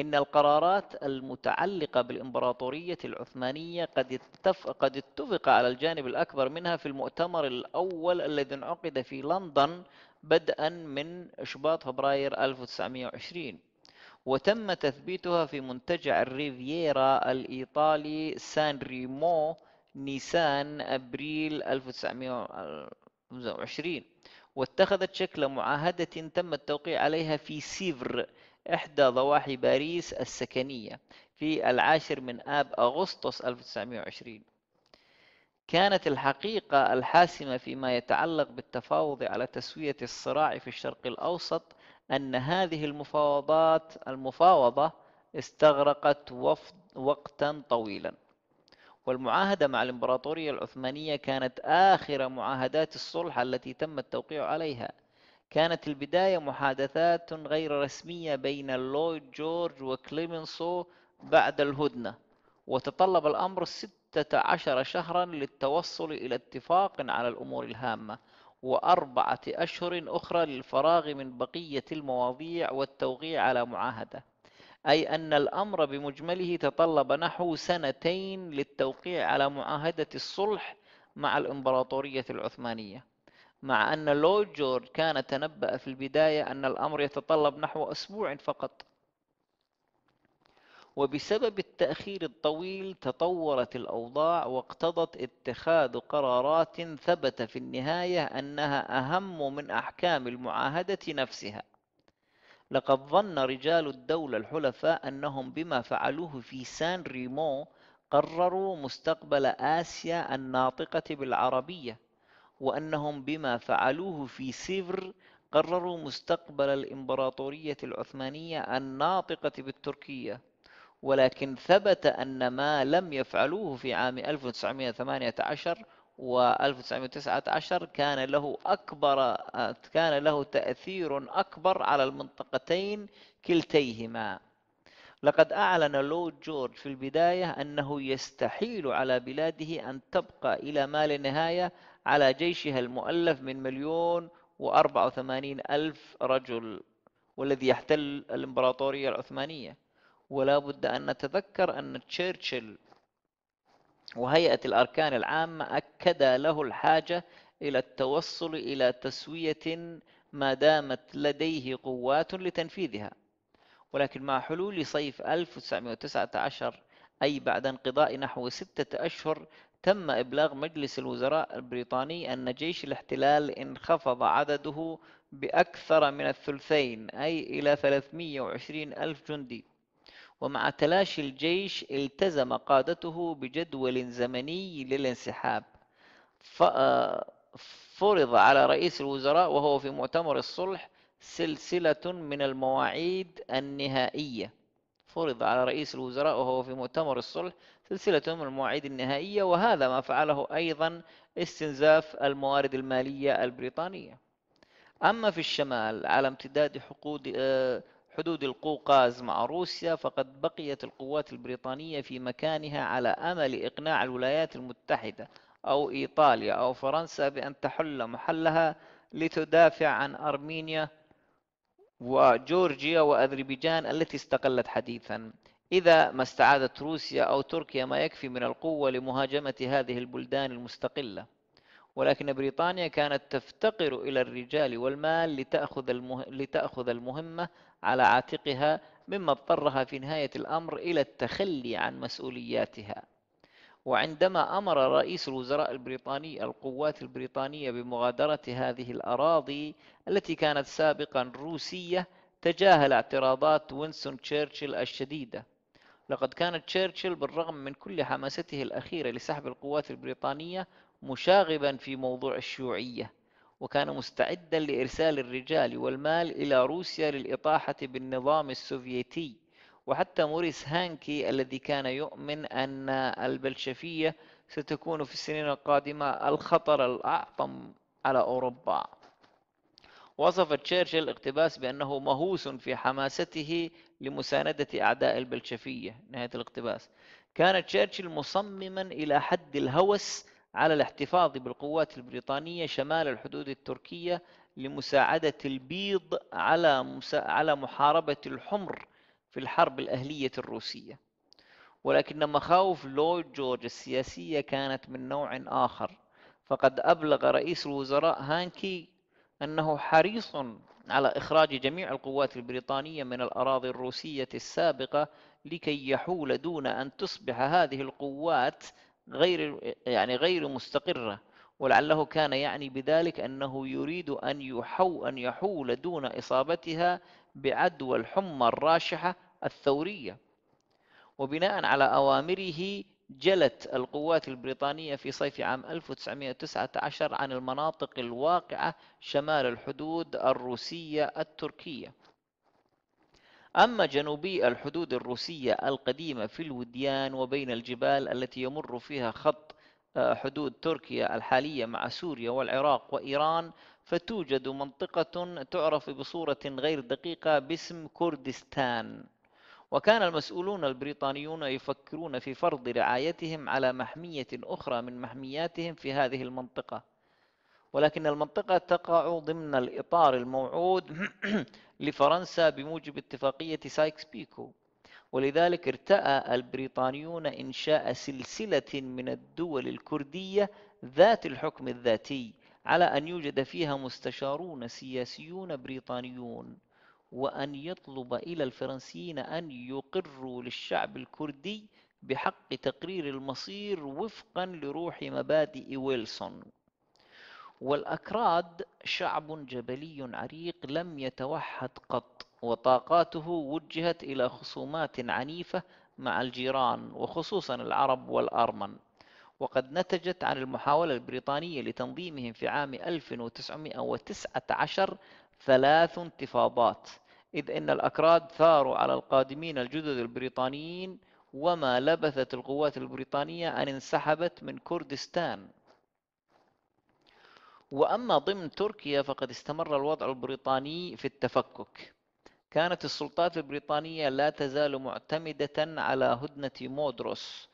[SPEAKER 1] إن القرارات المتعلقة بالإمبراطورية العثمانية قد اتفق, قد اتفق على الجانب الأكبر منها في المؤتمر الأول الذي انعقد في لندن بدءا من شباط فبراير 1920 وتم تثبيتها في منتجع الريفييرا الإيطالي سان ريمو نيسان أبريل 1920 واتخذت شكل معاهدة تم التوقيع عليها في سيفر إحدى ضواحي باريس السكنية في العاشر من آب أغسطس 1920 كانت الحقيقة الحاسمة فيما يتعلق بالتفاوض على تسوية الصراع في الشرق الأوسط أن هذه المفاوضات المفاوضة استغرقت وفد وقتا طويلا والمعاهدة مع الإمبراطورية العثمانية كانت آخر معاهدات الصلح التي تم التوقيع عليها كانت البداية محادثات غير رسمية بين اللويد جورج وكليمنسو بعد الهدنة وتطلب الأمر ستة عشر شهرا للتوصل إلى اتفاق على الأمور الهامة وأربعة أشهر أخرى للفراغ من بقية المواضيع والتوقيع على معاهدة أي أن الأمر بمجمله تطلب نحو سنتين للتوقيع على معاهدة الصلح مع الإمبراطورية العثمانية مع أن لويد جورج كان تنبأ في البداية أن الأمر يتطلب نحو أسبوع فقط وبسبب التأخير الطويل تطورت الأوضاع واقتضت اتخاذ قرارات ثبت في النهاية أنها أهم من أحكام المعاهدة نفسها لقد ظن رجال الدولة الحلفاء أنهم بما فعلوه في سان ريمو قرروا مستقبل آسيا الناطقة بالعربية وأنهم بما فعلوه في سفر قرروا مستقبل الإمبراطورية العثمانية الناطقة بالتركية ولكن ثبت أن ما لم يفعلوه في عام 1918 و 1919 كان له أكبر كان له تأثير أكبر على المنطقتين كلتيهما لقد أعلن لورد جورج في البداية أنه يستحيل على بلاده أن تبقى إلى ما لا نهاية على جيشها المؤلف من مليون وأربعة وثمانين ألف رجل والذي يحتل الإمبراطورية العثمانية ولا بد أن نتذكر أن تشرشل وهيئة الأركان العامة أكد له الحاجة إلى التوصل إلى تسوية ما دامت لديه قوات لتنفيذها ولكن مع حلول صيف 1919 أي بعد انقضاء نحو ستة أشهر تم إبلاغ مجلس الوزراء البريطاني أن جيش الاحتلال انخفض عدده بأكثر من الثلثين أي إلى 320 ألف جندي ومع تلاشي الجيش التزم قادته بجدول زمني للانسحاب فرض على رئيس الوزراء وهو في مؤتمر الصلح سلسلة من المواعيد النهائية فرض على رئيس الوزراء وهو في مؤتمر الصلح سلسلتهم المواعيد النهائية وهذا ما فعله أيضا استنزاف الموارد المالية البريطانية أما في الشمال على امتداد حقود آه، حدود القوقاز مع روسيا فقد بقيت القوات البريطانية في مكانها على أمل إقناع الولايات المتحدة أو إيطاليا أو فرنسا بأن تحل محلها لتدافع عن أرمينيا وجورجيا وأذربيجان التي استقلت حديثا إذا ما استعادت روسيا أو تركيا ما يكفي من القوة لمهاجمة هذه البلدان المستقلة ولكن بريطانيا كانت تفتقر إلى الرجال والمال لتأخذ, المه... لتأخذ المهمة على عاتقها مما اضطرها في نهاية الأمر إلى التخلي عن مسؤولياتها وعندما أمر رئيس الوزراء البريطاني القوات البريطانية بمغادرة هذه الأراضي التي كانت سابقا روسية تجاهل اعتراضات وينسون تشرشل الشديدة لقد كان تشرشل بالرغم من كل حماسته الأخيرة لسحب القوات البريطانية مشاغبا في موضوع الشيوعية وكان مستعدا لإرسال الرجال والمال إلى روسيا للإطاحة بالنظام السوفيتي وحتى موريس هانكي الذي كان يؤمن أن البلشفية ستكون في السنين القادمة الخطر الأعظم على أوروبا وصف تشرشل اقتباس بأنه مهووس في حماسته لمساندة أعداء البلشفية نهاية الاقتباس كان تشرشل مصمما إلى حد الهوس على الاحتفاظ بالقوات البريطانية شمال الحدود التركية لمساعدة البيض على مسا... على محاربة الحمر في الحرب الأهلية الروسية ولكن مخاوف لويد جورج السياسية كانت من نوع آخر فقد أبلغ رئيس الوزراء هانكي أنه حريص على إخراج جميع القوات البريطانية من الأراضي الروسية السابقة لكي يحول دون أن تصبح هذه القوات غير يعني غير مستقرة ولعله كان يعني بذلك أنه يريد أن يحو أن يحول دون إصابتها بعدوى الحمى الراشحة الثورية وبناء على أوامره جلت القوات البريطانية في صيف عام 1919 عن المناطق الواقعة شمال الحدود الروسية التركية أما جنوبي الحدود الروسية القديمة في الوديان وبين الجبال التي يمر فيها خط آه، حدود تركيا الحالية مع سوريا والعراق وإيران فتوجد منطقة تعرف بصورة غير دقيقة باسم كردستان وكان المسؤولون البريطانيون يفكرون في فرض رعايتهم على محمية أخرى من محمياتهم في هذه المنطقة ولكن المنطقة تقع ضمن الإطار الموعود لفرنسا بموجب اتفاقية سايكس بيكو ولذلك ارتأى البريطانيون إنشاء سلسلة من الدول الكردية ذات الحكم الذاتي على أن يوجد فيها مستشارون سياسيون بريطانيون وأن يطلب إلى الفرنسيين أن يقروا للشعب الكردي بحق تقرير المصير وفقا لروح مبادئ ويلسون والأكراد شعب جبلي عريق لم يتوحد قط وطاقاته وجهت إلى خصومات عنيفة مع الجيران وخصوصا العرب والأرمن وقد نتجت عن المحاولة البريطانية لتنظيمهم في عام 1919 ثلاث انتفاضات إذ إن الأكراد ثاروا على القادمين الجدد البريطانيين وما لبثت القوات البريطانية أن انسحبت من كردستان وأما ضمن تركيا فقد استمر الوضع البريطاني في التفكك كانت السلطات البريطانية لا تزال معتمدة على هدنة مودروس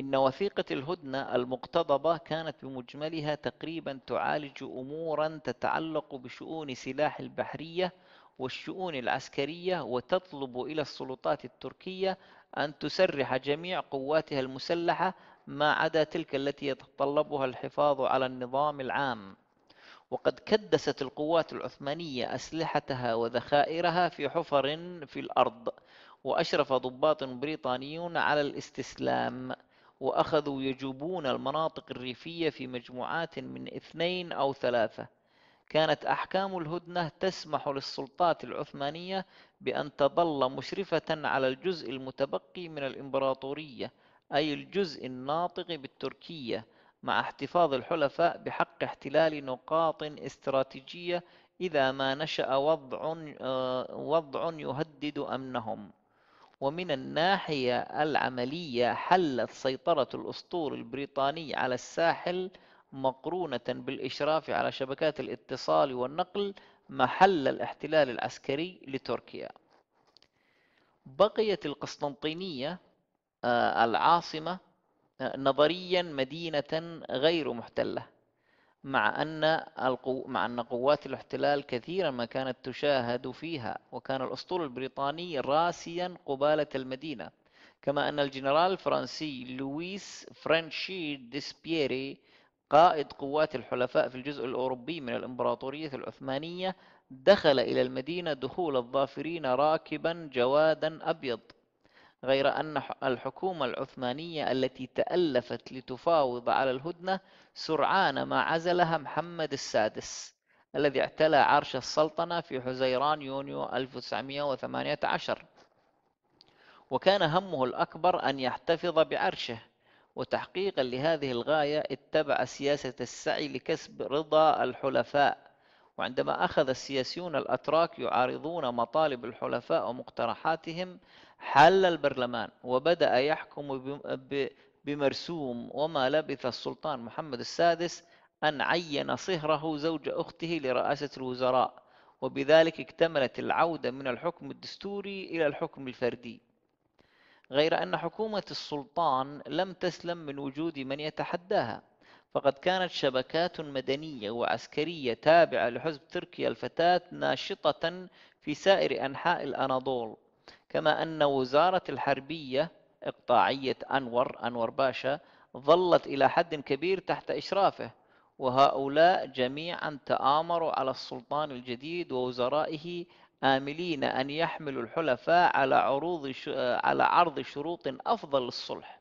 [SPEAKER 1] إن وثيقة الهدنة المقتضبة كانت بمجملها تقريبا تعالج أمورا تتعلق بشؤون سلاح البحرية والشؤون العسكرية وتطلب إلى السلطات التركية أن تسرح جميع قواتها المسلحة ما عدا تلك التي يتطلبها الحفاظ على النظام العام وقد كدست القوات العثمانية أسلحتها وذخائرها في حفر في الأرض وأشرف ضباط بريطانيون على الاستسلام وأخذوا يجوبون المناطق الريفية في مجموعات من اثنين أو ثلاثة كانت أحكام الهدنة تسمح للسلطات العثمانية بأن تظل مشرفة على الجزء المتبقي من الإمبراطورية أي الجزء الناطق بالتركية مع احتفاظ الحلفاء بحق احتلال نقاط استراتيجية إذا ما نشأ وضع, آه، وضع يهدد أمنهم ومن الناحية العملية حلت سيطرة الأسطول البريطاني على الساحل مقرونة بالإشراف على شبكات الاتصال والنقل محل الاحتلال العسكري لتركيا بقيت القسطنطينية آه، العاصمة آه، نظريا مدينة غير محتلة مع أن القو... مع أن قوات الاحتلال كثيرا ما كانت تشاهد فيها وكان الأسطول البريطاني راسيا قبالة المدينة كما أن الجنرال الفرنسي لويس فرانشي ديسبيري قائد قوات الحلفاء في الجزء الأوروبي من الإمبراطورية العثمانية دخل إلى المدينة دخول الظافرين راكبا جوادا أبيض غير أن الحكومة العثمانية التي تألفت لتفاوض على الهدنة سرعان ما عزلها محمد السادس الذي اعتلى عرش السلطنة في حزيران يونيو 1918 وكان همه الأكبر أن يحتفظ بعرشه وتحقيقا لهذه الغاية اتبع سياسة السعي لكسب رضا الحلفاء وعندما أخذ السياسيون الأتراك يعارضون مطالب الحلفاء ومقترحاتهم حل البرلمان وبدأ يحكم بمرسوم وما لبث السلطان محمد السادس أن عين صهره زوج أخته لرئاسة الوزراء وبذلك اكتملت العودة من الحكم الدستوري إلى الحكم الفردي غير أن حكومة السلطان لم تسلم من وجود من يتحداها فقد كانت شبكات مدنية وعسكرية تابعة لحزب تركيا الفتاة ناشطة في سائر أنحاء الأناضول كما أن وزارة الحربية إقطاعية أنور أنور باشا ظلت إلى حد كبير تحت إشرافه وهؤلاء جميعا تآمروا على السلطان الجديد ووزرائه آملين أن يحملوا الحلفاء على عروض على عرض شروط أفضل للصلح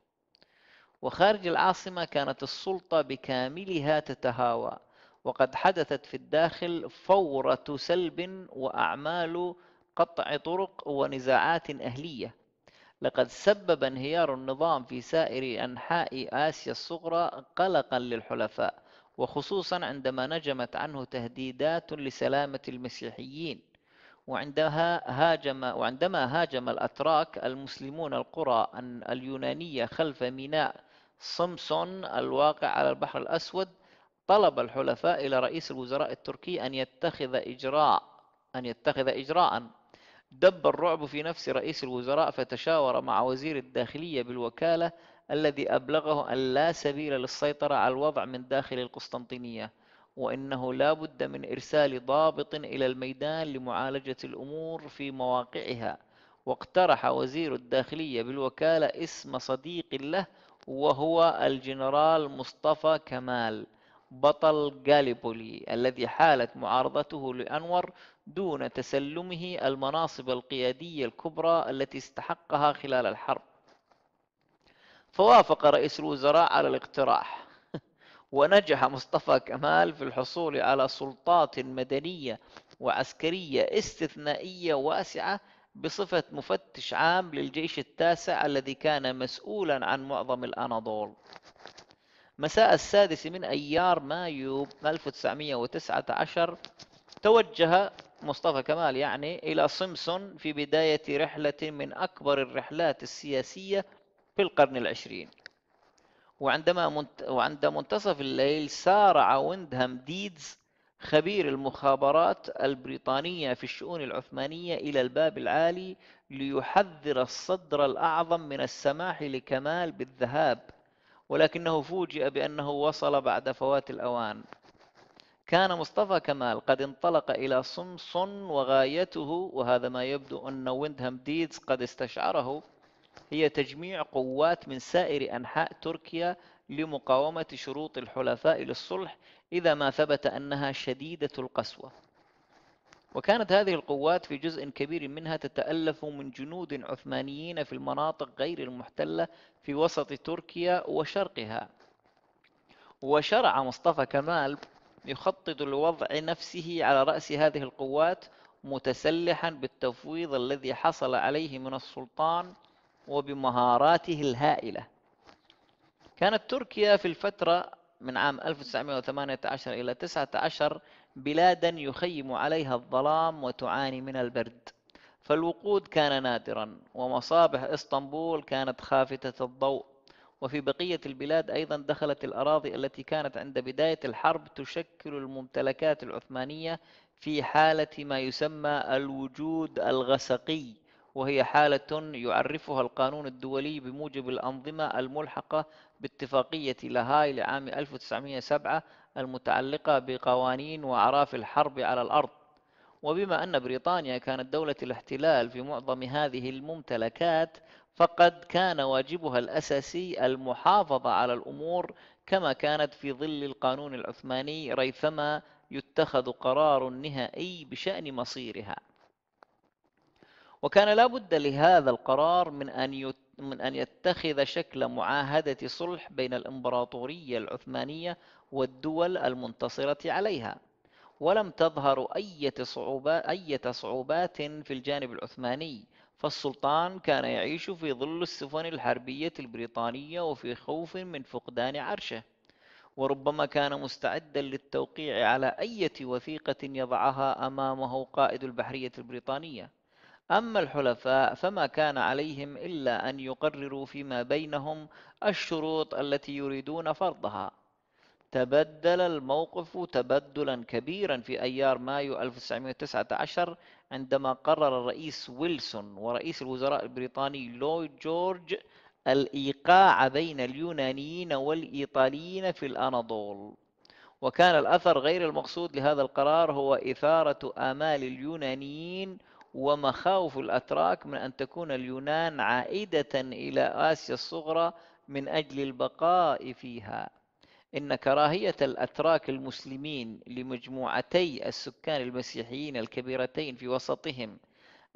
[SPEAKER 1] وخارج العاصمة كانت السلطة بكاملها تتهاوى وقد حدثت في الداخل فورة سلب وأعمال قطع طرق ونزاعات أهلية لقد سبب انهيار النظام في سائر أنحاء آسيا الصغرى قلقا للحلفاء وخصوصا عندما نجمت عنه تهديدات لسلامة المسيحيين وعندها هاجم وعندما هاجم الأتراك المسلمون القرى اليونانية خلف ميناء سمسون الواقع على البحر الأسود طلب الحلفاء إلى رئيس الوزراء التركي أن يتخذ إجراء أن يتخذ إجراء دب الرعب في نفس رئيس الوزراء فتشاور مع وزير الداخلية بالوكالة الذي أبلغه أن لا سبيل للسيطرة على الوضع من داخل القسطنطينية وإنه لا بد من إرسال ضابط إلى الميدان لمعالجة الأمور في مواقعها واقترح وزير الداخلية بالوكالة اسم صديق له وهو الجنرال مصطفى كمال بطل غاليبولي الذي حالت معارضته لأنور دون تسلمه المناصب القيادية الكبرى التي استحقها خلال الحرب فوافق رئيس الوزراء على الاقتراح ونجح مصطفى كمال في الحصول على سلطات مدنية وعسكرية استثنائية واسعة بصفة مفتش عام للجيش التاسع الذي كان مسؤولا عن معظم الأناضول مساء السادس من أيار مايو 1919 توجه مصطفى كمال يعني إلى سمسون في بداية رحلة من أكبر الرحلات السياسية في القرن العشرين وعندما منت... وعند منتصف الليل سارع ويندهام ديدز خبير المخابرات البريطانية في الشؤون العثمانية إلى الباب العالي ليحذر الصدر الأعظم من السماح لكمال بالذهاب ولكنه فوجئ بأنه وصل بعد فوات الأوان كان مصطفى كمال قد انطلق إلى صمصن وغايته وهذا ما يبدو أن ويندهام ديدز قد استشعره هي تجميع قوات من سائر أنحاء تركيا لمقاومة شروط الحلفاء للصلح إذا ما ثبت أنها شديدة القسوة وكانت هذه القوات في جزء كبير منها تتألف من جنود عثمانيين في المناطق غير المحتلة في وسط تركيا وشرقها وشرع مصطفى كمال يخطط لوضع نفسه على رأس هذه القوات متسلحا بالتفويض الذي حصل عليه من السلطان وبمهاراته الهائلة كانت تركيا في الفترة من عام 1918 إلى 19 بلادا يخيم عليها الظلام وتعاني من البرد فالوقود كان نادرا ومصابح اسطنبول كانت خافتة الضوء وفي بقية البلاد أيضا دخلت الأراضي التي كانت عند بداية الحرب تشكل الممتلكات العثمانية في حالة ما يسمى الوجود الغسقي وهي حالة يعرفها القانون الدولي بموجب الأنظمة الملحقة باتفاقية لاهاي لعام 1907 المتعلقة بقوانين وأعراف الحرب على الأرض وبما أن بريطانيا كانت دولة الاحتلال في معظم هذه الممتلكات فقد كان واجبها الأساسي المحافظة على الأمور كما كانت في ظل القانون العثماني ريثما يتخذ قرار نهائي بشأن مصيرها وكان لا بد لهذا القرار من أن من أن يتخذ شكل معاهدة صلح بين الإمبراطورية العثمانية والدول المنتصرة عليها ولم تظهر أي صعوبة أي صعوبات في الجانب العثماني فالسلطان كان يعيش في ظل السفن الحربية البريطانية وفي خوف من فقدان عرشه وربما كان مستعدا للتوقيع على أي وثيقة يضعها أمامه قائد البحرية البريطانية أما الحلفاء فما كان عليهم إلا أن يقرروا فيما بينهم الشروط التي يريدون فرضها تبدل الموقف تبدلا كبيرا في أيار مايو 1919 عندما قرر الرئيس ويلسون ورئيس الوزراء البريطاني لويد جورج الإيقاع بين اليونانيين والإيطاليين في الأناضول وكان الأثر غير المقصود لهذا القرار هو إثارة آمال اليونانيين ومخاوف الأتراك من أن تكون اليونان عائدة إلى آسيا الصغرى من أجل البقاء فيها إن كراهية الأتراك المسلمين لمجموعتي السكان المسيحيين الكبيرتين في وسطهم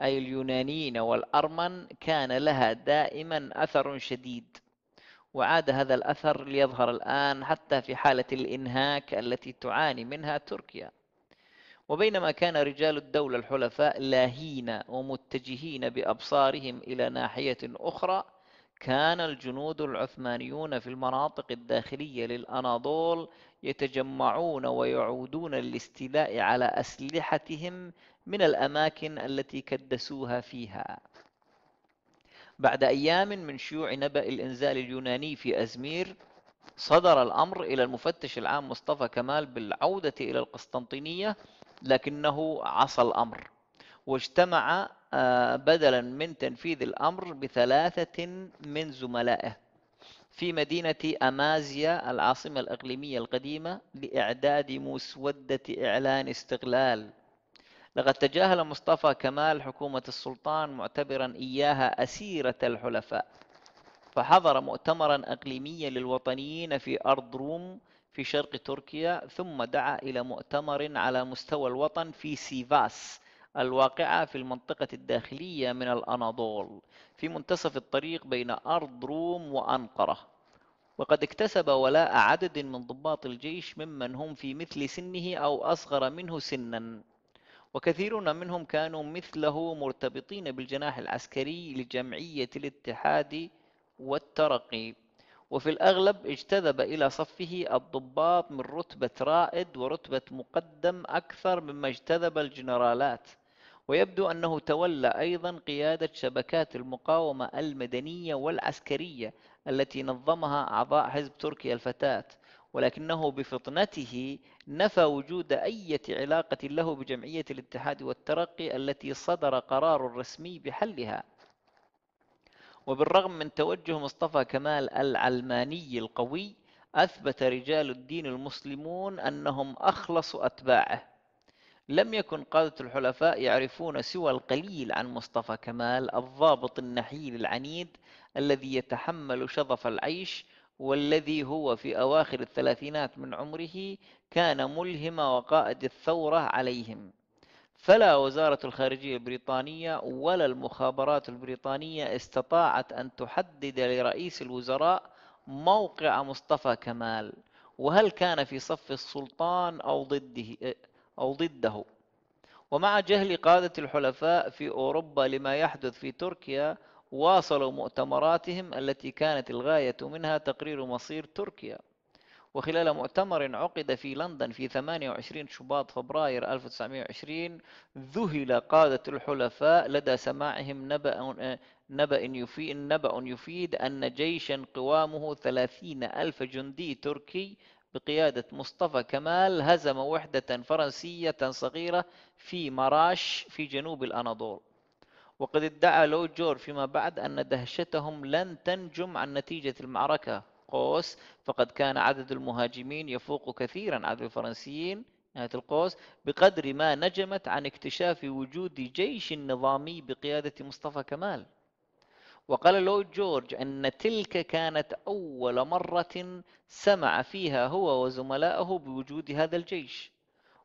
[SPEAKER 1] أي اليونانيين والأرمن كان لها دائما أثر شديد وعاد هذا الأثر ليظهر الآن حتى في حالة الإنهاك التي تعاني منها تركيا وبينما كان رجال الدولة الحلفاء لاهين ومتجهين بأبصارهم إلى ناحية أخرى كان الجنود العثمانيون في المناطق الداخلية للأناضول يتجمعون ويعودون للاستيلاء على أسلحتهم من الأماكن التي كدسوها فيها بعد أيام من شيوع نبأ الإنزال اليوناني في أزمير صدر الأمر إلى المفتش العام مصطفى كمال بالعودة إلى القسطنطينية لكنه عصى الأمر واجتمع آه، بدلا من تنفيذ الأمر بثلاثة من زملائه في مدينة أمازيا العاصمة الإقليمية القديمة لإعداد مسودة إعلان استغلال لقد تجاهل مصطفى كمال حكومة السلطان معتبرا إياها أسيرة الحلفاء فحضر مؤتمرا أقليميا للوطنيين في أرض روم في شرق تركيا ثم دعا إلى مؤتمر على مستوى الوطن في سيفاس الواقعة في المنطقة الداخلية من الأناضول في منتصف الطريق بين أرض روم وأنقرة وقد اكتسب ولاء عدد من ضباط الجيش ممن هم في مثل سنه أو أصغر منه سنا وكثيرون منهم كانوا مثله مرتبطين بالجناح العسكري لجمعية الاتحاد والترقي وفي الأغلب اجتذب إلى صفه الضباط من رتبة رائد ورتبة مقدم أكثر مما اجتذب الجنرالات ويبدو أنه تولى أيضا قيادة شبكات المقاومة المدنية والعسكرية التي نظمها أعضاء حزب تركيا الفتاة ولكنه بفطنته نفى وجود أي علاقة له بجمعية الاتحاد والترقي التي صدر قرار رسمي بحلها وبالرغم من توجه مصطفى كمال العلماني القوي أثبت رجال الدين المسلمون أنهم أخلص أتباعه لم يكن قادة الحلفاء يعرفون سوى القليل عن مصطفى كمال الضابط النحيل العنيد الذي يتحمل شظف العيش والذي هو في أواخر الثلاثينات من عمره كان ملهم وقائد الثورة عليهم فلا وزارة الخارجية البريطانية ولا المخابرات البريطانية استطاعت أن تحدد لرئيس الوزراء موقع مصطفى كمال وهل كان في صف السلطان أو ضده أو ضده ومع جهل قادة الحلفاء في أوروبا لما يحدث في تركيا واصلوا مؤتمراتهم التي كانت الغاية منها تقرير مصير تركيا وخلال مؤتمر عقد في لندن في 28 شباط فبراير 1920 ذهل قادة الحلفاء لدى سماعهم نبأ نبأ يفيد, نبأ يفيد أن جيشا قوامه 30 ألف جندي تركي بقيادة مصطفى كمال هزم وحدة فرنسية صغيرة في مراش في جنوب الأناضول وقد ادعى لوجور فيما بعد أن دهشتهم لن تنجم عن نتيجة المعركة القوس فقد كان عدد المهاجمين يفوق كثيرا عدد الفرنسيين نهاية القوس بقدر ما نجمت عن اكتشاف وجود جيش نظامي بقيادة مصطفى كمال وقال لويد جورج أن تلك كانت أول مرة سمع فيها هو وزملائه بوجود هذا الجيش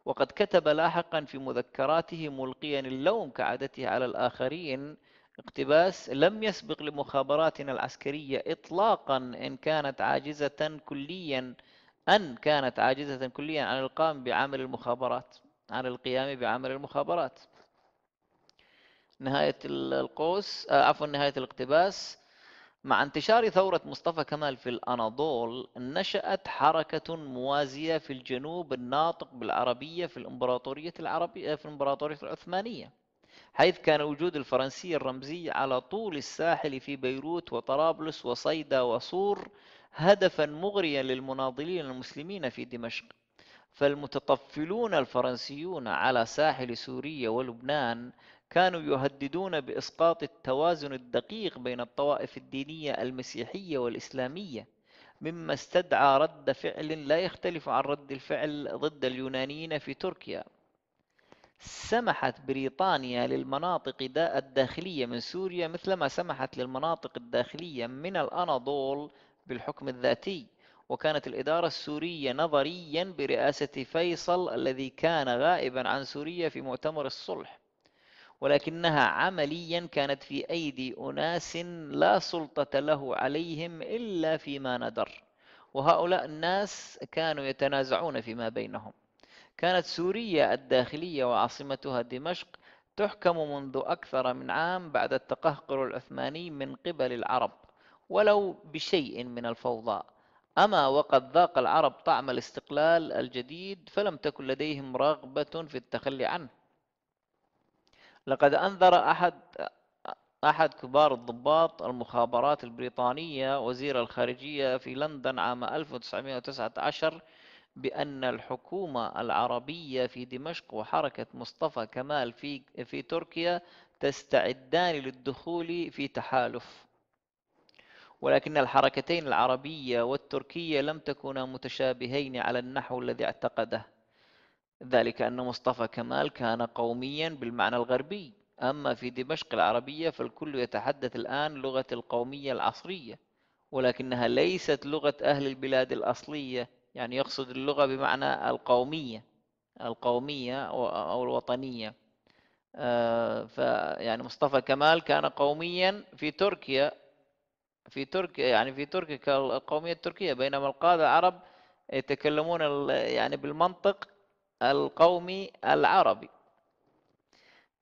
[SPEAKER 1] وقد كتب لاحقا في مذكراته ملقيا اللوم كعادته على الآخرين اقتباس لم يسبق لمخابراتنا العسكرية إطلاقا إن كانت عاجزة كليا أن كانت عاجزة كليا عن القيام بعمل المخابرات عن القيام بعمل المخابرات نهاية القوس آه، عفوا نهاية الاقتباس مع انتشار ثورة مصطفى كمال في الأناضول نشأت حركة موازية في الجنوب الناطق بالعربية في الإمبراطورية العربية في الإمبراطورية العثمانية حيث كان وجود الفرنسية الرمزية على طول الساحل في بيروت وطرابلس وصيدا وصور هدفا مغريا للمناضلين المسلمين في دمشق فالمتطفلون الفرنسيون على ساحل سوريا ولبنان كانوا يهددون بإسقاط التوازن الدقيق بين الطوائف الدينية المسيحية والإسلامية مما استدعى رد فعل لا يختلف عن رد الفعل ضد اليونانيين في تركيا سمحت بريطانيا للمناطق الداخلية من سوريا مثلما سمحت للمناطق الداخلية من الأناضول بالحكم الذاتي وكانت الإدارة السورية نظريا برئاسة فيصل الذي كان غائبا عن سوريا في مؤتمر الصلح ولكنها عمليا كانت في أيدي أناس لا سلطة له عليهم إلا فيما ندر وهؤلاء الناس كانوا يتنازعون فيما بينهم كانت سوريا الداخلية وعاصمتها دمشق تحكم منذ أكثر من عام بعد التقهقر العثماني من قبل العرب ولو بشيء من الفوضى أما وقد ذاق العرب طعم الاستقلال الجديد فلم تكن لديهم رغبة في التخلي عنه لقد أنذر أحد أحد كبار الضباط المخابرات البريطانية وزير الخارجية في لندن عام 1919 بأن الحكومة العربية في دمشق وحركة مصطفى كمال في في تركيا تستعدان للدخول في تحالف ولكن الحركتين العربية والتركية لم تكونا متشابهين على النحو الذي اعتقده ذلك أن مصطفى كمال كان قوميا بالمعنى الغربي أما في دمشق العربية فالكل يتحدث الآن لغة القومية العصرية ولكنها ليست لغة أهل البلاد الأصلية يعني يقصد اللغة بمعنى القومية القومية أو الوطنية آه، فيعني مصطفى كمال كان قوميا في تركيا في تركيا يعني في تركيا القومية التركية بينما القادة العرب يتكلمون يعني بالمنطق القومي العربي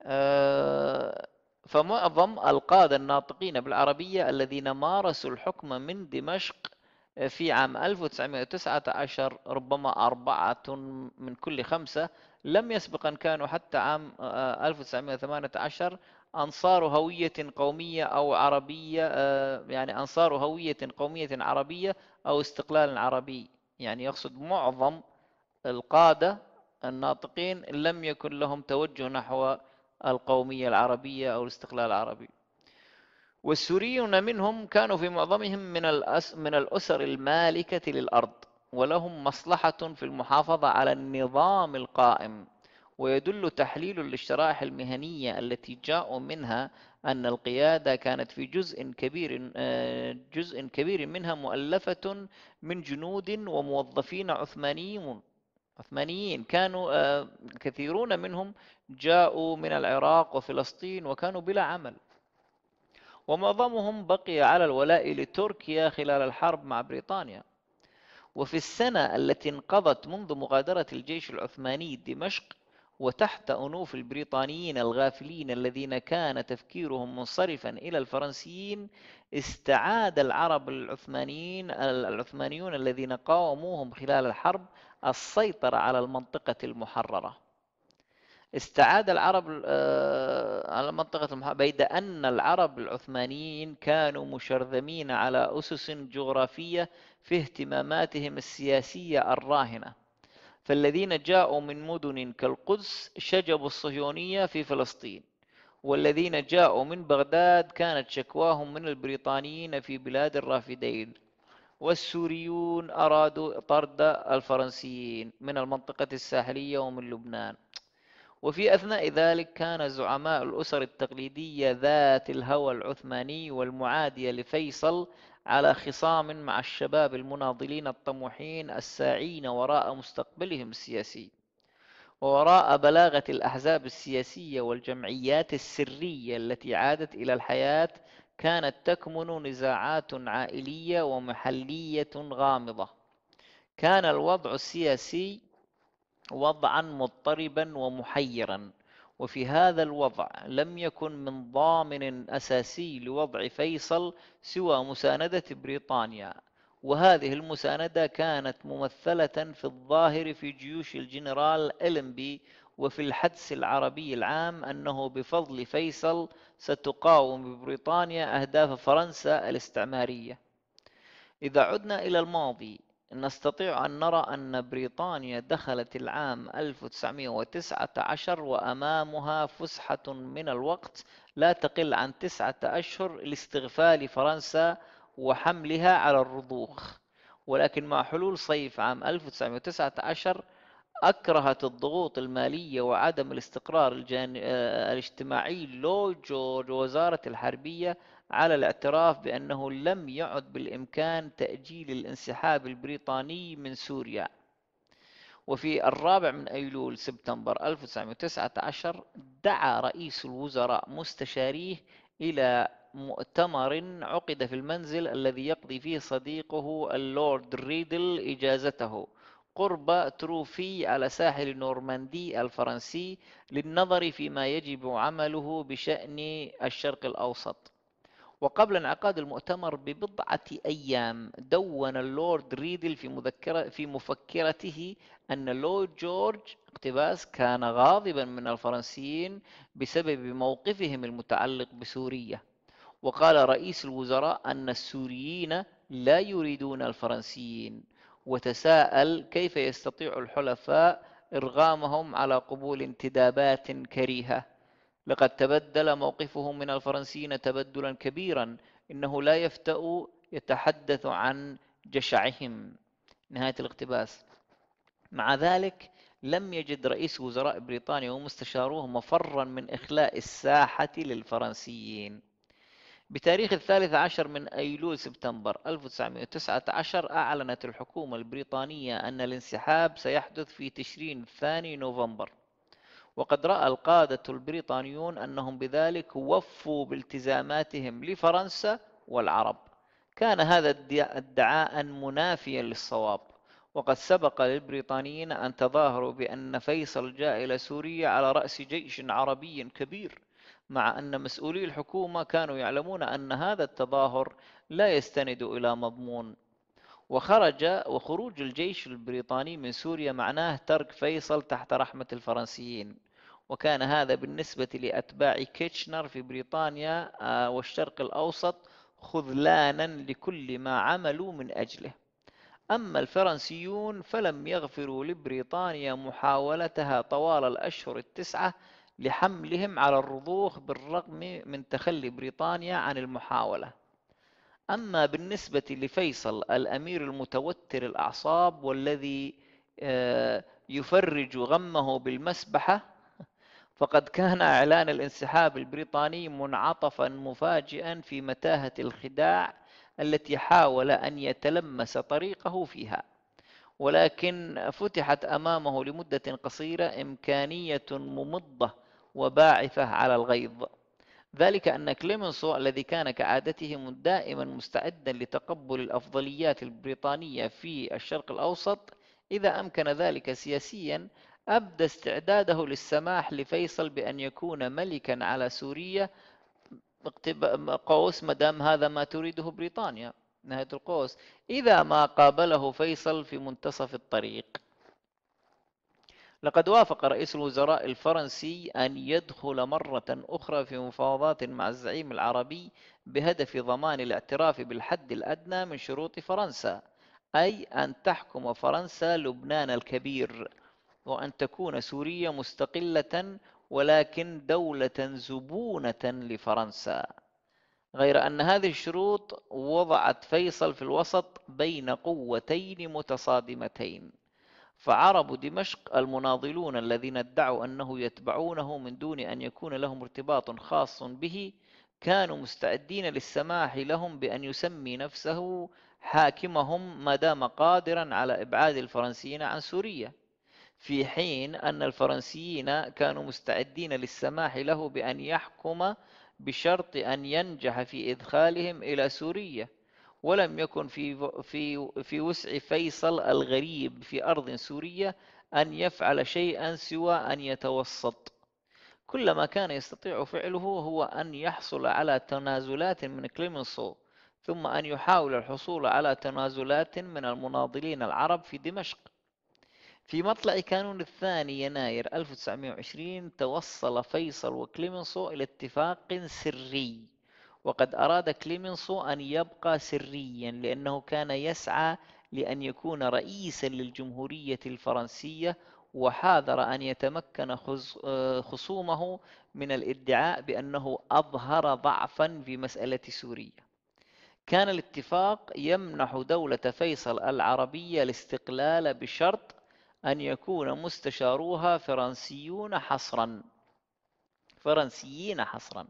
[SPEAKER 1] آه، فمعظم القادة الناطقين بالعربية الذين مارسوا الحكم من دمشق في عام 1919 ربما أربعة من كل خمسة لم يسبق أن كانوا حتى عام 1918 آه، أنصار هوية قومية أو عربية آه، يعني أنصار هوية قومية عربية أو استقلال عربي يعني يقصد معظم القادة الناطقين لم يكن لهم توجه نحو القومية العربية أو الاستقلال العربي والسوريون منهم كانوا في معظمهم من, الأس من الأسر المالكة للأرض ولهم مصلحة في المحافظة على النظام القائم ويدل تحليل للشرائح المهنية التي جاءوا منها أن القيادة كانت في جزء كبير آه، جزء كبير منها مؤلفة من جنود وموظفين عثمانيين عثمانيين كانوا آه، كثيرون منهم جاءوا من العراق وفلسطين وكانوا بلا عمل ومعظمهم بقي على الولاء لتركيا خلال الحرب مع بريطانيا وفي السنة التي انقضت منذ مغادرة الجيش العثماني دمشق وتحت أنوف البريطانيين الغافلين الذين كان تفكيرهم منصرفا إلى الفرنسيين استعاد العرب العثمانيين العثمانيون الذين قاوموهم خلال الحرب السيطرة على المنطقة المحررة استعاد العرب آه، على منطقة المحاصرة بيد أن العرب العثمانيين كانوا مشرذمين على أسس جغرافية في اهتماماتهم السياسية الراهنة فالذين جاءوا من مدن كالقدس شجبوا الصهيونية في فلسطين والذين جاءوا من بغداد كانت شكواهم من البريطانيين في بلاد الرافدين والسوريون أرادوا طرد الفرنسيين من المنطقة الساحلية ومن لبنان وفي أثناء ذلك كان زعماء الأسر التقليدية ذات الهوى العثماني والمعادية لفيصل على خصام مع الشباب المناضلين الطموحين الساعين وراء مستقبلهم السياسي ووراء بلاغة الأحزاب السياسية والجمعيات السرية التي عادت إلى الحياة كانت تكمن نزاعات عائلية ومحلية غامضة كان الوضع السياسي وضعا مضطربا ومحيرا وفي هذا الوضع لم يكن من ضامن أساسي لوضع فيصل سوى مساندة بريطانيا وهذه المساندة كانت ممثلة في الظاهر في جيوش الجنرال إلمبي وفي الحدس العربي العام أنه بفضل فيصل ستقاوم بريطانيا أهداف فرنسا الاستعمارية إذا عدنا إلى الماضي نستطيع أن نرى أن بريطانيا دخلت العام 1919 وأمامها فسحة من الوقت لا تقل عن تسعة أشهر لاستغفال فرنسا وحملها على الرضوخ ولكن مع حلول صيف عام 1919 أكرهت الضغوط المالية وعدم الاستقرار الجان... آه، الاجتماعي لوجو وزارة الحربية على الاعتراف بأنه لم يعد بالإمكان تأجيل الانسحاب البريطاني من سوريا وفي الرابع من أيلول سبتمبر 1919 دعا رئيس الوزراء مستشاريه إلى مؤتمر عقد في المنزل الذي يقضي فيه صديقه اللورد ريدل إجازته قرب تروفي على ساحل نورماندي الفرنسي للنظر فيما يجب عمله بشأن الشرق الأوسط وقبل انعقاد المؤتمر ببضعة أيام دون اللورد ريدل في, مذكرة في مفكرته أن لورد جورج اقتباس كان غاضبا من الفرنسيين بسبب موقفهم المتعلق بسوريا وقال رئيس الوزراء أن السوريين لا يريدون الفرنسيين وتساءل كيف يستطيع الحلفاء إرغامهم على قبول انتدابات كريهة لقد تبدل موقفهم من الفرنسيين تبدلا كبيرا إنه لا يفتأ يتحدث عن جشعهم نهاية الاقتباس مع ذلك لم يجد رئيس وزراء بريطانيا ومستشاروه مفرا من إخلاء الساحة للفرنسيين بتاريخ الثالث عشر من أيلول سبتمبر 1919 أعلنت الحكومة البريطانية أن الانسحاب سيحدث في تشرين الثاني نوفمبر وقد رأى القادة البريطانيون أنهم بذلك وفوا بالتزاماتهم لفرنسا والعرب كان هذا ادعاء منافيا للصواب وقد سبق للبريطانيين أن تظاهروا بأن فيصل جاء إلى سوريا على رأس جيش عربي كبير مع أن مسؤولي الحكومة كانوا يعلمون أن هذا التظاهر لا يستند إلى مضمون وخرج وخروج الجيش البريطاني من سوريا معناه ترك فيصل تحت رحمة الفرنسيين وكان هذا بالنسبة لأتباع كيتشنر في بريطانيا آه، والشرق الأوسط خذلانا لكل ما عملوا من أجله أما الفرنسيون فلم يغفروا لبريطانيا محاولتها طوال الأشهر التسعة لحملهم على الرضوخ بالرغم من تخلي بريطانيا عن المحاولة أما بالنسبة لفيصل الأمير المتوتر الأعصاب والذي آه، يفرج غمه بالمسبحة فقد كان إعلان الانسحاب البريطاني منعطفا مفاجئا في متاهة الخداع التي حاول أن يتلمس طريقه فيها ولكن فتحت أمامه لمدة قصيرة إمكانية ممضة وباعثة على الغيظ ذلك أن كليمنسو الذي كان كعادته دائما مستعدا لتقبل الأفضليات البريطانية في الشرق الأوسط إذا أمكن ذلك سياسيا أبدى استعداده للسماح لفيصل بأن يكون ملكا على سوريا قوس مدام هذا ما تريده بريطانيا نهاية القوس إذا ما قابله فيصل في منتصف الطريق لقد وافق رئيس الوزراء الفرنسي أن يدخل مرة أخرى في مفاوضات مع الزعيم العربي بهدف ضمان الاعتراف بالحد الأدنى من شروط فرنسا، أي أن تحكم فرنسا لبنان الكبير، وأن تكون سوريا مستقلة ولكن دولة زبونة لفرنسا. غير أن هذه الشروط وضعت فيصل في الوسط بين قوتين متصادمتين. فعرب دمشق المناضلون الذين ادعوا أنه يتبعونه من دون أن يكون لهم ارتباط خاص به كانوا مستعدين للسماح لهم بأن يسمي نفسه حاكمهم ما دام قادرا على إبعاد الفرنسيين عن سوريا في حين أن الفرنسيين كانوا مستعدين للسماح له بأن يحكم بشرط أن ينجح في إدخالهم إلى سوريا ولم يكن في في في وسع فيصل الغريب في ارض سوريه ان يفعل شيئا سوى ان يتوسط كل ما كان يستطيع فعله هو ان يحصل على تنازلات من كليمنسو ثم ان يحاول الحصول على تنازلات من المناضلين العرب في دمشق في مطلع كانون الثاني يناير 1920 توصل فيصل وكليمنسو إلى اتفاق سري وقد أراد كليمنسو أن يبقى سريا لأنه كان يسعى لأن يكون رئيسا للجمهورية الفرنسية وحاذر أن يتمكن خصومه من الادعاء بأنه أظهر ضعفا في مسألة سوريا كان الاتفاق يمنح دولة فيصل العربية الاستقلال بشرط أن يكون مستشاروها فرنسيون حصرا فرنسيين حصرا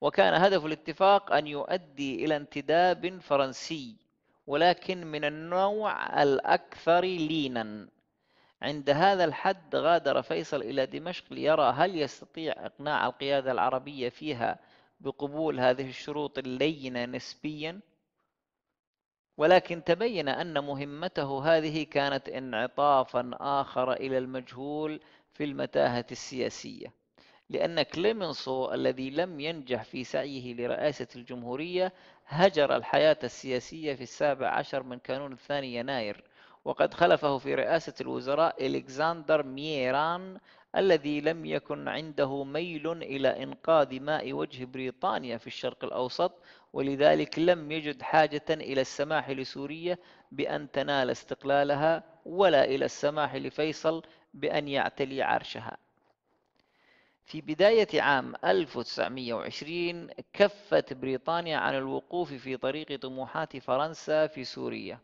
[SPEAKER 1] وكان هدف الاتفاق أن يؤدي إلى انتداب فرنسي ولكن من النوع الأكثر لينا عند هذا الحد غادر فيصل إلى دمشق ليرى هل يستطيع إقناع القيادة العربية فيها بقبول هذه الشروط اللينة نسبيا ولكن تبين أن مهمته هذه كانت انعطافا آخر إلى المجهول في المتاهة السياسية لأن كليمنسو الذي لم ينجح في سعيه لرئاسة الجمهورية هجر الحياة السياسية في السابع عشر من كانون الثاني يناير وقد خلفه في رئاسة الوزراء إلكساندر ميران الذي لم يكن عنده ميل إلى إنقاذ ماء وجه بريطانيا في الشرق الأوسط ولذلك لم يجد حاجة إلى السماح لسوريا بأن تنال استقلالها ولا إلى السماح لفيصل بأن يعتلي عرشها في بداية عام 1920 كفت بريطانيا عن الوقوف في طريق طموحات فرنسا في سوريا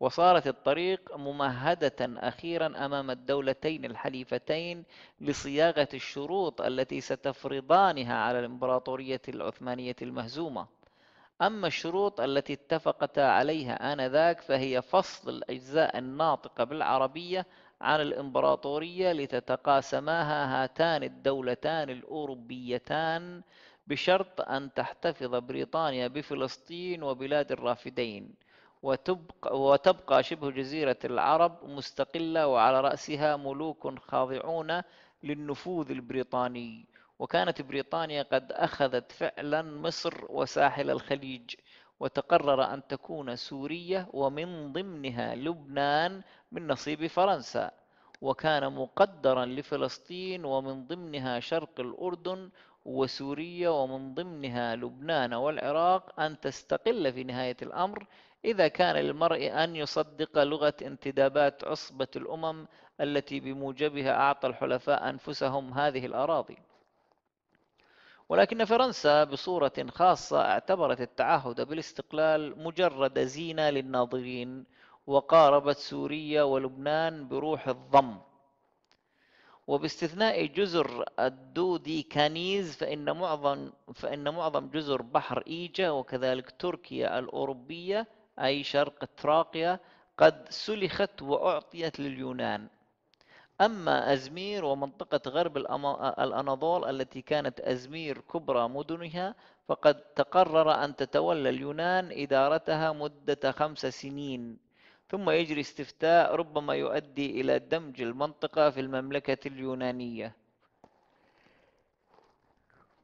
[SPEAKER 1] وصارت الطريق ممهدة أخيرا أمام الدولتين الحليفتين لصياغة الشروط التي ستفرضانها على الإمبراطورية العثمانية المهزومة أما الشروط التي اتفقتا عليها آنذاك فهي فصل الأجزاء الناطقة بالعربية عن الإمبراطورية لتتقاسماها هاتان الدولتان الأوروبيتان بشرط أن تحتفظ بريطانيا بفلسطين وبلاد الرافدين وتبقى, وتبقى شبه جزيرة العرب مستقلة وعلى رأسها ملوك خاضعون للنفوذ البريطاني وكانت بريطانيا قد أخذت فعلا مصر وساحل الخليج وتقرر أن تكون سورية ومن ضمنها لبنان من نصيب فرنسا وكان مقدرا لفلسطين ومن ضمنها شرق الأردن وسوريا ومن ضمنها لبنان والعراق أن تستقل في نهاية الأمر إذا كان للمرء أن يصدق لغة انتدابات عصبة الأمم التي بموجبها أعطى الحلفاء أنفسهم هذه الأراضي ولكن فرنسا بصورة خاصة اعتبرت التعهد بالاستقلال مجرد زينة للناظرين وقاربت سوريا ولبنان بروح الضم وباستثناء جزر الدودي كانيز فإن معظم فإن معظم جزر بحر إيجا وكذلك تركيا الأوروبية أي شرق تراقيا قد سلخت وأعطيت لليونان أما أزمير ومنطقة غرب الأناضول التي كانت أزمير كبرى مدنها فقد تقرر أن تتولى اليونان إدارتها مدة خمس سنين ثم يجري استفتاء ربما يؤدي إلى دمج المنطقة في المملكة اليونانية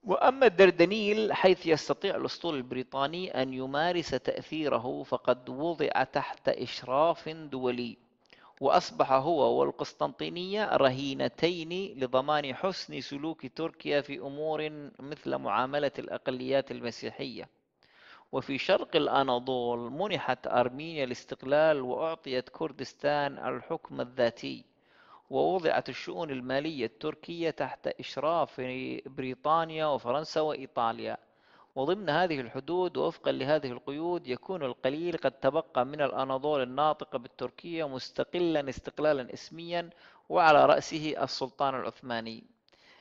[SPEAKER 1] وأما الدردنيل حيث يستطيع الأسطول البريطاني أن يمارس تأثيره فقد وضع تحت إشراف دولي وأصبح هو والقسطنطينية رهينتين لضمان حسن سلوك تركيا في أمور مثل معاملة الأقليات المسيحية وفي شرق الأناضول منحت أرمينيا الاستقلال وأعطيت كردستان الحكم الذاتي ووضعت الشؤون المالية التركية تحت إشراف بريطانيا وفرنسا وإيطاليا وضمن هذه الحدود ووفقا لهذه القيود يكون القليل قد تبقى من الأناضول الناطقة بالتركية مستقلا استقلالا اسميا وعلى رأسه السلطان العثماني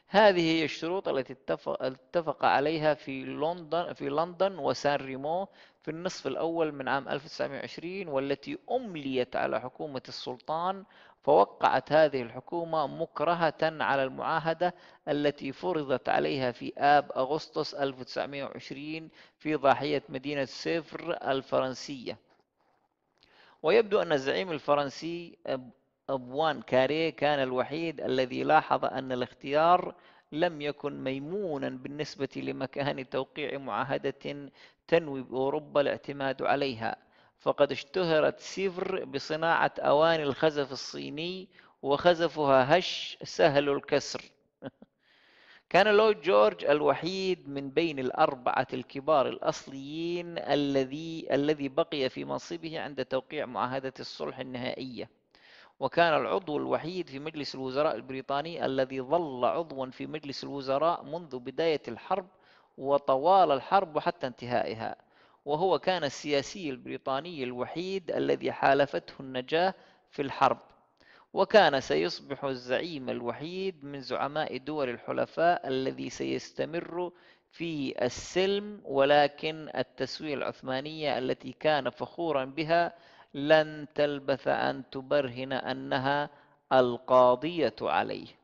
[SPEAKER 1] هذه هي الشروط التي اتفق عليها في لندن في لندن وسان ريمو في النصف الأول من عام 1920 والتي أمليت على حكومة السلطان فوقعت هذه الحكومة مكرهة على المعاهدة التي فرضت عليها في آب أغسطس 1920 في ضاحية مدينة سيفر الفرنسية ويبدو أن الزعيم الفرنسي أبوان كاري كان الوحيد الذي لاحظ أن الاختيار لم يكن ميمونا بالنسبة لمكان توقيع معاهدة تنوي أوروبا الاعتماد عليها فقد اشتهرت سيفر بصناعة أواني الخزف الصيني وخزفها هش سهل الكسر كان لويد جورج الوحيد من بين الأربعة الكبار الأصليين الذي الذي بقي في منصبه عند توقيع معاهدة الصلح النهائية وكان العضو الوحيد في مجلس الوزراء البريطاني الذي ظل عضوا في مجلس الوزراء منذ بداية الحرب وطوال الحرب وحتى انتهائها وهو كان السياسي البريطاني الوحيد الذي حالفته النجاة في الحرب وكان سيصبح الزعيم الوحيد من زعماء دول الحلفاء الذي سيستمر في السلم ولكن التسوية العثمانية التي كان فخورا بها لن تلبث أن تبرهن أنها القاضية عليه